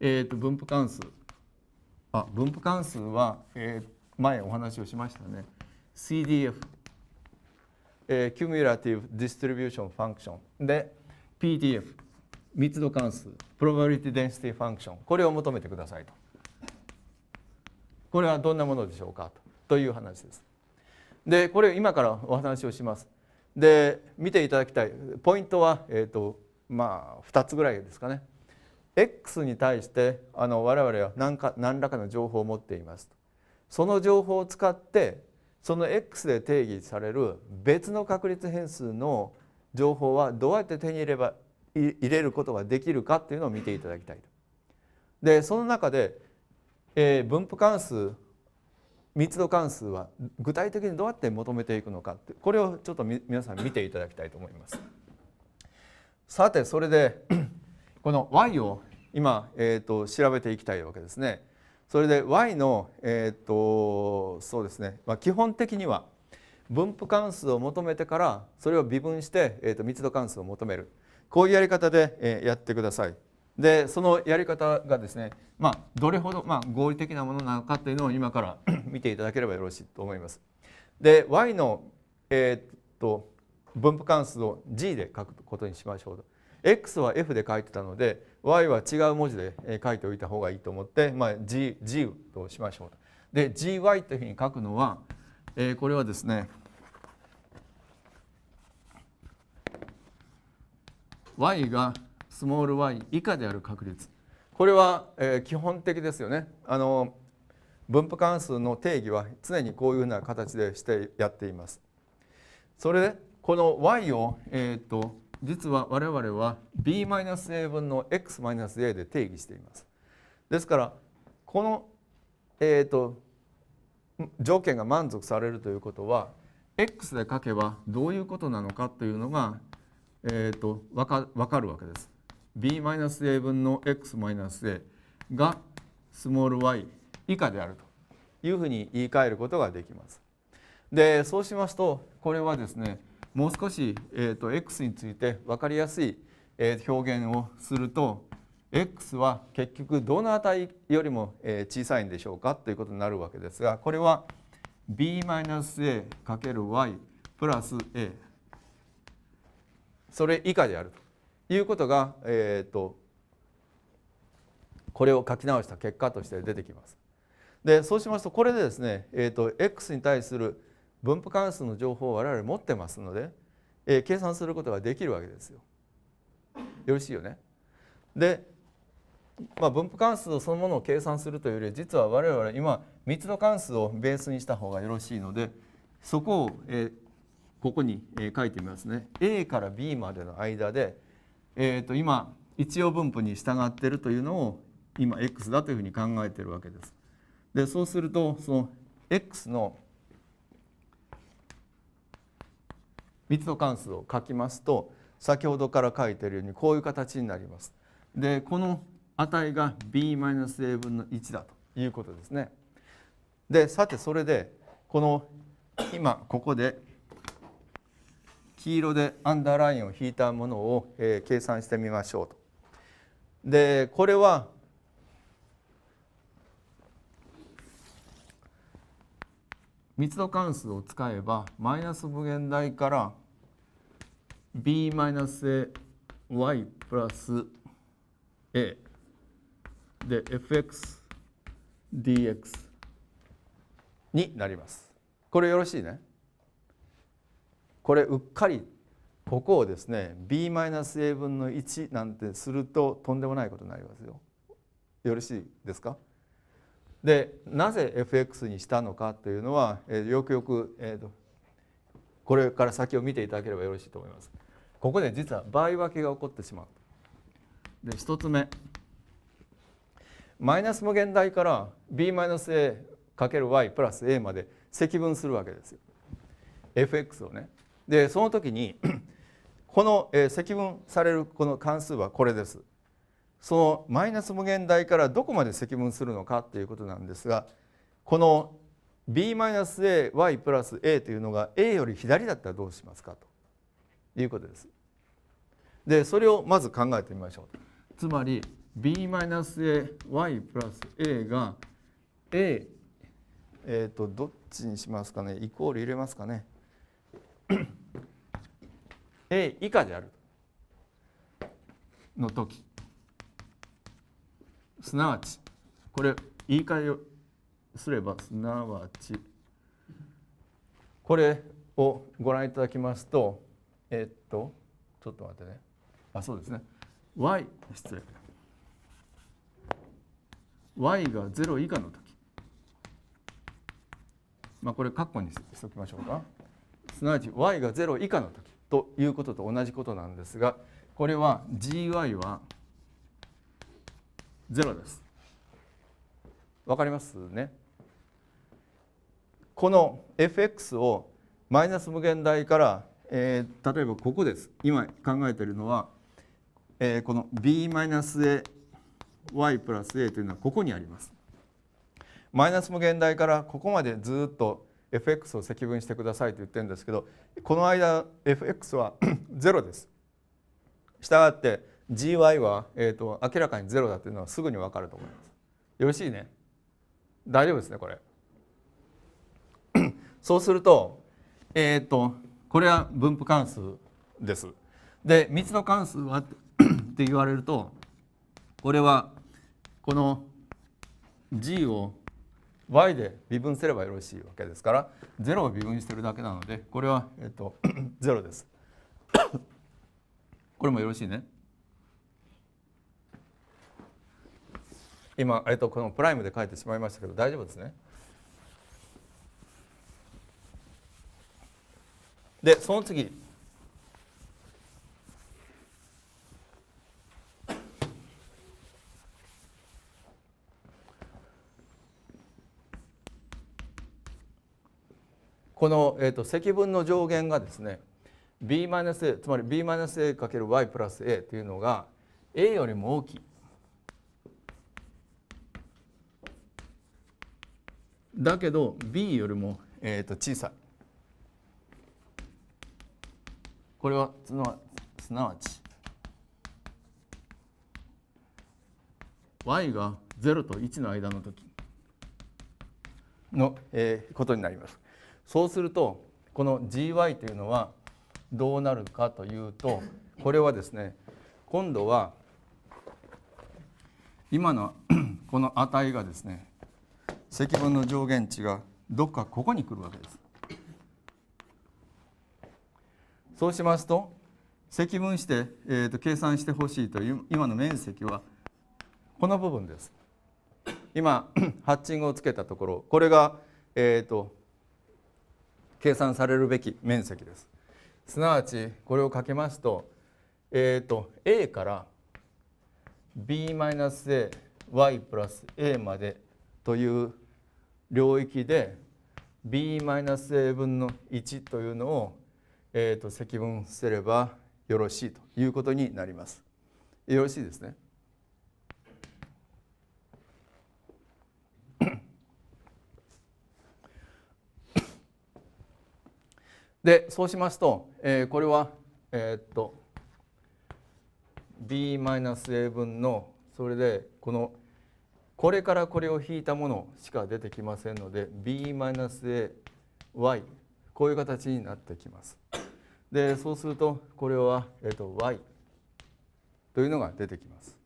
えーと、分布関数あ分布関数は、えー、前お話をしましたね CDF、えー、Cumulative Distribution Function で PDF 密度関数 Probability Density Function これを求めてくださいとこれはどんなものでしょうかという話ですでこれ今からお話をします。で見ていただきたいポイントは、えーとまあ、2つぐらいですかね。X に対してあの我々は何か何らかの情報を持っています。その情報を使ってその X で定義される別の確率変数の情報はどうやって手に入れば入れることができるかというのを見ていただきたいでその中で、えー、分布関数密度関数は具体的にどうやって求めていくのかってこれをちょっと皆さん見ていただきたいと思います。さてそれで この y を今、えーと、調べていきたいわけですね。それで y の、えーと、そうですね、まあ、基本的には分布関数を求めてからそれを微分して、えーと、と密度関数を求めるこういうやり方で、えー、やってください。でそのやり方がですね、まあ、どれほど、まあ、合理的なものなのかというのを今から 見ていただければよろしいと思います。で y の、えー、っと分布関数を g で書くことにしましょうと。x は f で書いてたので y は違う文字で書いておいた方がいいと思って、まあ、g, g としましょうと。で gy というふうに書くのは、えー、これはですね y が「スモール y 以下である確率これは、えー、基本的ですよねあの分布関数の定義は常にこういうふうな形でしてやっていますそれでこの y を、えーと、実は我々は b-a 分の x-a で定義していますですからこの、えーと、条件が満足されるということは x で書けばどういうことなのかというのが、えーと、と分か分かるわけです b-a 分の x-a がスモール y 以下であるというふうに言い換えることができます。でそうしますとこれはですねもう少し、えーと、x について分かりやすい、えー、表現をすると x は結局どの値よりも、え小さいんでしょうかということになるわけですがこれは b-a×y プラス a それ以下であると。いうことが、えーと、これを書き直した結果として出てきます。でそうしますとこれでですね、えーと、と x に対する分布関数の情報を我々持ってますので、えー、計算することができるわけですよ。よろしいよね。で、まあ、分布関数そのものを計算するというより実は我々今密度関数をベースにした方がよろしいのでそこを、えー、ここに書いてみますね。A から B までの間でえー、と今一応分布に従っているというのを今 x だというふうに考えているわけです。でそうするとその x の密度関数を書きますと先ほどから書いているようにこういう形になります。でこの値が b-a 分の1だということですね。でさてそれでこの今ここで黄色でアンダーラインを引いたものを、えー、計算してみましょうと。でこれは密度関数を使えばマイナス無限大から b マイナス a y プラス a で fx dx になります。これよろしいね。これうっかりここをですね b-a 分の1なんてするととんでもないことになりますよ。よろしいですかでなぜ fx にしたのかというのは、えー、よくよく、えーと、これから先を見ていただければよろしいと思います。ここで実は合分けが起こってしまう。で1つ目マイナス無限大から b-a かける y プラス a まで積分するわけですよ。fx をね。でその時に この、え積分されるこの関数はこれです。そのマイナス無限大からどこまで積分するのかっていうことなんですがこの b-ay プラス a というのが a より左だったらどうしますかということです。でそれをまず考えてみましょう。つまり b-ay プラス a が a えっ、ー、とどっちにしますかねイコール入れますかね。A 以下であるの時すなわちこれ言い換えをすればすなわちこれをご覧いただきますとえっとちょっと待ってねあそうですね y 失礼 y が0以下の時まあこれ括弧にしておきましょうかすなわち y が0以下の時ということと同じことなんですがこれは GY は0です。わかりますねこの fx をマイナス無限大から、えー、例えばここです。今考えているのは、えー、この b-ay マイナスプラス a というのはここにあります。マイナス無限大からここまでずっと FX を積分してくださいと言ってるんですけどこの間 FX は0 です。したがって GY は、えーと、明らかに0だというのはすぐに分かると思います。よろしいね大丈夫ですねこれ。そうすると,、えーと、とこれは分布関数です。で密度関数は って言われるとこれはこの G を y で微分すればよろしいわけですから0を微分してるだけなのでこれは、えっと、0 です。これもよろしいね。今、えっと、このプライムで書いてしまいましたけど大丈夫ですね。でその次この、えーと、積分の上限がですね b-a つまり b-a×y プラス a というのが a よりも大きい。だけど b よりも、えー、と小さい。これはすなわち y が0と1の間の時の、えー、ことになります。そうするとこの gy というのはどうなるかというとこれはですね今度は今の この値がですね積分の上限値がどっかここに来るわけです。そうしますと積分して、えー、と計算してほしいという今の面積はこの部分です。今 ハッチングをつけたところこれが、えーと、と計算されるべき面積ですすなわちこれをかけますと,、えーと、A から b-ay プラス a までという領域で b-a 分の1というのを、えーと積分すればよろしいということになります。よろしいですね。でそうしますと、えー、これはえー、っと b-a 分のそれでこのこれからこれを引いたものしか出てきませんので b-ay こういう形になってきます。でそうするとこれは、えー、っと、y というのが出てきます。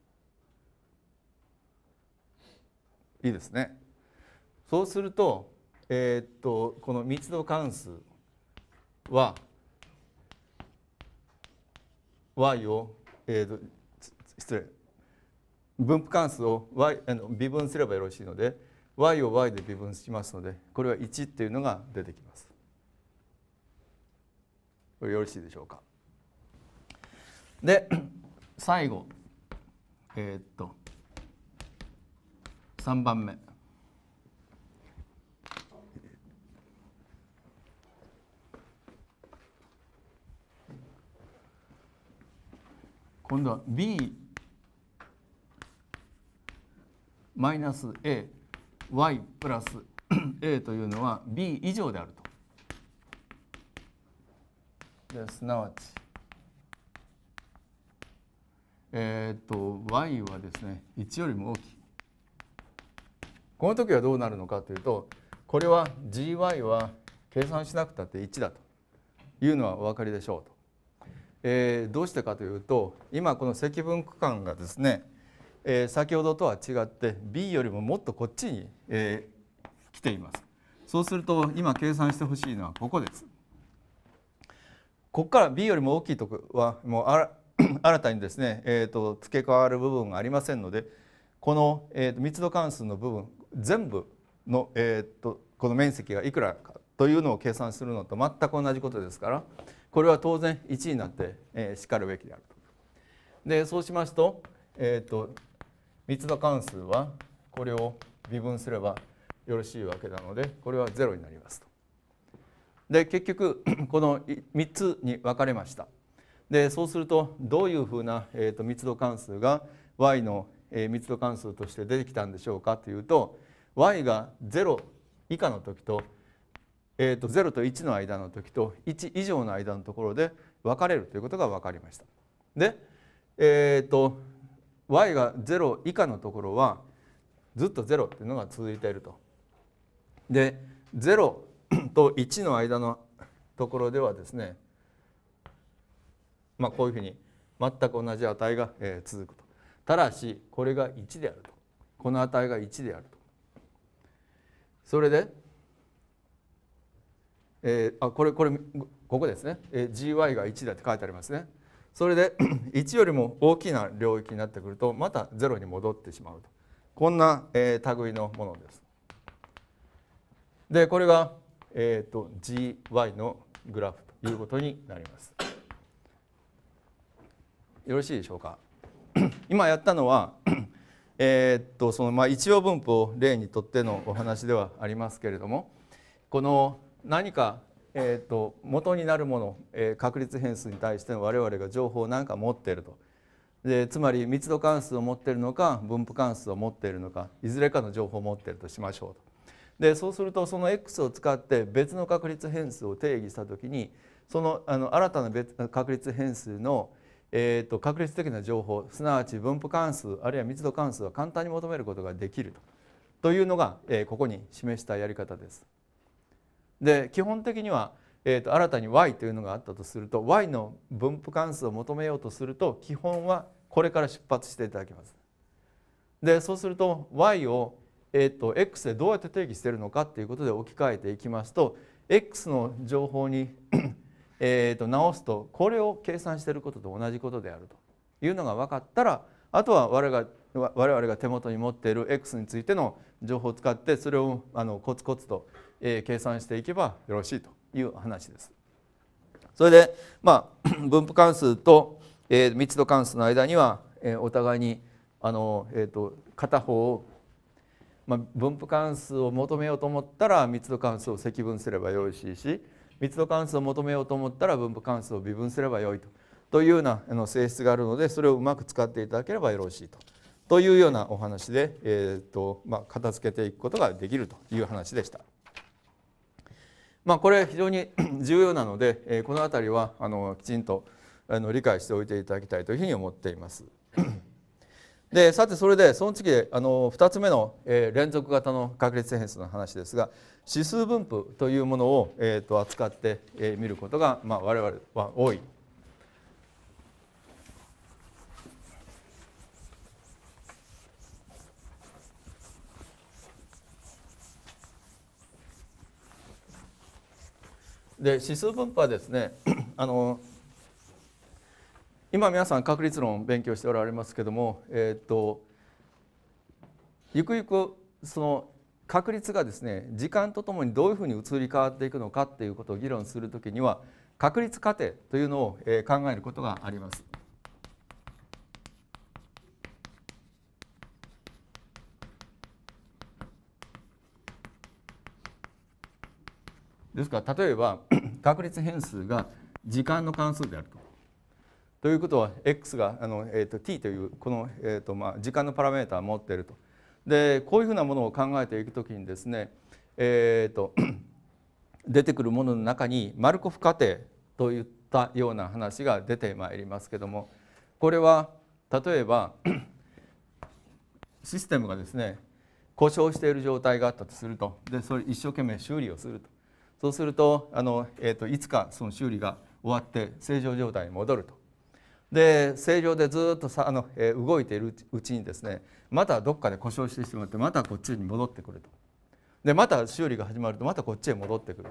いいですね。そうすると,、えー、っとこの密度関数はを、えーと、と失礼分布関数を y あの微分すればよろしいので y を y で微分しますのでこれは1っていうのが出てきます。これよろしいでしょうか。で最後えー、っと3番目。今度は b マイナス ay プラス a というのは b 以上であると。ですなわちえっ、ー、と y はですね1よりも大きい。この時はどうなるのかというとこれは gy は計算しなくたって1だというのはお分かりでしょうと。えー、どうしてかというと今この積分区間がですね、えー、先ほどとは違って B よりももっとこっちに、えー、来ていますそうすると今計算してほしいのはここですここから B よりも大きいとこはもうあ 新たにですね、えーと、付け替わる部分がありませんのでこの、えーと、密度関数の部分全部の、えーとこの面積がいくらかというのを計算するのと全く同じことですから。これは当然1位になってえー、しかるべきであると。でそうしますと,、えーと、密度関数はこれを微分すればよろしいわけなのでこれは0になりますと。で結局 この3つに分かれました。でそうするとどういうふうな、えーと、密度関数が y の、え密度関数として出てきたんでしょうかというと y が0以下の時とえー、と0と1の間の時と1以上の間のところで分かれるということが分かりました。で、えーと、y が0以下のところはずっと0っていうのが続いていると。で0と1の間のところではですね、まあ、こういうふうに全く同じ値が続くと。ただしこれが1であると。この値が1であると。それでえー、あこれこれここですね、えー、GY が1だって書いてありますねそれで1 よりも大きな領域になってくるとまた0に戻ってしまうとこんな、えー、類のものですでこれが、えーと、と GY のグラフということになりますよろしいでしょうか 今やったのは えっとそのまあ一応分布を例にとってのお話ではありますけれどもこの何か、えーと、元になるもの、えー、確率変数に対しての我々が情報を何か持っているとでつまり密度関数を持っているのか分布関数を持っているのかいずれかの情報を持っているとしましょうと。でそうするとその x を使って別の確率変数を定義した時にそのあの新たな別確率変数の、えーと、確率的な情報すなわち分布関数あるいは密度関数を簡単に求めることができるとというのが、えー、ここに示したやり方です。で基本的には、えーと、新たに y というのがあったとすると y の分布関数を求めようとすると基本はこれから出発していただきます。でそうすると y を、えーと、x でどうやって定義してるのかっていうことで置き換えていきますと x の情報に えと直すとこれを計算していることと同じことであるというのが分かったらあとは我々が我々が手元に持っている x についての情報を使ってそれをあのコツコツとえ計算していけばよろしいという話です。それで、まあ、分布関数と、えー、密度関数の間には、えー、お互いにあの、えーと、と片方を、まあ、分布関数を求めようと思ったら密度関数を積分すればよろしいし密度関数を求めようと思ったら分布関数を微分すればよいとというようなあの性質があるのでそれをうまく使っていただければよろしいと。というようなお話で、えーとまあ、片付けていくことができるという話でした。まあ、これ非常に 重要なので、えこの辺りはあのきちんとあの理解しておいていただきたいというふうに思っています。でさてそれでその次であの2つ目の、え連続型の確率変数の話ですが指数分布というものを、えーと、扱って、え見ることが、まあ、我々は多いで指数分布はですね あの今皆さん確率論勉強しておられますけども、えっ、ー、とゆくゆくその確率がですね時間とともにどういうふうに移り変わっていくのかっていうことを議論するときには確率過程というのを考えることがあります。ですから例えば 確率変数が時間の関数であると。ということは x があの、えーと、t というこの、えーとまあ、時間のパラメータを持っていると。でこういうふうなものを考えていくときにですね、えーと、出てくるものの中にマルコフ仮定といったような話が出てまいりますけどもこれは例えば システムがですね故障している状態があったとするとでそれ一生懸命修理をするとそうするとあの、えーと、いつかその修理が終わって正常状態に戻ると。で正常でずっとさあの、えー、動いているうちにですねまたどっかで故障してしまってまたこっちに戻ってくると。でまた修理が始まるとまたこっちへ戻ってくると。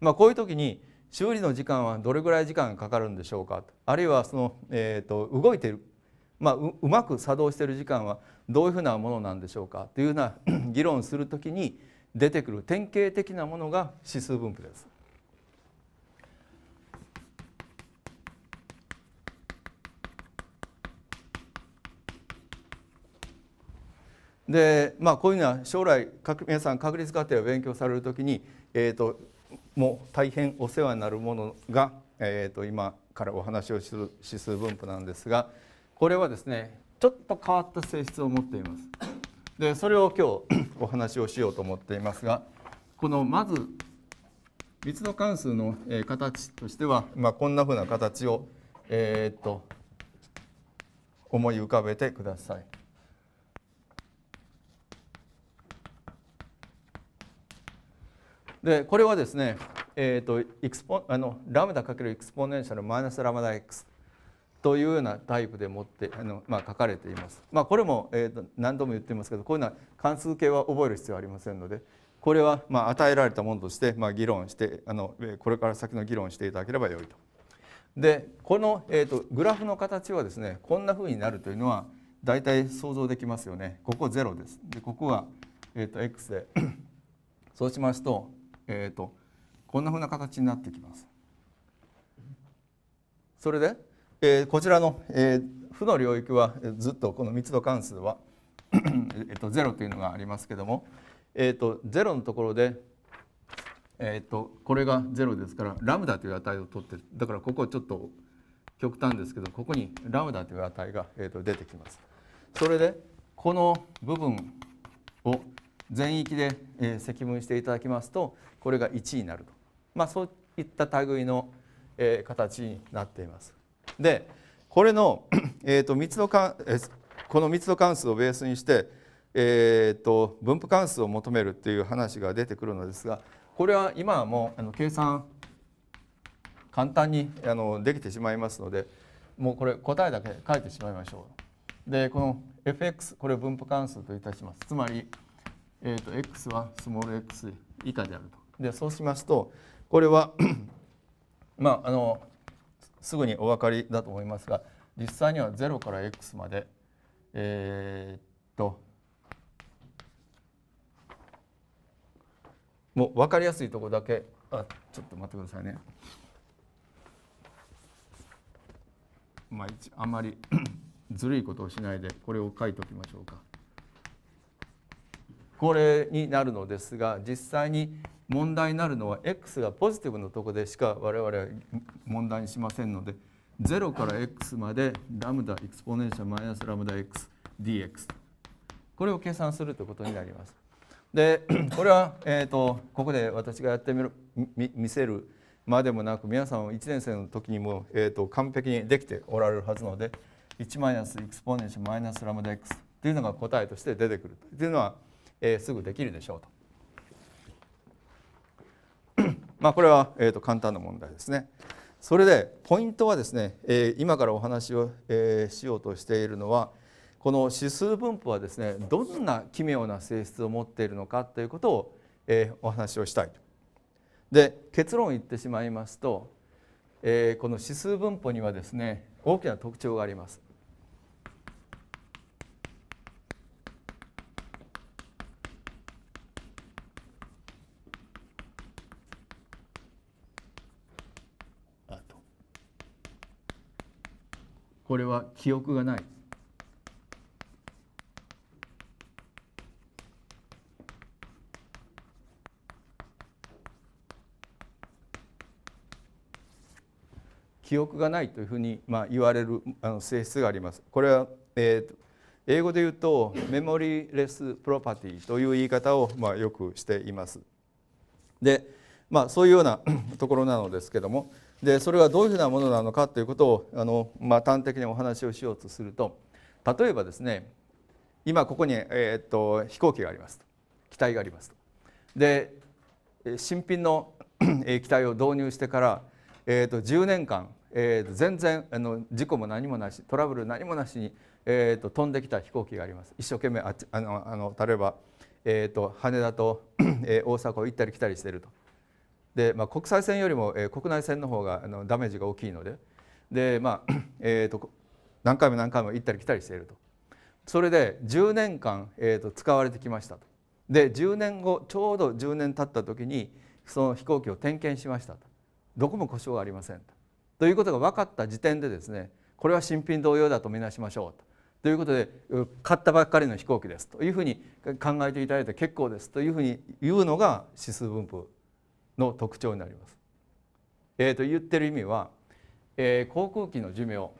まあ、こういう時に修理の時間はどれぐらい時間がかかるんでしょうかあるいはその、えーと、動いている、まあ、うまく作動している時間はどういうふうなものなんでしょうかというような 議論する時に出てくる典型的なものが指数分布です。でまあ、こういうのは将来皆さん確率過程を勉強されるときに、えーと、もう大変お世話になるものが、えーと今からお話をする指数分布なんですがこれはですねちょっと変わった性質を持っています。でそれを今日 お話をしようと思っていますがこのまず密度関数の、え形としては、まあ、こんなふうな形を、えー、っと思い浮かべてください。でこれはですね、えーと、とエクスポあのラムダ×エクスポネンシャルマイナスラムダ X というようなタイプでもってあの、まあ、書かれています。まあ、これも、えっと、何度も言ってますけどこういうのは関数形は覚える必要はありませんのでこれは、まあ、与えられたものとして、まあ、議論してあのこれから先の議論していただければよいと。でこの、えっと、グラフの形はですねこんなふうになるというのは大体想像できますよね。ここ0です。でここは、えっと、x で そうしますと,、えっと、とこんなふうな形になってきます。それでえこちらの、え負の領域はずっとこの密度関数はえっと0というのがありますけども、えっと0のところで、えっとこれが0ですからラムダという値を取ってるだからここちょっと極端ですけどここにラムダという値が、えっと出てきます。それでこの部分を全域で、え積分していただきますとこれが1になると、まあ、そういった類の、え形になっています。でこれの、えーと、密度関この密度関数をベースにして、えーと、分布関数を求めるっていう話が出てくるのですがこれは今はもうあの計算簡単にあのできてしまいますのでもうこれ答えだけ書いてしまいましょう。でこの fx これを分布関数といたします。つまり、えーと x はスモール x 以下であると。でそうしますとこれは まああのすぐにお分かりだと思いますが実際には0から x までえー、っともう分かりやすいとこだけあちょっと待ってくださいね。まあ、あんまり ずるいことをしないでこれを書いておきましょうか。これになるのですが実際に問題になるのは x がポジティブのとこでしか我々は問題にしませんので0から x までラムダエクスポネンシャルマイナスラムダ xdx これを計算するということになります。で これは、えーと、ここで私がやってみる見せるまでもなく皆さんは1年生の時にも、えーと、完璧にできておられるはずなので1マイナスエクスポネンシャルマイナスラムダ x というのが答えとして出てくるというのはえー、すぐできるでしょうと。まあこれは、えー、と簡単な問題ですね。それでポイントはですね、えー、今からお話を、えー、しようとしているのはこの指数分布はですねどんな奇妙な性質を持っているのかということを、えー、お話をしたいと。で結論を言ってしまいますと、えー、この指数分布にはですね大きな特徴があります。これは記憶がない。記憶がないというふうにまあ言われるあの性質があります。これは、えーと、英語で言うとメモリーレスプロパティという言い方をまあよくしています。で、まあ、そういうようなところなのですけれども、でそれはどういうふうなものなのかということをあの、まあ、端的にお話をしようとすると例えばですね今ここに、えー、っと飛行機がありますと機体がありますと。で新品の 機体を導入してから、えー、と10年間、えー、と全然あの事故も何もなしトラブル何もなしに、えー、と飛んできた飛行機があります一生懸命ああのあの例えば、えー、と羽田と 大阪を行ったり来たりしてると。で、まあ、国際線よりも、えー、国内線の方があのダメージが大きいのでで、まあ えーと、何回も何回も行ったり来たりしているとそれで10年間、えーと、と使われてきましたとで10年後ちょうど10年経った時にその飛行機を点検しましたとどこも故障がありませんとということが分かった時点でですねこれは新品同様だとみなしましょうと。ということで買ったばっかりの飛行機ですというふうに考えていただいて結構ですというふうに言うのが指数分布の特徴になります。えー、と言ってる意味は、えー、航空機の寿命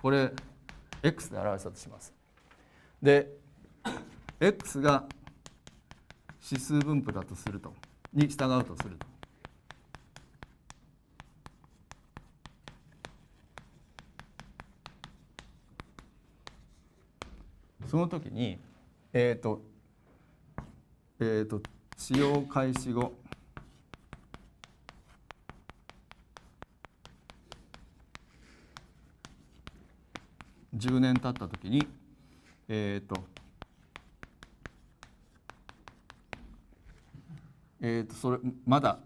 これ x で表したとします。で x が指数分布だとするとに従うとするとその時にえっ、ー、とえっ、ー、と使用開始後10年経った時にえっ、ー、とえっ、とそれまだ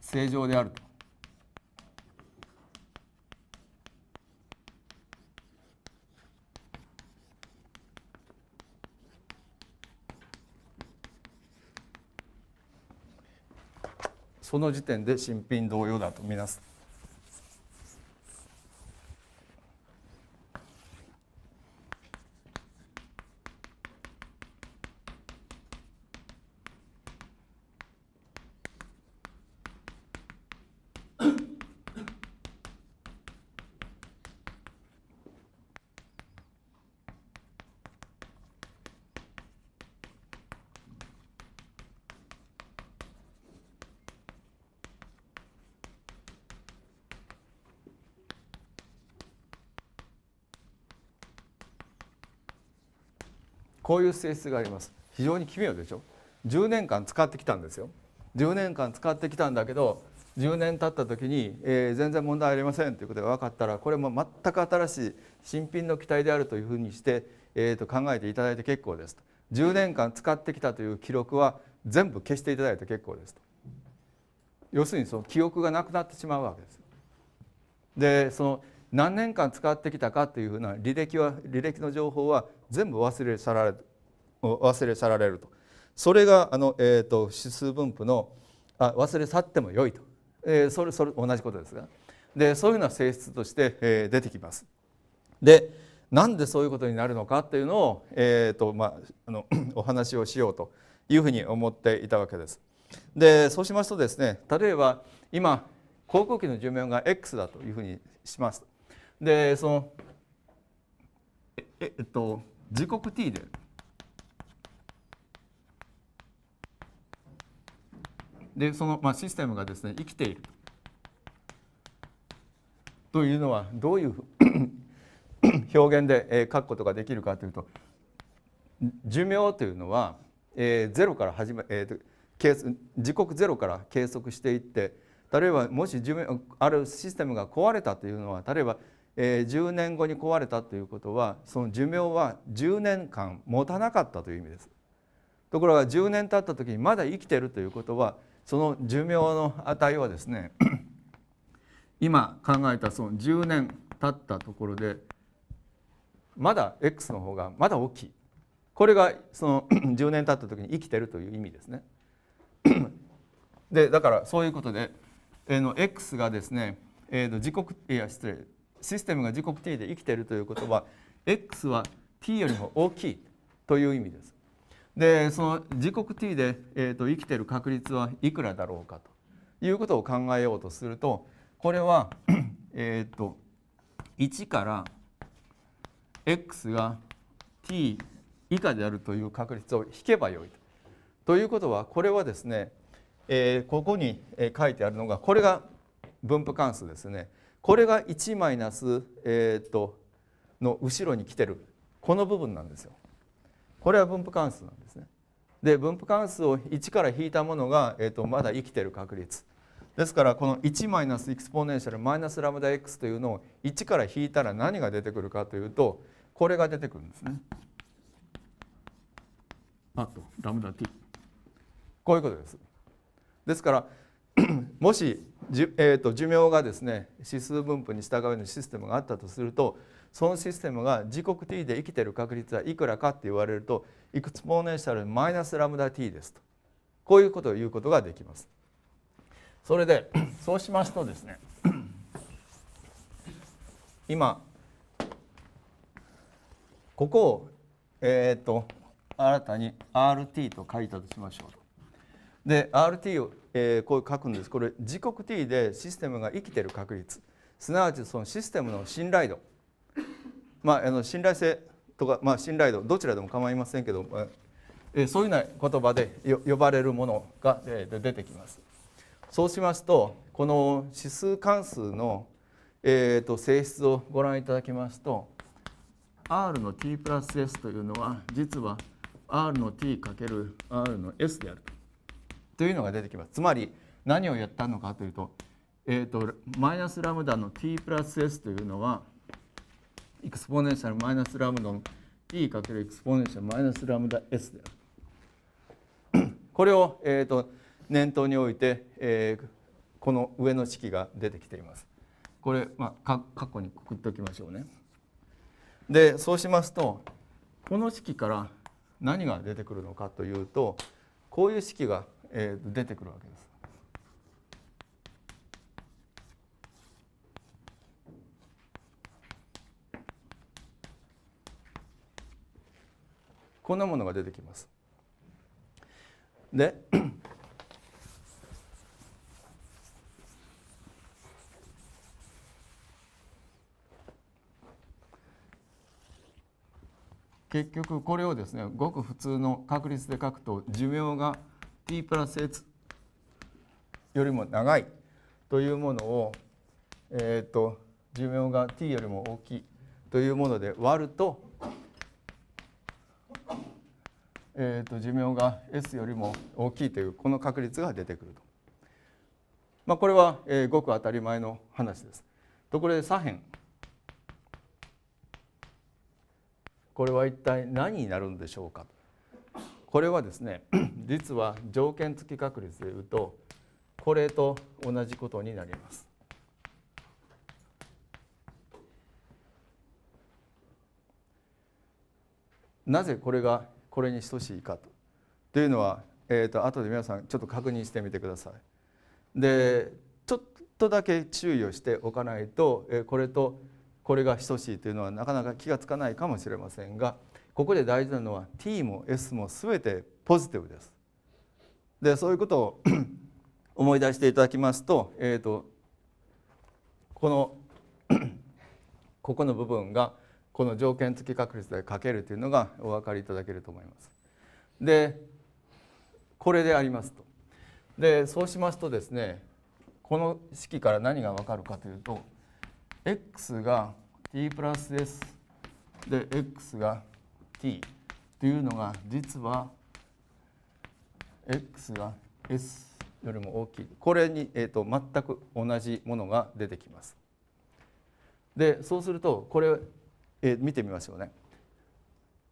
正常であるとその時点で新品同様だと見なすこういう性質があります非常に奇妙でしょ10年間使ってきたんですよ10年間使ってきたんだけど10年経った時に、えー、全然問題ありませんということが分かったらこれも全く新しい新品の機体であるというふうにして、えー、と考えていただいて結構ですと10年間使ってきたという記録は全部消していただいて結構ですと要するにその記憶がなくなってしまうわけです。でその何年間使ってきたかというふうな履歴は履歴の情報は全部忘れ去られる忘れ去られるとそれがあの、えーと、指数分布のあ忘れ去っても良いと、えー、それそれ同じことですがでそういうような性質として、えー、出てきます。でなんでそういうことになるのかっていうのを、えーとまあ、あの お話をしようというふうに思っていたわけです。でそうしますとですね例えば今航空機の寿命が X だというふうにします。でそのええっと時刻 t ででその、まあ、システムがですね生きているというのはどういう 表現で書くことができるかというと寿命というのは、えー、0から始め、えー、計時刻0から計測していって例えばもし寿命あるシステムが壊れたというのは例えばえー、10年後に壊れたということはその寿命は10年間持たなかったという意味ですところが10年経った時にまだ生きてるということはその寿命の値はですね 今考えたその10年経ったところでまだ X の方がまだ大きいこれがその10 年経った時に生きてるという意味ですねでだからそういうことで、えー、の X がですね、えー、の時刻いや失礼システムが時刻 t で生きているということは x は t よりも大きいという意味です。でその時刻 t で、えーと、生きてる確率はいくらだろうかということを考えようとするとこれは えっと1から x が t 以下であるという確率を引けばよいと。ということはこれはですね、えー、ここに書いてあるのがこれが分布関数ですね。これが1マイナス、えとの後ろに来てるこの部分なんですよ。これは分布関数なんですね。で分布関数を1から引いたものが、えー、とまだ生きてる確率。ですからこの1マイナスエクスポネンシャルマイナスラムダ x というのを1から引いたら何が出てくるかというとこれが出てくるんですね。あとラムダ t。こういうことです。ですから もしじ、えーと、寿命がですね指数分布に従うようなシステムがあったとするとそのシステムが時刻 t で生きてる確率はいくらかって言われるとエクスポーネンシャルマイナスラムダ t ですとこういうことを言うことができます。それで そうしますとですね 今ここを、えーと、と新たに RT と書いたとしましょう。で RT をえー、こう書くんですこれ時刻 t でシステムが生きてる確率すなわちそのシステムの信頼度、まあ、あの信頼性とか、まあ、信頼度どちらでも構いませんけど、えー、そういうような言葉で呼ばれるものが、えー、出てきます。そうしますとこの指数関数の、えーと、性質をご覧いただきますと r の t プラス s というのは実は r の t かける r の s であると。というのが出てきます。つまり何をやったのかというと、えーと、マイナスラムダの t プラス s というのはエクスポネンシャルマイナスラムダの t かけるエクスポネンシャルマイナスラムダ s である。これを、えーと、念頭において、えー、この上の式が出てきています。これ、まあ、過去にくくっておきましょうね。でそうしますとこの式から何が出てくるのかというとこういう式がえー、出てくるわけです。こんなものが出てきます。で結局これをですねごく普通の確率で書くと寿命が t プラス s よりも長いというものを、えーと、寿命が t よりも大きいというもので割ると,、えーと、寿命が s よりも大きいというこの確率が出てくると。まあ、これは、えー、ごく当たり前の話です。ところで左辺これは一体何になるんでしょうかこれはですね 実は条件付き確率でいうとこれと同じことになります。なぜこれがこれに等しいかとというのは、えーと、後で皆さんちょっと確認してみてください。でちょっとだけ注意をしておかないと、えこれとこれが等しいというのはなかなか気が付かないかもしれませんが。ここで大事なのは T も S も全てポジティブです。でそういうことを 思い出していただきますと,、えーと、この ここの部分がこの条件付き確率で書けるというのがお分かりいただけると思います。でこれでありますと。でそうしますとですねこの式から何が分かるかというと x が t プラス s で x が t というのが実は x が s よりも大きいこれに、えーと、全く同じものが出てきます。でそうするとこれ、えー、見てみましょうね。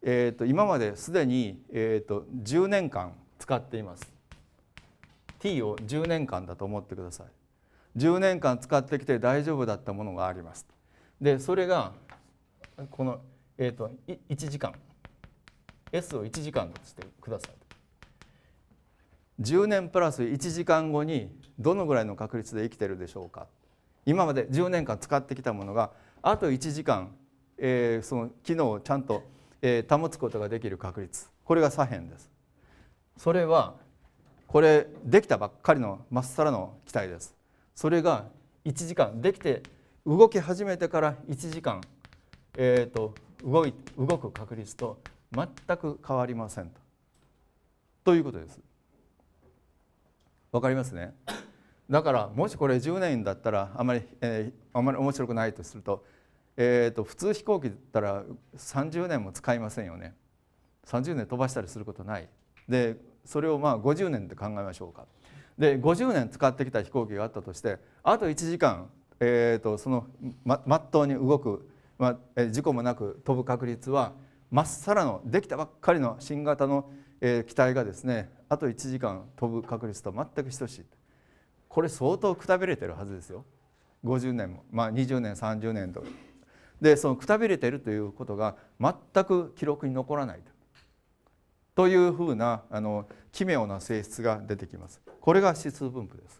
えーと、今まですでに、えーと、と10年間使っています。t を10年間だと思ってください。10年間使ってきて大丈夫だったものがあります。でそれがこの、えー、と1時間 S を1時間としてください10年プラス1時間後にどのぐらいの確率で生きてるでしょうか今まで10年間使ってきたものがあと1時間、えー、その機能をちゃんと、えー、保つことができる確率これが左辺ですそれはこれできたばっかりのまっさらの機体ですそれが1時間できて動き始めてから1時間、えーと動い動く確率と全く変わりませんとということです。わかりますねだからもしこれ10年だったらあまり、えー、あまり面白くないとすると,、えーと、普通飛行機だったら30年も使いませんよね30年飛ばしたりすることないでそれをまあ50年で考えましょうかで50年使ってきた飛行機があったとしてあと1時間、えーと、とそのまっとうに動く、まあ、事故もなく飛ぶ確率はまっさらのできたばっかりの新型の、え機体がですねあと1時間飛ぶ確率と全く等しいこれ相当くたびれてるはずですよ50年も、まあ、20年30年とでそのくたびれてるということが全く記録に残らないというふうなあの奇妙な性質が出てきますこれが指数分布です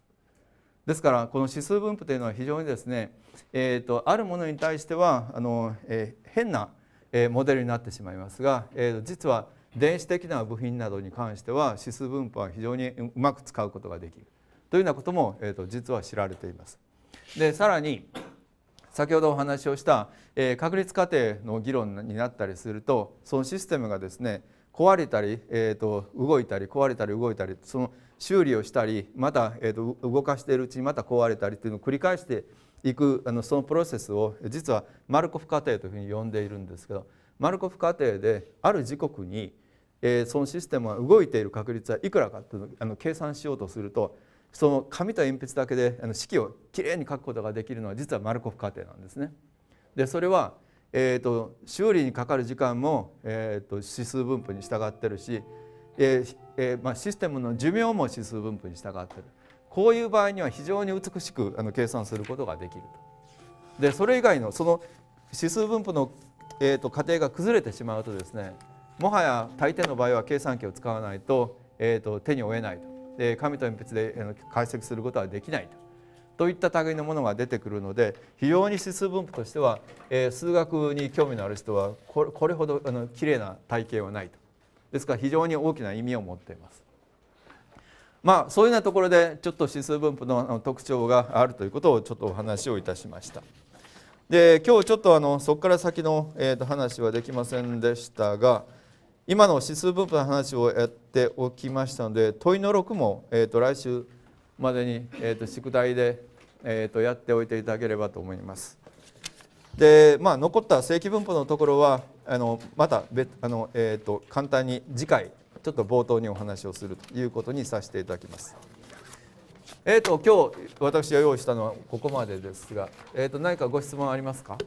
ですからこの指数分布というのは非常にですね、えーと、とあるものに対してはあの、えー、変なえモデルになってしまいますが、え実は電子的な部品などに関しては指数分布は非常にうまく使うことができるというようなことも、えー、と実は知られています。でさらに先ほどお話をした、え確率過程の議論になったりするとそのシステムがですね壊れたり、えと、動いたり壊れたり動いたりその修理をしたりまた、えと動かしているうちにまた壊れたりというのを繰り返していくあのそのプロセスを実はマルコフ過程というふうに呼んでいるんですけどマルコフ過程である時刻に、えー、そのシステムが動いている確率はいくらかっていうのあの計算しようとするとその紙と鉛筆だけであの式をきれいに書くことができるのは実はマルコフ過程なんですね。でそれは、えーと、修理にかかる時間も、えーと、と指数分布に従ってるし、えーえー、まあ、システムの寿命も指数分布に従ってる。こういう場合には非常に美しくあの計算することができると。でそれ以外のその指数分布の、えーと、過程が崩れてしまうとですねもはや大抵の場合は計算機を使わないと,、えーと、手に負えないとで紙と鉛筆で解析することはできないとといった類のものが出てくるので非常に指数分布としては、えー、数学に興味のある人はこれこれほどあの綺麗な体型はないとですから非常に大きな意味を持っています。まあ、そういうようなところでちょっと指数分布の特徴があるということをちょっとお話をいたしました。で今日ちょっとあのそこから先の、えー、と話はできませんでしたが今の指数分布の話をやっておきましたので問いの6も、えー、と来週までに、えー、と宿題で、えー、とやっておいていただければと思います。でまあ、残った正規分布のところはあのまた別あの、えー、と簡単に次回ちょっと冒頭にお話をするということにさせていただきます。えーと、今日私が用意したのはここまでですが、えーと何かご質問ありますか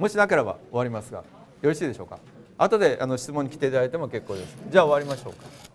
もしなければ終わりますがよろしいでしょうか後であの質問に来ていただいても結構ですじゃあ終わりましょうか。